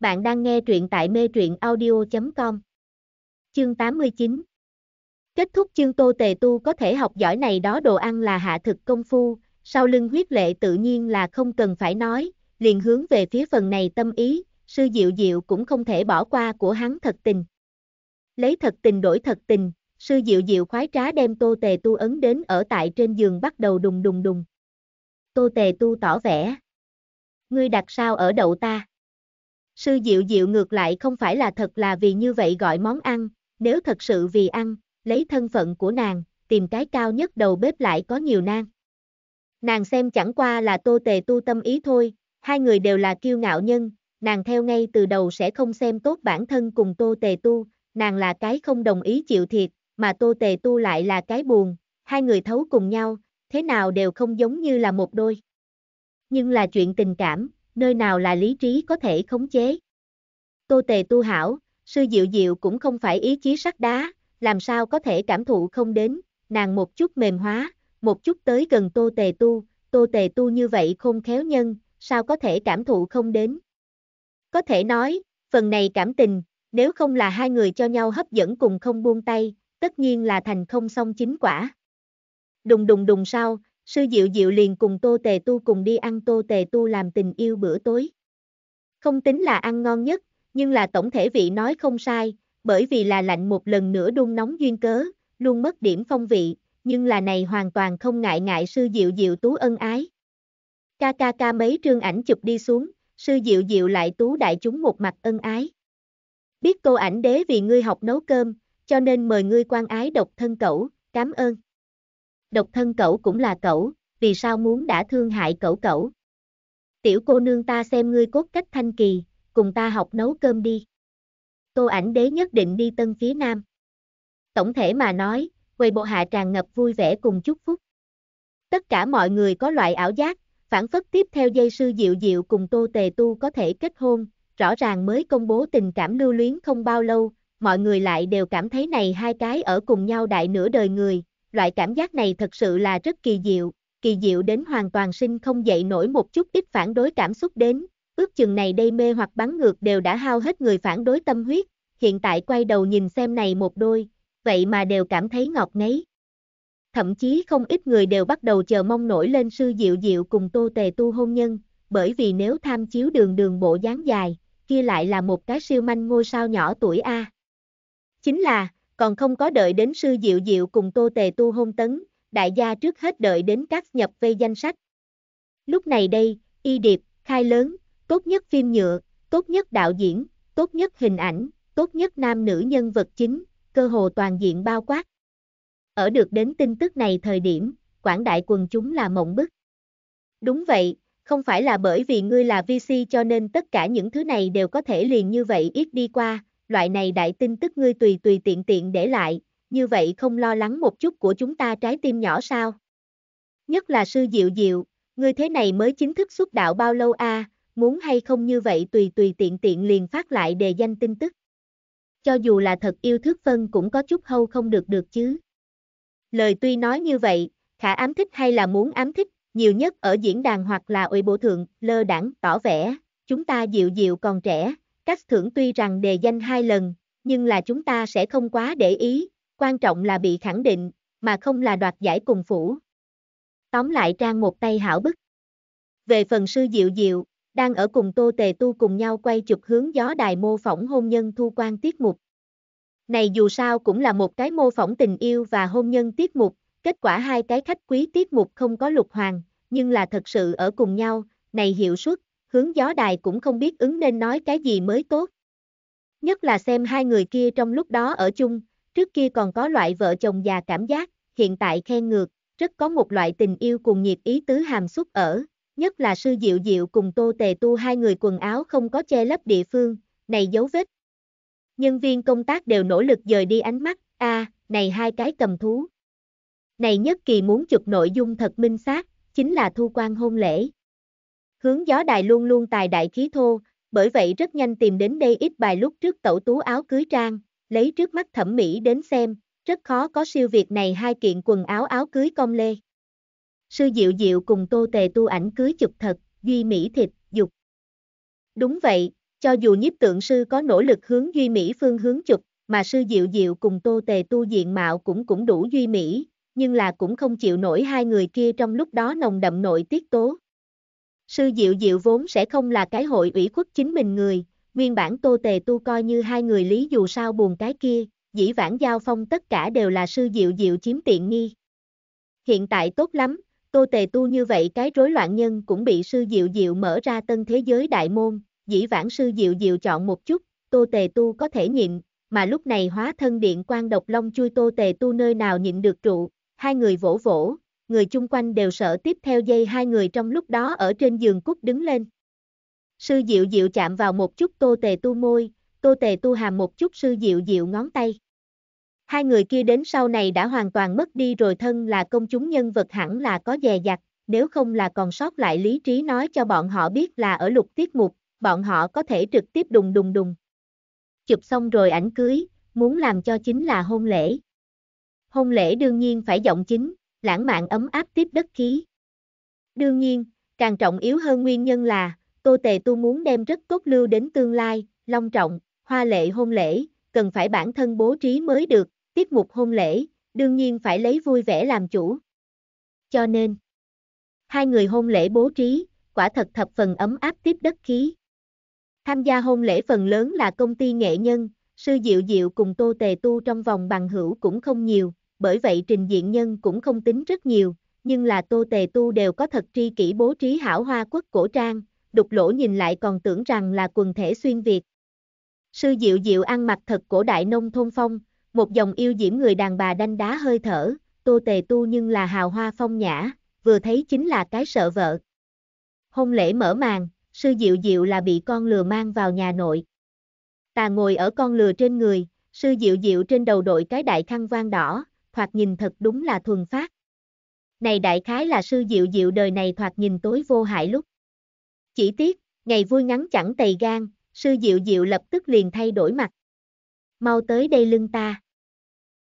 Bạn đang nghe truyện tại mê truyện audio.com Chương 89 Kết thúc chương tô tề tu có thể học giỏi này đó đồ ăn là hạ thực công phu, sau lưng huyết lệ tự nhiên là không cần phải nói, liền hướng về phía phần này tâm ý, sư Diệu Diệu cũng không thể bỏ qua của hắn thật tình. Lấy thật tình đổi thật tình, sư Diệu Diệu khoái trá đem Tô Tề Tu ấn đến ở tại trên giường bắt đầu đùng đùng đùng. Tô Tề Tu tỏ vẻ. Ngươi đặt sao ở đậu ta? Sư Diệu Diệu ngược lại không phải là thật là vì như vậy gọi món ăn, nếu thật sự vì ăn, lấy thân phận của nàng, tìm cái cao nhất đầu bếp lại có nhiều nang Nàng xem chẳng qua là tô tề tu tâm ý thôi, Hai người đều là kiêu ngạo nhân, nàng theo ngay từ đầu sẽ không xem tốt bản thân cùng Tô Tề Tu, nàng là cái không đồng ý chịu thiệt, mà Tô Tề Tu lại là cái buồn, hai người thấu cùng nhau, thế nào đều không giống như là một đôi. Nhưng là chuyện tình cảm, nơi nào là lý trí có thể khống chế. Tô Tề Tu hảo, sư Diệu Diệu cũng không phải ý chí sắt đá, làm sao có thể cảm thụ không đến, nàng một chút mềm hóa, một chút tới gần Tô Tề Tu, Tô Tề Tu như vậy không khéo nhân, sao có thể cảm thụ không đến. Có thể nói, phần này cảm tình, nếu không là hai người cho nhau hấp dẫn cùng không buông tay, tất nhiên là thành không xong chính quả. Đùng đùng đùng sau, sư diệu diệu liền cùng tô tề tu cùng đi ăn tô tề tu làm tình yêu bữa tối. Không tính là ăn ngon nhất, nhưng là tổng thể vị nói không sai, bởi vì là lạnh một lần nữa đun nóng duyên cớ, luôn mất điểm phong vị, nhưng là này hoàn toàn không ngại ngại sư diệu diệu tú ân ái. KKK mấy trương ảnh chụp đi xuống, sư diệu diệu lại tú đại chúng một mặt ân ái. Biết cô ảnh đế vì ngươi học nấu cơm, cho nên mời ngươi quan ái độc thân cậu, cảm ơn. Độc thân cậu cũng là cậu, vì sao muốn đã thương hại cậu cậu? Tiểu cô nương ta xem ngươi cốt cách thanh kỳ, cùng ta học nấu cơm đi. Cô ảnh đế nhất định đi tân phía nam. Tổng thể mà nói, quầy bộ hạ tràn ngập vui vẻ cùng chúc phúc. Tất cả mọi người có loại ảo giác, Phản phất tiếp theo dây sư Diệu Diệu cùng Tô Tề Tu có thể kết hôn, rõ ràng mới công bố tình cảm lưu luyến không bao lâu, mọi người lại đều cảm thấy này hai cái ở cùng nhau đại nửa đời người, loại cảm giác này thật sự là rất kỳ diệu, kỳ diệu đến hoàn toàn sinh không dậy nổi một chút ít phản đối cảm xúc đến, ước chừng này đây mê hoặc bắn ngược đều đã hao hết người phản đối tâm huyết, hiện tại quay đầu nhìn xem này một đôi, vậy mà đều cảm thấy ngọt ngấy. Thậm chí không ít người đều bắt đầu chờ mong nổi lên sư diệu diệu cùng tô tề tu hôn nhân, bởi vì nếu tham chiếu đường đường bộ dáng dài, kia lại là một cái siêu manh ngôi sao nhỏ tuổi A. Chính là, còn không có đợi đến sư diệu diệu cùng tô tề tu hôn tấn, đại gia trước hết đợi đến các nhập vây danh sách. Lúc này đây, y điệp, khai lớn, tốt nhất phim nhựa, tốt nhất đạo diễn, tốt nhất hình ảnh, tốt nhất nam nữ nhân vật chính, cơ hồ toàn diện bao quát. Ở được đến tin tức này thời điểm, quảng đại quần chúng là mộng bức. Đúng vậy, không phải là bởi vì ngươi là VC cho nên tất cả những thứ này đều có thể liền như vậy ít đi qua, loại này đại tin tức ngươi tùy tùy tiện tiện để lại, như vậy không lo lắng một chút của chúng ta trái tim nhỏ sao. Nhất là sư diệu diệu, ngươi thế này mới chính thức xuất đạo bao lâu a? muốn hay không như vậy tùy tùy tiện tiện liền phát lại đề danh tin tức. Cho dù là thật yêu thước phân cũng có chút hâu không được được chứ. Lời tuy nói như vậy, khả ám thích hay là muốn ám thích, nhiều nhất ở diễn đàn hoặc là ủy bộ thượng, lơ đẳng tỏ vẻ, chúng ta dịu dịu còn trẻ, cách thưởng tuy rằng đề danh hai lần, nhưng là chúng ta sẽ không quá để ý, quan trọng là bị khẳng định, mà không là đoạt giải cùng phủ. Tóm lại trang một tay hảo bức. Về phần sư Diệu Diệu, đang ở cùng Tô Tề Tu cùng nhau quay chụp hướng gió đài mô phỏng hôn nhân thu quan tiết mục, này dù sao cũng là một cái mô phỏng tình yêu và hôn nhân tiết mục, kết quả hai cái khách quý tiết mục không có lục hoàng, nhưng là thật sự ở cùng nhau, này hiệu suất, hướng gió đài cũng không biết ứng nên nói cái gì mới tốt. Nhất là xem hai người kia trong lúc đó ở chung, trước kia còn có loại vợ chồng già cảm giác, hiện tại khen ngược, rất có một loại tình yêu cùng nhiệt ý tứ hàm xúc ở, nhất là sư diệu diệu cùng tô tề tu hai người quần áo không có che lấp địa phương, này dấu vết, Nhân viên công tác đều nỗ lực dời đi ánh mắt, a, à, này hai cái cầm thú. Này nhất kỳ muốn chụp nội dung thật minh xác, chính là thu quan hôn lễ. Hướng gió đài luôn luôn tài đại khí thô, bởi vậy rất nhanh tìm đến đây ít bài lúc trước tẩu tú áo cưới trang, lấy trước mắt thẩm mỹ đến xem, rất khó có siêu việt này hai kiện quần áo áo cưới công lê. Sư Diệu Diệu cùng Tô Tề tu ảnh cưới chụp thật, duy mỹ thịt, dục. Đúng vậy, cho dù nhiếp tượng sư có nỗ lực hướng Duy Mỹ phương hướng chụp, mà sư Diệu Diệu cùng Tô Tề tu diện mạo cũng cũng đủ Duy Mỹ, nhưng là cũng không chịu nổi hai người kia trong lúc đó nồng đậm nội tiết tố. Sư Diệu Diệu vốn sẽ không là cái hội ủy khuất chính mình người, nguyên bản Tô Tề tu coi như hai người lý dù sao buồn cái kia, dĩ vãng giao phong tất cả đều là sư Diệu Diệu chiếm tiện nghi. Hiện tại tốt lắm, Tô Tề tu như vậy cái rối loạn nhân cũng bị sư Diệu Diệu mở ra tân thế giới đại môn, dĩ vãng sư diệu diệu chọn một chút, tô tề tu có thể nhịn, mà lúc này hóa thân điện quan độc long chui tô tề tu nơi nào nhịn được trụ, hai người vỗ vỗ, người chung quanh đều sợ tiếp theo dây hai người trong lúc đó ở trên giường cút đứng lên. Sư diệu diệu chạm vào một chút tô tề tu môi, tô tề tu hàm một chút sư diệu diệu ngón tay. Hai người kia đến sau này đã hoàn toàn mất đi rồi thân là công chúng nhân vật hẳn là có dè dặt, nếu không là còn sót lại lý trí nói cho bọn họ biết là ở lục tiết mục, bọn họ có thể trực tiếp đùng đùng đùng. Chụp xong rồi ảnh cưới, muốn làm cho chính là hôn lễ. Hôn lễ đương nhiên phải giọng chính, lãng mạn ấm áp tiếp đất khí. Đương nhiên, càng trọng yếu hơn nguyên nhân là, Tô Tề Tu muốn đem rất tốt lưu đến tương lai, long trọng, hoa lệ hôn lễ, cần phải bản thân bố trí mới được, tiết mục hôn lễ, đương nhiên phải lấy vui vẻ làm chủ. Cho nên, hai người hôn lễ bố trí, quả thật thập phần ấm áp tiếp đất khí. Tham gia hôn lễ phần lớn là công ty nghệ nhân, sư Diệu Diệu cùng Tô Tề Tu trong vòng bằng hữu cũng không nhiều, bởi vậy trình diện nhân cũng không tính rất nhiều, nhưng là Tô Tề Tu đều có thật tri kỷ bố trí hảo hoa quốc cổ trang, đục lỗ nhìn lại còn tưởng rằng là quần thể xuyên Việt. Sư Diệu Diệu ăn mặc thật cổ đại nông thôn phong, một dòng yêu diễm người đàn bà đanh đá hơi thở, Tô Tề Tu nhưng là hào hoa phong nhã, vừa thấy chính là cái sợ vợ. Hôn lễ mở màn, sư diệu diệu là bị con lừa mang vào nhà nội. Tà ngồi ở con lừa trên người, sư diệu diệu trên đầu đội cái đại khăn vang đỏ, thoạt nhìn thật đúng là thuần phát. Này đại khái là sư diệu diệu đời này thoạt nhìn tối vô hại lúc. Chỉ tiếc, ngày vui ngắn chẳng tầy gan, sư diệu diệu lập tức liền thay đổi mặt. Mau tới đây lưng ta.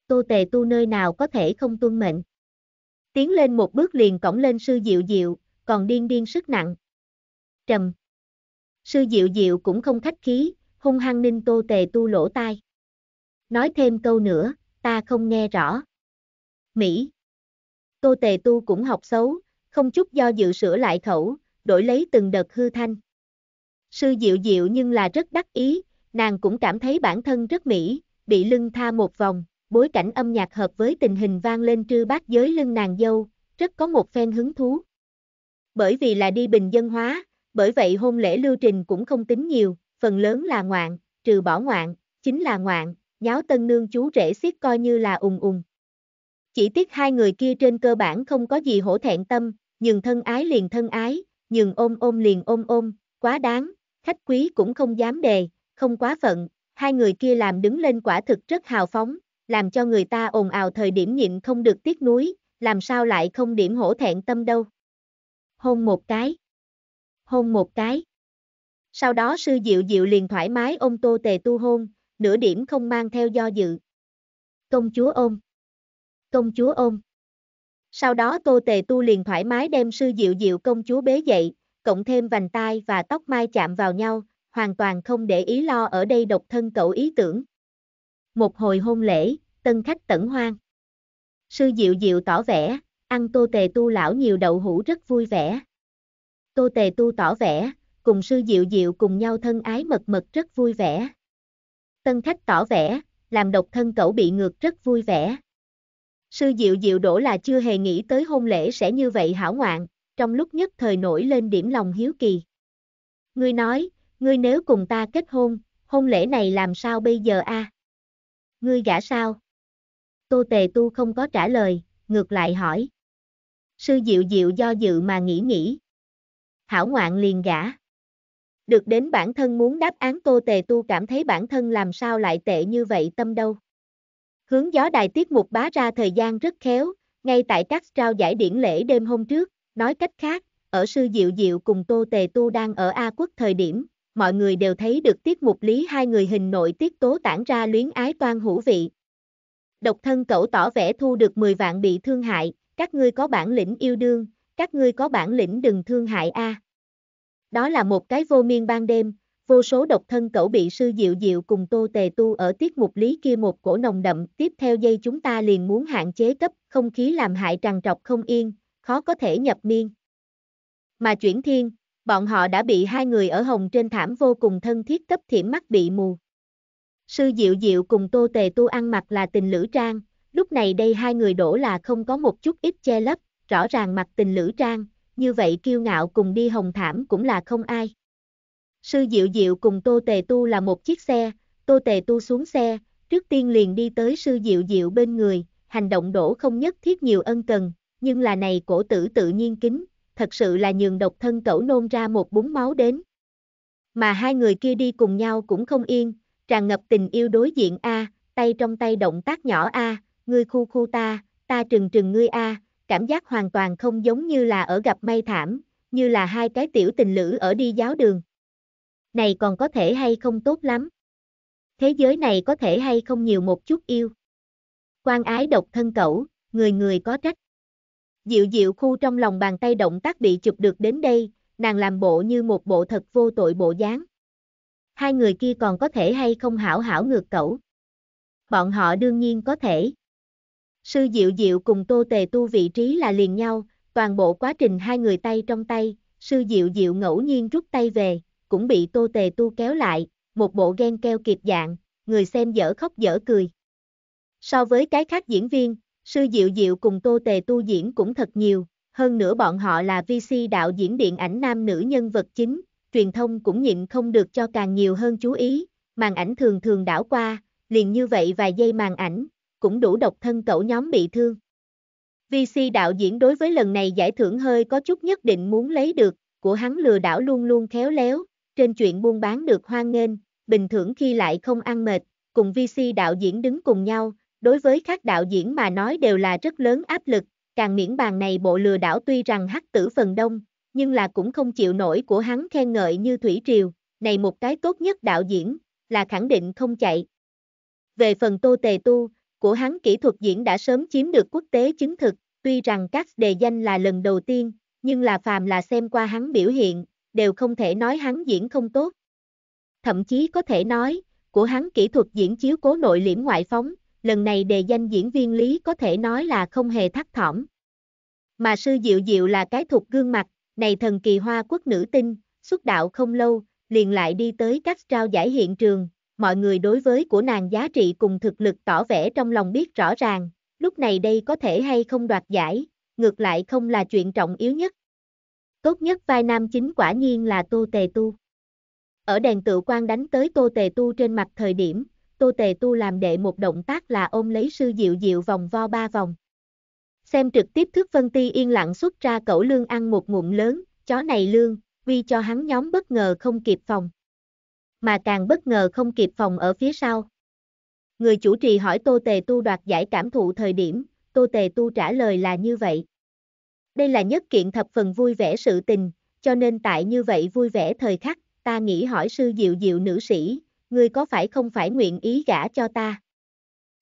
Tô tề tu nơi nào có thể không tuân mệnh. Tiến lên một bước liền cổng lên sư diệu diệu, còn điên điên sức nặng. Trầm. Sư Diệu Diệu cũng không khách khí, hung hăng ninh Tô Tề Tu lỗ tai. Nói thêm câu nữa, ta không nghe rõ. Mỹ. Tô Tề Tu cũng học xấu, không chút do dự sửa lại khẩu, đổi lấy từng đợt hư thanh. Sư Diệu Diệu nhưng là rất đắc ý, nàng cũng cảm thấy bản thân rất mỹ, bị lưng tha một vòng, bối cảnh âm nhạc hợp với tình hình vang lên trư bát giới lưng nàng dâu, rất có một phen hứng thú. Bởi vì là đi bình dân hóa, bởi vậy hôn lễ lưu trình cũng không tính nhiều, phần lớn là ngoạn, trừ bỏ ngoạn, chính là ngoạn, nháo tân nương chú rể xiết coi như là ùng ùng. Chỉ tiếc hai người kia trên cơ bản không có gì hổ thẹn tâm, nhường thân ái liền thân ái, nhường ôm ôm liền ôm ôm, quá đáng, khách quý cũng không dám đề, không quá phận, hai người kia làm đứng lên quả thực rất hào phóng, làm cho người ta ồn ào thời điểm nhịn không được tiếc nuối, làm sao lại không điểm hổ thẹn tâm đâu. Hôn một cái hôn một cái. Sau đó sư Diệu Diệu liền thoải mái ôm Tô Tề Tu hôn, nửa điểm không mang theo do dự. Công chúa ôm. Công chúa ôm. Sau đó Tô Tề Tu liền thoải mái đem sư Diệu Diệu công chúa bế dậy, cộng thêm vành tai và tóc mai chạm vào nhau, hoàn toàn không để ý lo ở đây độc thân cậu ý tưởng. Một hồi hôn lễ, tân khách tẩn hoang. Sư Diệu Diệu tỏ vẻ, ăn Tô Tề Tu lão nhiều đậu hũ rất vui vẻ. Tô Tề Tu tỏ vẻ, cùng sư Diệu Diệu cùng nhau thân ái mật mật rất vui vẻ. Tân khách tỏ vẻ, làm độc thân cậu bị ngược rất vui vẻ. Sư Diệu Diệu đổ là chưa hề nghĩ tới hôn lễ sẽ như vậy hảo ngoạn, trong lúc nhất thời nổi lên điểm lòng hiếu kỳ. Ngươi nói, ngươi nếu cùng ta kết hôn, hôn lễ này làm sao bây giờ a? À? Ngươi gả sao? Tô Tề Tu không có trả lời, ngược lại hỏi. Sư Diệu Diệu do dự mà nghĩ nghĩ, hảo ngoạn liền gã. Được đến bản thân muốn đáp án tô tề tu cảm thấy bản thân làm sao lại tệ như vậy tâm đâu. Hướng gió đài tiết mục bá ra thời gian rất khéo, ngay tại các trao giải điển lễ đêm hôm trước, nói cách khác, ở sư Diệu Diệu cùng Tô Tề Tu đang ở A Quốc thời điểm, mọi người đều thấy được tiết mục lý hai người hình nội tiết tố tản ra luyến ái toan hữu vị. Độc thân cậu tỏ vẻ thu được 10 vạn bị thương hại, các ngươi có bản lĩnh yêu đương, các ngươi có bản lĩnh đừng thương hại a. À. Đó là một cái vô miên ban đêm, vô số độc thân cẩu bị sư Diệu Diệu cùng Tô Tề Tu ở tiết mục lý kia một cổ nồng đậm, tiếp theo dây chúng ta liền muốn hạn chế cấp, không khí làm hại trằn trọc không yên, khó có thể nhập miên. Mà chuyển thiên, bọn họ đã bị hai người ở hồng trên thảm vô cùng thân thiết cấp thiểm mắt bị mù. Sư Diệu Diệu cùng Tô Tề Tu ăn mặc là tình lữ trang, lúc này đây hai người đổ là không có một chút ít che lấp, rõ ràng mặt tình lữ trang, như vậy kiêu ngạo cùng đi hồng thảm cũng là không ai. Sư Diệu Diệu cùng Tô Tề Tu là một chiếc xe, Tô Tề Tu xuống xe, trước tiên liền đi tới Sư Diệu Diệu bên người, hành động đổ không nhất thiết nhiều ân cần, nhưng là này cổ tử tự nhiên kính, thật sự là nhường độc thân cẩu nôn ra một búng máu đến. Mà hai người kia đi cùng nhau cũng không yên, tràn ngập tình yêu đối diện A, tay trong tay động tác nhỏ A, ngươi khu khu ta, ta trừng trừng ngươi A, cảm giác hoàn toàn không giống như là ở gặp may thảm, như là hai cái tiểu tình lữ ở đi giáo đường. Này còn có thể hay không tốt lắm. Thế giới này có thể hay không nhiều một chút yêu. Quan ái độc thân cẩu, người người có trách. Dịu dịu khu trong lòng bàn tay động tác bị chụp được đến đây, nàng làm bộ như một bộ thật vô tội bộ dáng. Hai người kia còn có thể hay không hảo hảo ngược cẩu. Bọn họ đương nhiên có thể. Sư Diệu Diệu cùng Tô Tề Tu vị trí là liền nhau, toàn bộ quá trình hai người tay trong tay, Sư Diệu Diệu ngẫu nhiên rút tay về, cũng bị Tô Tề Tu kéo lại, một bộ ghen keo kiệt dạng, người xem dở khóc dở cười. So với cái khác diễn viên, Sư Diệu Diệu cùng Tô Tề Tu diễn cũng thật nhiều, hơn nữa bọn họ là VC đạo diễn điện ảnh nam nữ nhân vật chính, truyền thông cũng nhịn không được cho càng nhiều hơn chú ý, màn ảnh thường thường đảo qua, liền như vậy vài giây màn ảnh, cũng đủ độc thân cậu nhóm bị thương. VC đạo diễn đối với lần này giải thưởng hơi có chút nhất định muốn lấy được, của hắn lừa đảo luôn luôn khéo léo, trên chuyện buôn bán được hoan nghênh, bình thường khi lại không ăn mệt, cùng VC đạo diễn đứng cùng nhau, đối với các đạo diễn mà nói đều là rất lớn áp lực, càng miễn bàn này bộ lừa đảo tuy rằng hắc tử phần đông, nhưng là cũng không chịu nổi của hắn khen ngợi như Thủy Triều, này một cái tốt nhất đạo diễn, là khẳng định không chạy. Về phần Tô Tề Tu, của hắn kỹ thuật diễn đã sớm chiếm được quốc tế chứng thực, tuy rằng các đề danh là lần đầu tiên, nhưng là phàm là xem qua hắn biểu hiện, đều không thể nói hắn diễn không tốt. Thậm chí có thể nói, của hắn kỹ thuật diễn chiếu cố nội liễm ngoại phóng, lần này đề danh diễn viên Lý có thể nói là không hề thắt thỏm. Mà sư Diệu Diệu là cái thuộc gương mặt, này thần kỳ hoa quốc nữ tinh, xuất đạo không lâu, liền lại đi tới các trao giải hiện trường, mọi người đối với của nàng giá trị cùng thực lực tỏ vẻ trong lòng biết rõ ràng, lúc này đây có thể hay không đoạt giải, ngược lại không là chuyện trọng yếu nhất. Tốt nhất vai nam chính quả nhiên là Tô Tề Tu. Ở đèn tự quan đánh tới Tô Tề Tu trên mặt thời điểm, Tô Tề Tu làm đệ một động tác là ôm lấy sư diệu diệu vòng vo ba vòng. Xem trực tiếp thức phân ti yên lặng xuất ra cẩu lương ăn một ngụm lớn, chó này lương, vì cho hắn nhóm bất ngờ không kịp phòng mà càng bất ngờ không kịp phòng ở phía sau. Người chủ trì hỏi Tô Tề Tu đoạt giải cảm thụ thời điểm, Tô Tề Tu trả lời là như vậy. Đây là nhất kiện thập phần vui vẻ sự tình, cho nên tại như vậy vui vẻ thời khắc, ta nghĩ hỏi sư diệu diệu nữ sĩ, ngươi có phải không phải nguyện ý gả cho ta?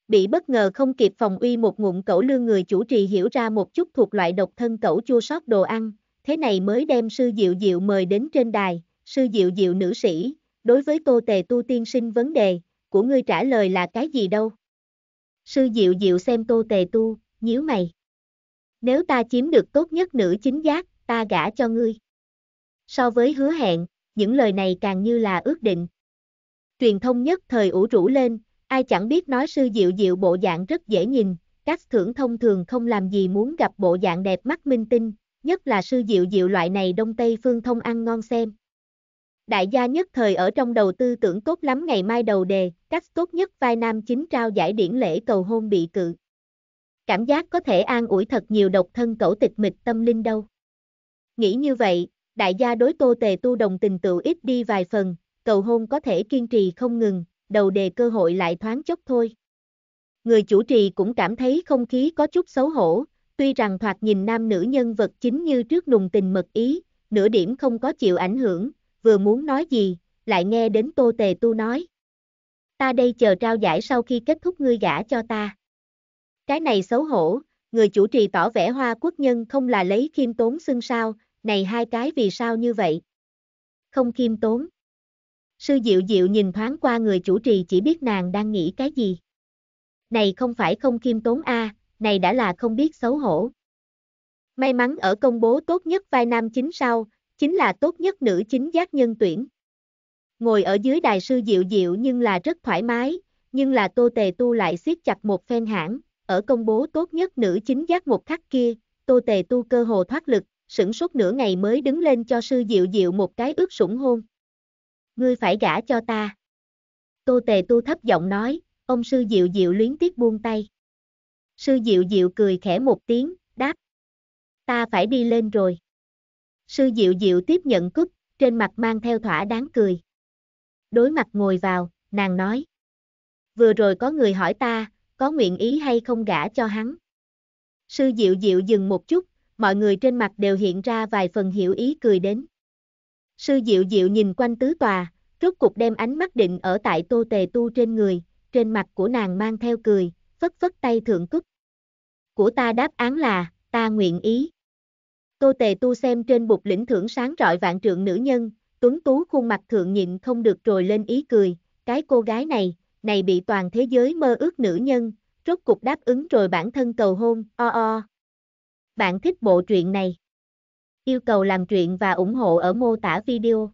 Bị bất ngờ không kịp phòng uy một ngụm cẩu lương người chủ trì hiểu ra một chút thuộc loại độc thân cẩu chua sót đồ ăn, thế này mới đem sư diệu diệu mời đến trên đài, sư diệu diệu nữ sĩ, đối với tô tề tu tiên sinh vấn đề, của ngươi trả lời là cái gì đâu? Sư Diệu Diệu xem tô tề tu, nhíu mày. Nếu ta chiếm được tốt nhất nữ chính giác, ta gả cho ngươi. So với hứa hẹn, những lời này càng như là ước định. Truyền thông nhất thời ủ rũ lên, ai chẳng biết nói sư Diệu Diệu bộ dạng rất dễ nhìn, các thưởng thông thường không làm gì muốn gặp bộ dạng đẹp mắt minh tinh, nhất là sư Diệu Diệu loại này đông tây phương thông ăn ngon xem. Đại gia nhất thời ở trong đầu tư tưởng tốt lắm ngày mai đầu đề, cách tốt nhất vai nam chính trao giải điển lễ cầu hôn bị cự. Cảm giác có thể an ủi thật nhiều độc thân cẩu tịch mịch tâm linh đâu. Nghĩ như vậy, đại gia đối tô tề tu đồng tình tự ít đi vài phần, cầu hôn có thể kiên trì không ngừng, đầu đề cơ hội lại thoáng chốc thôi. Người chủ trì cũng cảm thấy không khí có chút xấu hổ, tuy rằng thoạt nhìn nam nữ nhân vật chính như trước nùng tình mật ý, nửa điểm không có chịu ảnh hưởng, vừa muốn nói gì, lại nghe đến Tô Tề Tu nói. Ta đây chờ trao giải sau khi kết thúc ngươi gả cho ta. Cái này xấu hổ, người chủ trì tỏ vẻ hoa quốc nhân không là lấy khiêm tốn xưng sao, này hai cái vì sao như vậy? Không khiêm tốn. Sư Diệu Diệu nhìn thoáng qua người chủ trì chỉ biết nàng đang nghĩ cái gì. Này không phải không khiêm tốn a, này đã là không biết xấu hổ. May mắn ở công bố tốt nhất vai nam chính sau, chính là tốt nhất nữ chính giác nhân tuyển. Ngồi ở dưới đài sư dịu dịu nhưng là rất thoải mái, nhưng là Tô Tề Tu lại siết chặt một phen hãng, ở công bố tốt nhất nữ chính giác một khắc kia, Tô Tề Tu cơ hồ thoát lực, sửng sốt nửa ngày mới đứng lên cho sư dịu dịu một cái ướt sủng hôn. Ngươi phải gả cho ta. Tô Tề Tu thấp giọng nói, ông sư dịu dịu luyến tiếc buông tay. Sư dịu dịu cười khẽ một tiếng, đáp. Ta phải đi lên rồi. Sư Diệu Diệu tiếp nhận cúp, trên mặt mang theo thỏa đáng cười. Đối mặt ngồi vào, nàng nói. Vừa rồi có người hỏi ta, có nguyện ý hay không gả cho hắn. Sư Diệu Diệu dừng một chút, mọi người trên mặt đều hiện ra vài phần hiểu ý cười đến. Sư Diệu Diệu nhìn quanh tứ tòa, rốt cục đem ánh mắt định ở tại tô tề tu trên người, trên mặt của nàng mang theo cười, phất phất tay thượng cúc. Của ta đáp án là, ta nguyện ý. Tô Tề Tu xem trên bục lĩnh thưởng sáng rọi vạn trượng nữ nhân, tuấn tú khuôn mặt thượng nhịn không được rồi lên ý cười, cái cô gái này, này bị toàn thế giới mơ ước nữ nhân, rốt cục đáp ứng rồi bản thân cầu hôn, o o. Bạn thích bộ truyện này? Yêu cầu làm truyện và ủng hộ ở mô tả video.